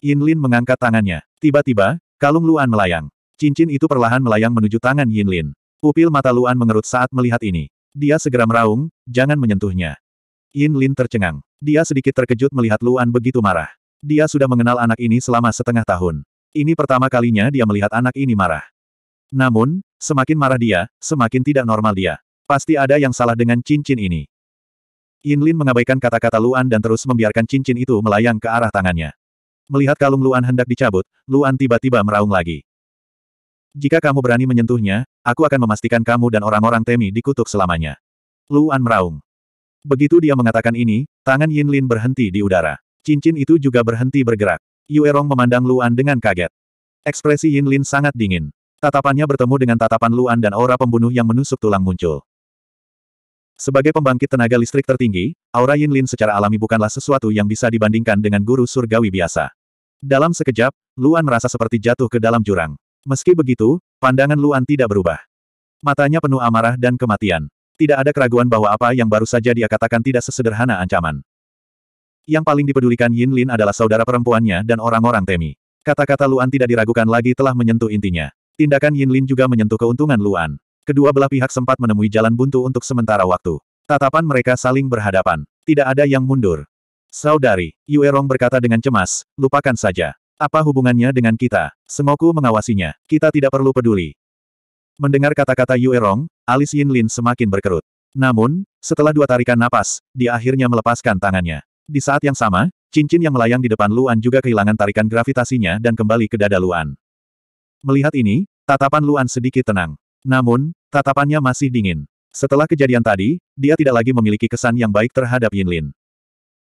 Yin Lin mengangkat tangannya. Tiba-tiba, kalung Luan melayang. Cincin itu perlahan melayang menuju tangan Yin Lin. Pupil mata Luan mengerut saat melihat ini. Dia segera meraung, jangan menyentuhnya. Yin Lin tercengang. Dia sedikit terkejut melihat Luan begitu marah. Dia sudah mengenal anak ini selama setengah tahun. Ini pertama kalinya dia melihat anak ini marah. Namun, Semakin marah dia, semakin tidak normal dia. Pasti ada yang salah dengan cincin ini. Yin Lin mengabaikan kata-kata Luan dan terus membiarkan cincin itu melayang ke arah tangannya. Melihat kalung Luan hendak dicabut, Luan tiba-tiba meraung lagi. Jika kamu berani menyentuhnya, aku akan memastikan kamu dan orang-orang Temi dikutuk selamanya. Luan meraung. Begitu dia mengatakan ini, tangan Yin Lin berhenti di udara. Cincin itu juga berhenti bergerak. Yue Rong memandang Luan dengan kaget. Ekspresi Yin Lin sangat dingin. Tatapannya bertemu dengan tatapan Luan dan aura pembunuh yang menusuk tulang muncul. Sebagai pembangkit tenaga listrik tertinggi, aura Yin Lin secara alami bukanlah sesuatu yang bisa dibandingkan dengan guru surgawi biasa. Dalam sekejap, Luan merasa seperti jatuh ke dalam jurang. Meski begitu, pandangan Luan tidak berubah. Matanya penuh amarah dan kematian. Tidak ada keraguan bahwa apa yang baru saja dia katakan tidak sesederhana ancaman. Yang paling dipedulikan Yin Lin adalah saudara perempuannya dan orang-orang Temi. Kata-kata Luan tidak diragukan lagi telah menyentuh intinya. Tindakan Yin Lin juga menyentuh keuntungan Luan. Kedua belah pihak sempat menemui jalan buntu untuk sementara waktu. Tatapan mereka saling berhadapan. Tidak ada yang mundur. Saudari, Yue Rong berkata dengan cemas, lupakan saja. Apa hubungannya dengan kita? Sengoku mengawasinya. Kita tidak perlu peduli. Mendengar kata-kata Yue Rong, alis Yin Lin semakin berkerut. Namun, setelah dua tarikan napas, dia akhirnya melepaskan tangannya. Di saat yang sama, cincin yang melayang di depan Luan juga kehilangan tarikan gravitasinya dan kembali ke dada Luan. Melihat ini, tatapan Luan sedikit tenang. Namun, tatapannya masih dingin. Setelah kejadian tadi, dia tidak lagi memiliki kesan yang baik terhadap Yin Lin.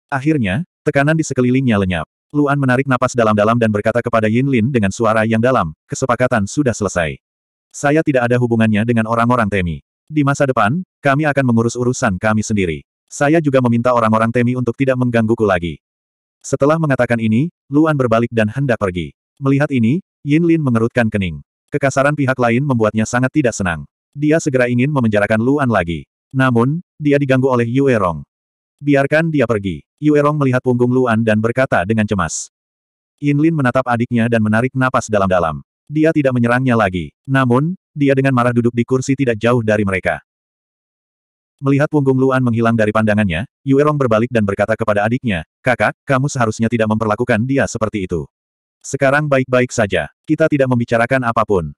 Akhirnya, tekanan di sekelilingnya lenyap. Luan menarik napas dalam-dalam dan berkata kepada Yin Lin dengan suara yang dalam, kesepakatan sudah selesai. Saya tidak ada hubungannya dengan orang-orang Temi. Di masa depan, kami akan mengurus urusan kami sendiri. Saya juga meminta orang-orang Temi untuk tidak menggangguku lagi. Setelah mengatakan ini, Luan berbalik dan hendak pergi. Melihat ini, Yin Lin mengerutkan kening. Kekasaran pihak lain membuatnya sangat tidak senang. Dia segera ingin memenjarakan Luan lagi. Namun, dia diganggu oleh Yue Rong. Biarkan dia pergi. Yue Rong melihat punggung Luan dan berkata dengan cemas. Yin Lin menatap adiknya dan menarik napas dalam-dalam. Dia tidak menyerangnya lagi. Namun, dia dengan marah duduk di kursi tidak jauh dari mereka. Melihat punggung Luan menghilang dari pandangannya, Yue Rong berbalik dan berkata kepada adiknya, Kakak, kamu seharusnya tidak memperlakukan dia seperti itu. Sekarang baik-baik saja. Kita tidak membicarakan apapun.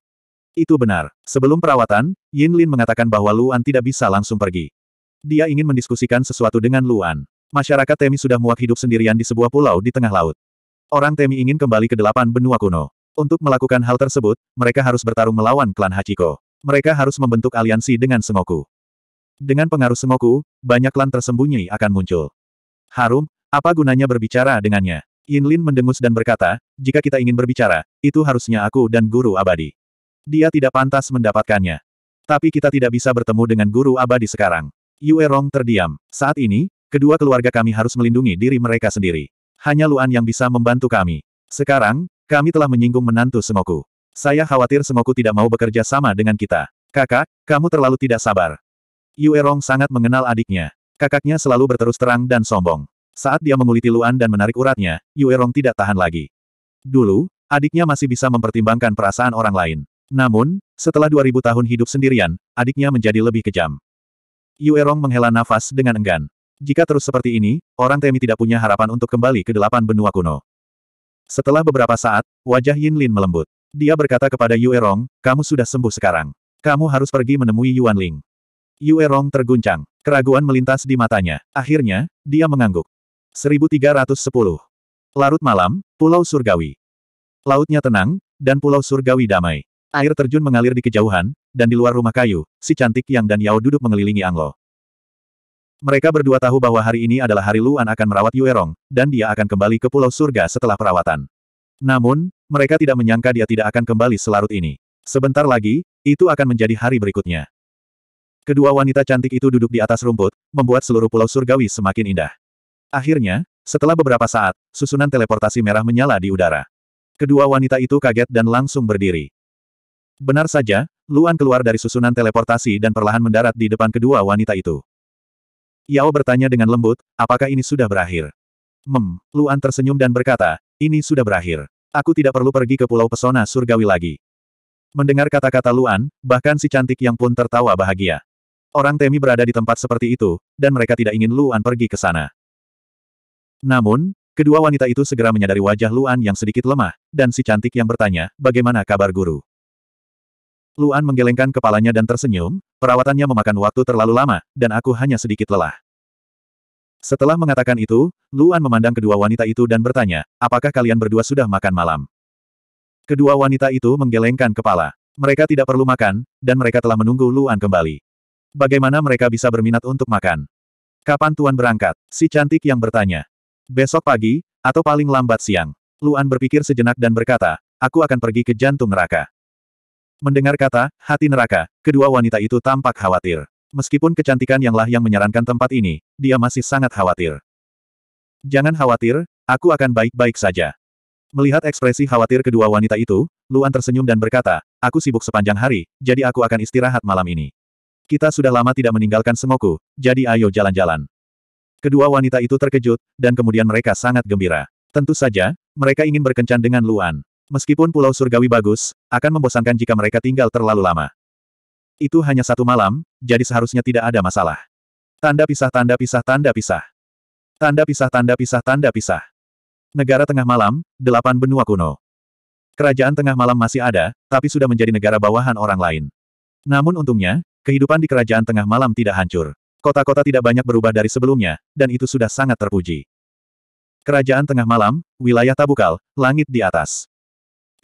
Itu benar. Sebelum perawatan, Yin Lin mengatakan bahwa Luan tidak bisa langsung pergi. Dia ingin mendiskusikan sesuatu dengan Luan. Masyarakat Temi sudah muak hidup sendirian di sebuah pulau di tengah laut. Orang Temi ingin kembali ke delapan benua kuno. Untuk melakukan hal tersebut, mereka harus bertarung melawan klan Hachiko. Mereka harus membentuk aliansi dengan Sengoku. Dengan pengaruh Sengoku, banyak klan tersembunyi akan muncul. Harum, apa gunanya berbicara dengannya? Yin Lin mendengus dan berkata, jika kita ingin berbicara, itu harusnya aku dan guru abadi. Dia tidak pantas mendapatkannya. Tapi kita tidak bisa bertemu dengan guru abadi sekarang. Yue Rong terdiam. Saat ini, kedua keluarga kami harus melindungi diri mereka sendiri. Hanya Luan yang bisa membantu kami. Sekarang, kami telah menyinggung menantu semoku. Saya khawatir semoku tidak mau bekerja sama dengan kita. Kakak, kamu terlalu tidak sabar. Yue Rong sangat mengenal adiknya. Kakaknya selalu berterus terang dan sombong. Saat dia menguliti Luan dan menarik uratnya, Yuerong tidak tahan lagi. Dulu, adiknya masih bisa mempertimbangkan perasaan orang lain. Namun, setelah 2000 tahun hidup sendirian, adiknya menjadi lebih kejam. Yuerong menghela nafas dengan enggan. Jika terus seperti ini, orang Temi tidak punya harapan untuk kembali ke delapan benua kuno. Setelah beberapa saat, wajah Yin Lin melembut. Dia berkata kepada Yuerong, kamu sudah sembuh sekarang. Kamu harus pergi menemui Yuan Ling. Yue Rong terguncang. Keraguan melintas di matanya. Akhirnya, dia mengangguk. 1310. Larut malam, Pulau Surgawi. Lautnya tenang, dan Pulau Surgawi damai. Air terjun mengalir di kejauhan, dan di luar rumah kayu, si cantik Yang dan Yao duduk mengelilingi Anglo. Mereka berdua tahu bahwa hari ini adalah hari Luan akan merawat Yuerong, dan dia akan kembali ke Pulau Surga setelah perawatan. Namun, mereka tidak menyangka dia tidak akan kembali selarut ini. Sebentar lagi, itu akan menjadi hari berikutnya. Kedua wanita cantik itu duduk di atas rumput, membuat seluruh pulau surgawi semakin indah. Akhirnya, setelah beberapa saat, susunan teleportasi merah menyala di udara. Kedua wanita itu kaget dan langsung berdiri. Benar saja, Luan keluar dari susunan teleportasi dan perlahan mendarat di depan kedua wanita itu. Yao bertanya dengan lembut, apakah ini sudah berakhir? Mem, Luan tersenyum dan berkata, ini sudah berakhir. Aku tidak perlu pergi ke pulau pesona surgawi lagi. Mendengar kata-kata Luan, bahkan si cantik yang pun tertawa bahagia. Orang Temi berada di tempat seperti itu, dan mereka tidak ingin Luan pergi ke sana. Namun, kedua wanita itu segera menyadari wajah Luan yang sedikit lemah, dan si cantik yang bertanya, bagaimana kabar guru? Luan menggelengkan kepalanya dan tersenyum, perawatannya memakan waktu terlalu lama, dan aku hanya sedikit lelah. Setelah mengatakan itu, Luan memandang kedua wanita itu dan bertanya, apakah kalian berdua sudah makan malam? Kedua wanita itu menggelengkan kepala. Mereka tidak perlu makan, dan mereka telah menunggu Luan kembali. Bagaimana mereka bisa berminat untuk makan? Kapan Tuan berangkat? Si cantik yang bertanya. Besok pagi, atau paling lambat siang. Luan berpikir sejenak dan berkata, aku akan pergi ke jantung neraka. Mendengar kata, hati neraka, kedua wanita itu tampak khawatir. Meskipun kecantikan Yang Lah yang menyarankan tempat ini, dia masih sangat khawatir. Jangan khawatir, aku akan baik-baik saja. Melihat ekspresi khawatir kedua wanita itu, Luan tersenyum dan berkata, aku sibuk sepanjang hari, jadi aku akan istirahat malam ini. Kita sudah lama tidak meninggalkan semoku, jadi ayo jalan-jalan. Kedua wanita itu terkejut, dan kemudian mereka sangat gembira. Tentu saja, mereka ingin berkencan dengan Luan. Meskipun Pulau Surgawi bagus, akan membosankan jika mereka tinggal terlalu lama. Itu hanya satu malam, jadi seharusnya tidak ada masalah. Tanda pisah tanda pisah tanda pisah. Tanda pisah tanda pisah tanda pisah. Negara tengah malam, delapan benua kuno. Kerajaan tengah malam masih ada, tapi sudah menjadi negara bawahan orang lain. Namun untungnya, kehidupan di kerajaan tengah malam tidak hancur. Kota-kota tidak banyak berubah dari sebelumnya, dan itu sudah sangat terpuji. Kerajaan tengah malam, wilayah tabukal, langit di atas.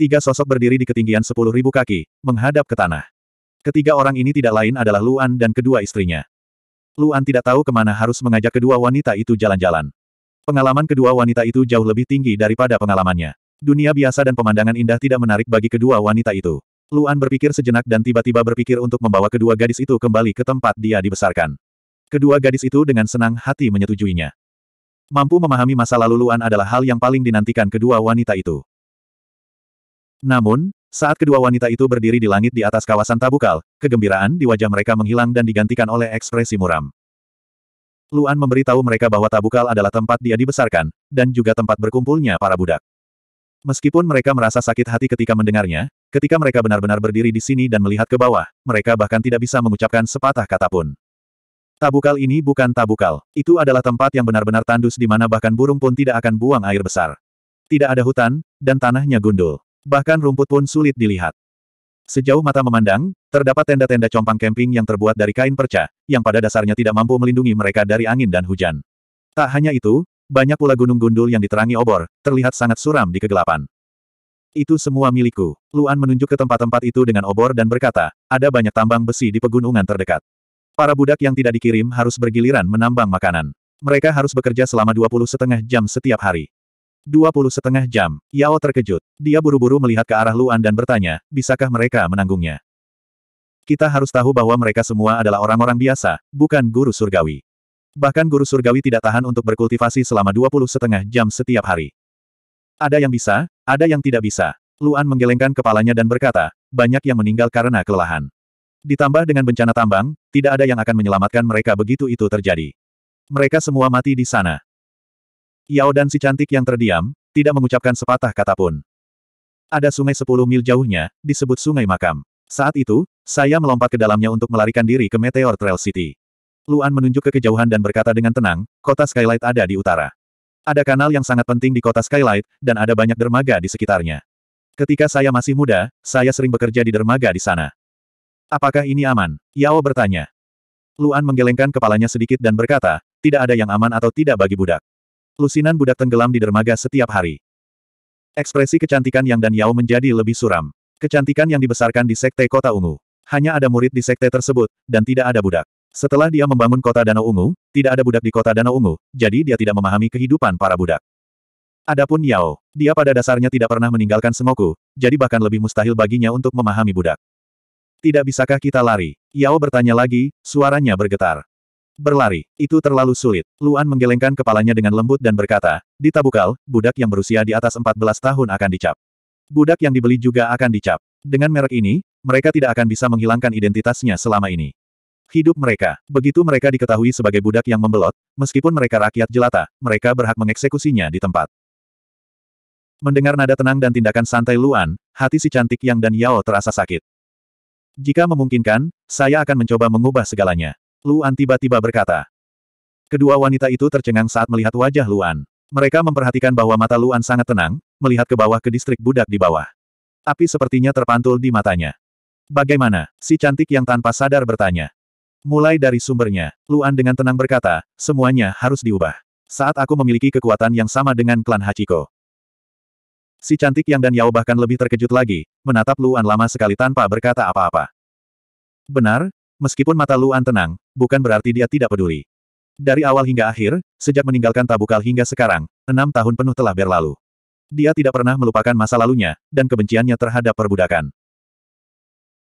Tiga sosok berdiri di ketinggian sepuluh ribu kaki, menghadap ke tanah. Ketiga orang ini tidak lain adalah Luan dan kedua istrinya. Luan tidak tahu kemana harus mengajak kedua wanita itu jalan-jalan. Pengalaman kedua wanita itu jauh lebih tinggi daripada pengalamannya. Dunia biasa dan pemandangan indah tidak menarik bagi kedua wanita itu. Luan berpikir sejenak dan tiba-tiba berpikir untuk membawa kedua gadis itu kembali ke tempat dia dibesarkan. Kedua gadis itu dengan senang hati menyetujuinya. Mampu memahami masa lalu Luan adalah hal yang paling dinantikan kedua wanita itu. Namun, saat kedua wanita itu berdiri di langit di atas kawasan Tabukal, kegembiraan di wajah mereka menghilang dan digantikan oleh ekspresi muram. Luan memberitahu mereka bahwa Tabukal adalah tempat dia dibesarkan, dan juga tempat berkumpulnya para budak. Meskipun mereka merasa sakit hati ketika mendengarnya, ketika mereka benar-benar berdiri di sini dan melihat ke bawah, mereka bahkan tidak bisa mengucapkan sepatah kata pun. Tabukal ini bukan tabukal. Itu adalah tempat yang benar-benar tandus di mana bahkan burung pun tidak akan buang air besar. Tidak ada hutan, dan tanahnya gundul. Bahkan rumput pun sulit dilihat. Sejauh mata memandang, terdapat tenda-tenda compang camping yang terbuat dari kain perca, yang pada dasarnya tidak mampu melindungi mereka dari angin dan hujan. Tak hanya itu, banyak pula gunung gundul yang diterangi obor, terlihat sangat suram di kegelapan. Itu semua milikku. Luan menunjuk ke tempat-tempat itu dengan obor dan berkata, ada banyak tambang besi di pegunungan terdekat. Para budak yang tidak dikirim harus bergiliran menambang makanan. Mereka harus bekerja selama 20 setengah jam setiap hari. Dua puluh setengah jam, Yao terkejut. Dia buru-buru melihat ke arah Luan dan bertanya, bisakah mereka menanggungnya? Kita harus tahu bahwa mereka semua adalah orang-orang biasa, bukan guru surgawi. Bahkan guru surgawi tidak tahan untuk berkultivasi selama dua puluh setengah jam setiap hari. Ada yang bisa, ada yang tidak bisa. Luan menggelengkan kepalanya dan berkata, banyak yang meninggal karena kelelahan. Ditambah dengan bencana tambang, tidak ada yang akan menyelamatkan mereka begitu itu terjadi. Mereka semua mati di sana. Yao dan si cantik yang terdiam, tidak mengucapkan sepatah kata pun. Ada sungai sepuluh mil jauhnya, disebut Sungai Makam. Saat itu, saya melompat ke dalamnya untuk melarikan diri ke Meteor Trail City. Luan menunjuk ke kejauhan dan berkata dengan tenang, kota Skylight ada di utara. Ada kanal yang sangat penting di kota Skylight, dan ada banyak dermaga di sekitarnya. Ketika saya masih muda, saya sering bekerja di dermaga di sana. Apakah ini aman? Yao bertanya. Luan menggelengkan kepalanya sedikit dan berkata, tidak ada yang aman atau tidak bagi budak. Lusinan budak tenggelam di dermaga setiap hari. Ekspresi kecantikan Yang dan Yao menjadi lebih suram. Kecantikan yang dibesarkan di Sekte Kota Ungu. Hanya ada murid di sekte tersebut, dan tidak ada budak. Setelah dia membangun kota Danau Ungu, tidak ada budak di kota Danau Ungu, jadi dia tidak memahami kehidupan para budak. Adapun Yao, dia pada dasarnya tidak pernah meninggalkan Sengoku, jadi bahkan lebih mustahil baginya untuk memahami budak. Tidak bisakah kita lari? Yao bertanya lagi, suaranya bergetar. Berlari, itu terlalu sulit. Luan menggelengkan kepalanya dengan lembut dan berkata, di Tabukal, budak yang berusia di atas 14 tahun akan dicap. Budak yang dibeli juga akan dicap. Dengan merek ini, mereka tidak akan bisa menghilangkan identitasnya selama ini. Hidup mereka, begitu mereka diketahui sebagai budak yang membelot, meskipun mereka rakyat jelata, mereka berhak mengeksekusinya di tempat. Mendengar nada tenang dan tindakan santai Luan, hati si cantik Yang dan Yao terasa sakit. Jika memungkinkan, saya akan mencoba mengubah segalanya. Luan tiba-tiba berkata. Kedua wanita itu tercengang saat melihat wajah Luan. Mereka memperhatikan bahwa mata Luan sangat tenang, melihat ke bawah ke distrik budak di bawah. Api sepertinya terpantul di matanya. Bagaimana? Si cantik yang tanpa sadar bertanya. Mulai dari sumbernya, Luan dengan tenang berkata, semuanya harus diubah. Saat aku memiliki kekuatan yang sama dengan klan Hachiko, Si cantik yang dan Yao bahkan lebih terkejut lagi, menatap Luan lama sekali tanpa berkata apa-apa. Benar, meskipun mata Luan tenang, bukan berarti dia tidak peduli. Dari awal hingga akhir, sejak meninggalkan tabukal hingga sekarang, enam tahun penuh telah berlalu. Dia tidak pernah melupakan masa lalunya, dan kebenciannya terhadap perbudakan.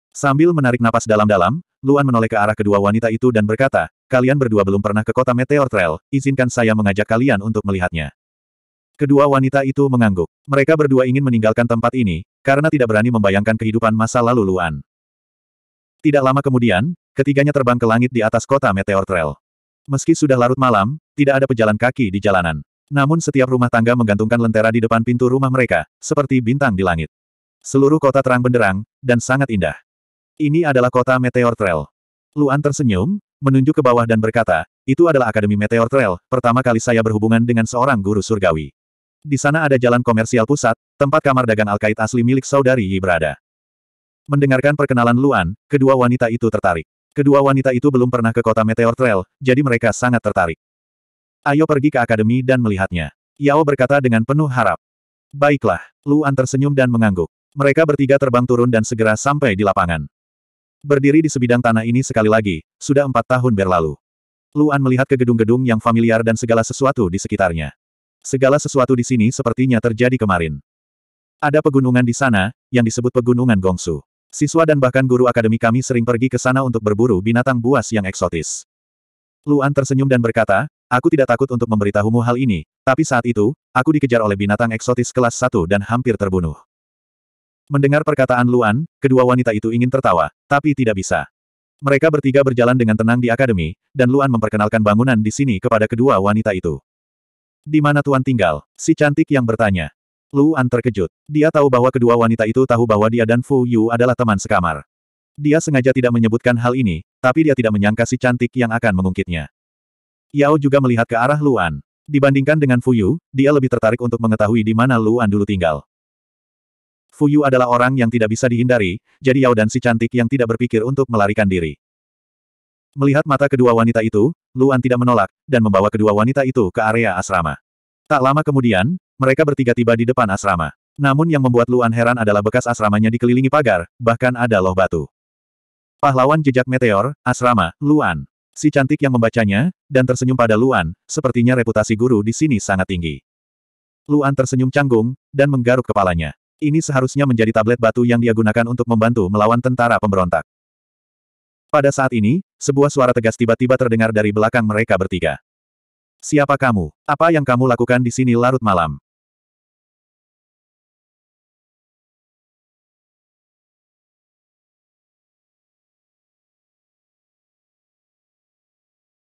Sambil menarik napas dalam-dalam, Luan menoleh ke arah kedua wanita itu dan berkata, kalian berdua belum pernah ke kota Meteor Trail, izinkan saya mengajak kalian untuk melihatnya. Kedua wanita itu mengangguk. Mereka berdua ingin meninggalkan tempat ini, karena tidak berani membayangkan kehidupan masa lalu Luan. Tidak lama kemudian, ketiganya terbang ke langit di atas kota Meteor Trail. Meski sudah larut malam, tidak ada pejalan kaki di jalanan. Namun setiap rumah tangga menggantungkan lentera di depan pintu rumah mereka, seperti bintang di langit. Seluruh kota terang benderang, dan sangat indah. Ini adalah kota Meteor Trail. Luan tersenyum, menunjuk ke bawah dan berkata, itu adalah Akademi Meteor Trail, pertama kali saya berhubungan dengan seorang guru surgawi. Di sana ada jalan komersial pusat, tempat kamar dagang Alkait asli milik saudari Yi berada. Mendengarkan perkenalan Luan, kedua wanita itu tertarik. Kedua wanita itu belum pernah ke kota Meteor Trail, jadi mereka sangat tertarik. Ayo pergi ke akademi dan melihatnya. Yao berkata dengan penuh harap. Baiklah, Luan tersenyum dan mengangguk. Mereka bertiga terbang turun dan segera sampai di lapangan. Berdiri di sebidang tanah ini sekali lagi, sudah empat tahun berlalu. Luan melihat ke gedung-gedung yang familiar dan segala sesuatu di sekitarnya. Segala sesuatu di sini sepertinya terjadi kemarin. Ada pegunungan di sana, yang disebut pegunungan Gongsu. Siswa dan bahkan guru akademi kami sering pergi ke sana untuk berburu binatang buas yang eksotis. Luan tersenyum dan berkata, aku tidak takut untuk memberitahumu hal ini, tapi saat itu, aku dikejar oleh binatang eksotis kelas 1 dan hampir terbunuh. Mendengar perkataan Luan, kedua wanita itu ingin tertawa, tapi tidak bisa. Mereka bertiga berjalan dengan tenang di akademi, dan Luan memperkenalkan bangunan di sini kepada kedua wanita itu. Di mana Tuan tinggal? Si cantik yang bertanya. Lu An terkejut. Dia tahu bahwa kedua wanita itu tahu bahwa dia dan Fu Yu adalah teman sekamar. Dia sengaja tidak menyebutkan hal ini, tapi dia tidak menyangka si cantik yang akan mengungkitnya. Yao juga melihat ke arah Luan. Dibandingkan dengan Fuyu, dia lebih tertarik untuk mengetahui di mana Luan dulu tinggal. Fuyu adalah orang yang tidak bisa dihindari, jadi Yao dan si cantik yang tidak berpikir untuk melarikan diri. Melihat mata kedua wanita itu, Luan tidak menolak, dan membawa kedua wanita itu ke area asrama. Tak lama kemudian, mereka bertiga tiba di depan asrama. Namun yang membuat Luan heran adalah bekas asramanya dikelilingi pagar, bahkan ada loh batu. Pahlawan jejak meteor, asrama, Luan. Si cantik yang membacanya, dan tersenyum pada Luan, sepertinya reputasi guru di sini sangat tinggi. Luan tersenyum canggung, dan menggaruk kepalanya. Ini seharusnya menjadi tablet batu yang dia gunakan untuk membantu melawan tentara pemberontak. Pada saat ini, sebuah suara tegas tiba-tiba terdengar dari belakang mereka bertiga. Siapa kamu? Apa yang kamu lakukan di sini larut malam?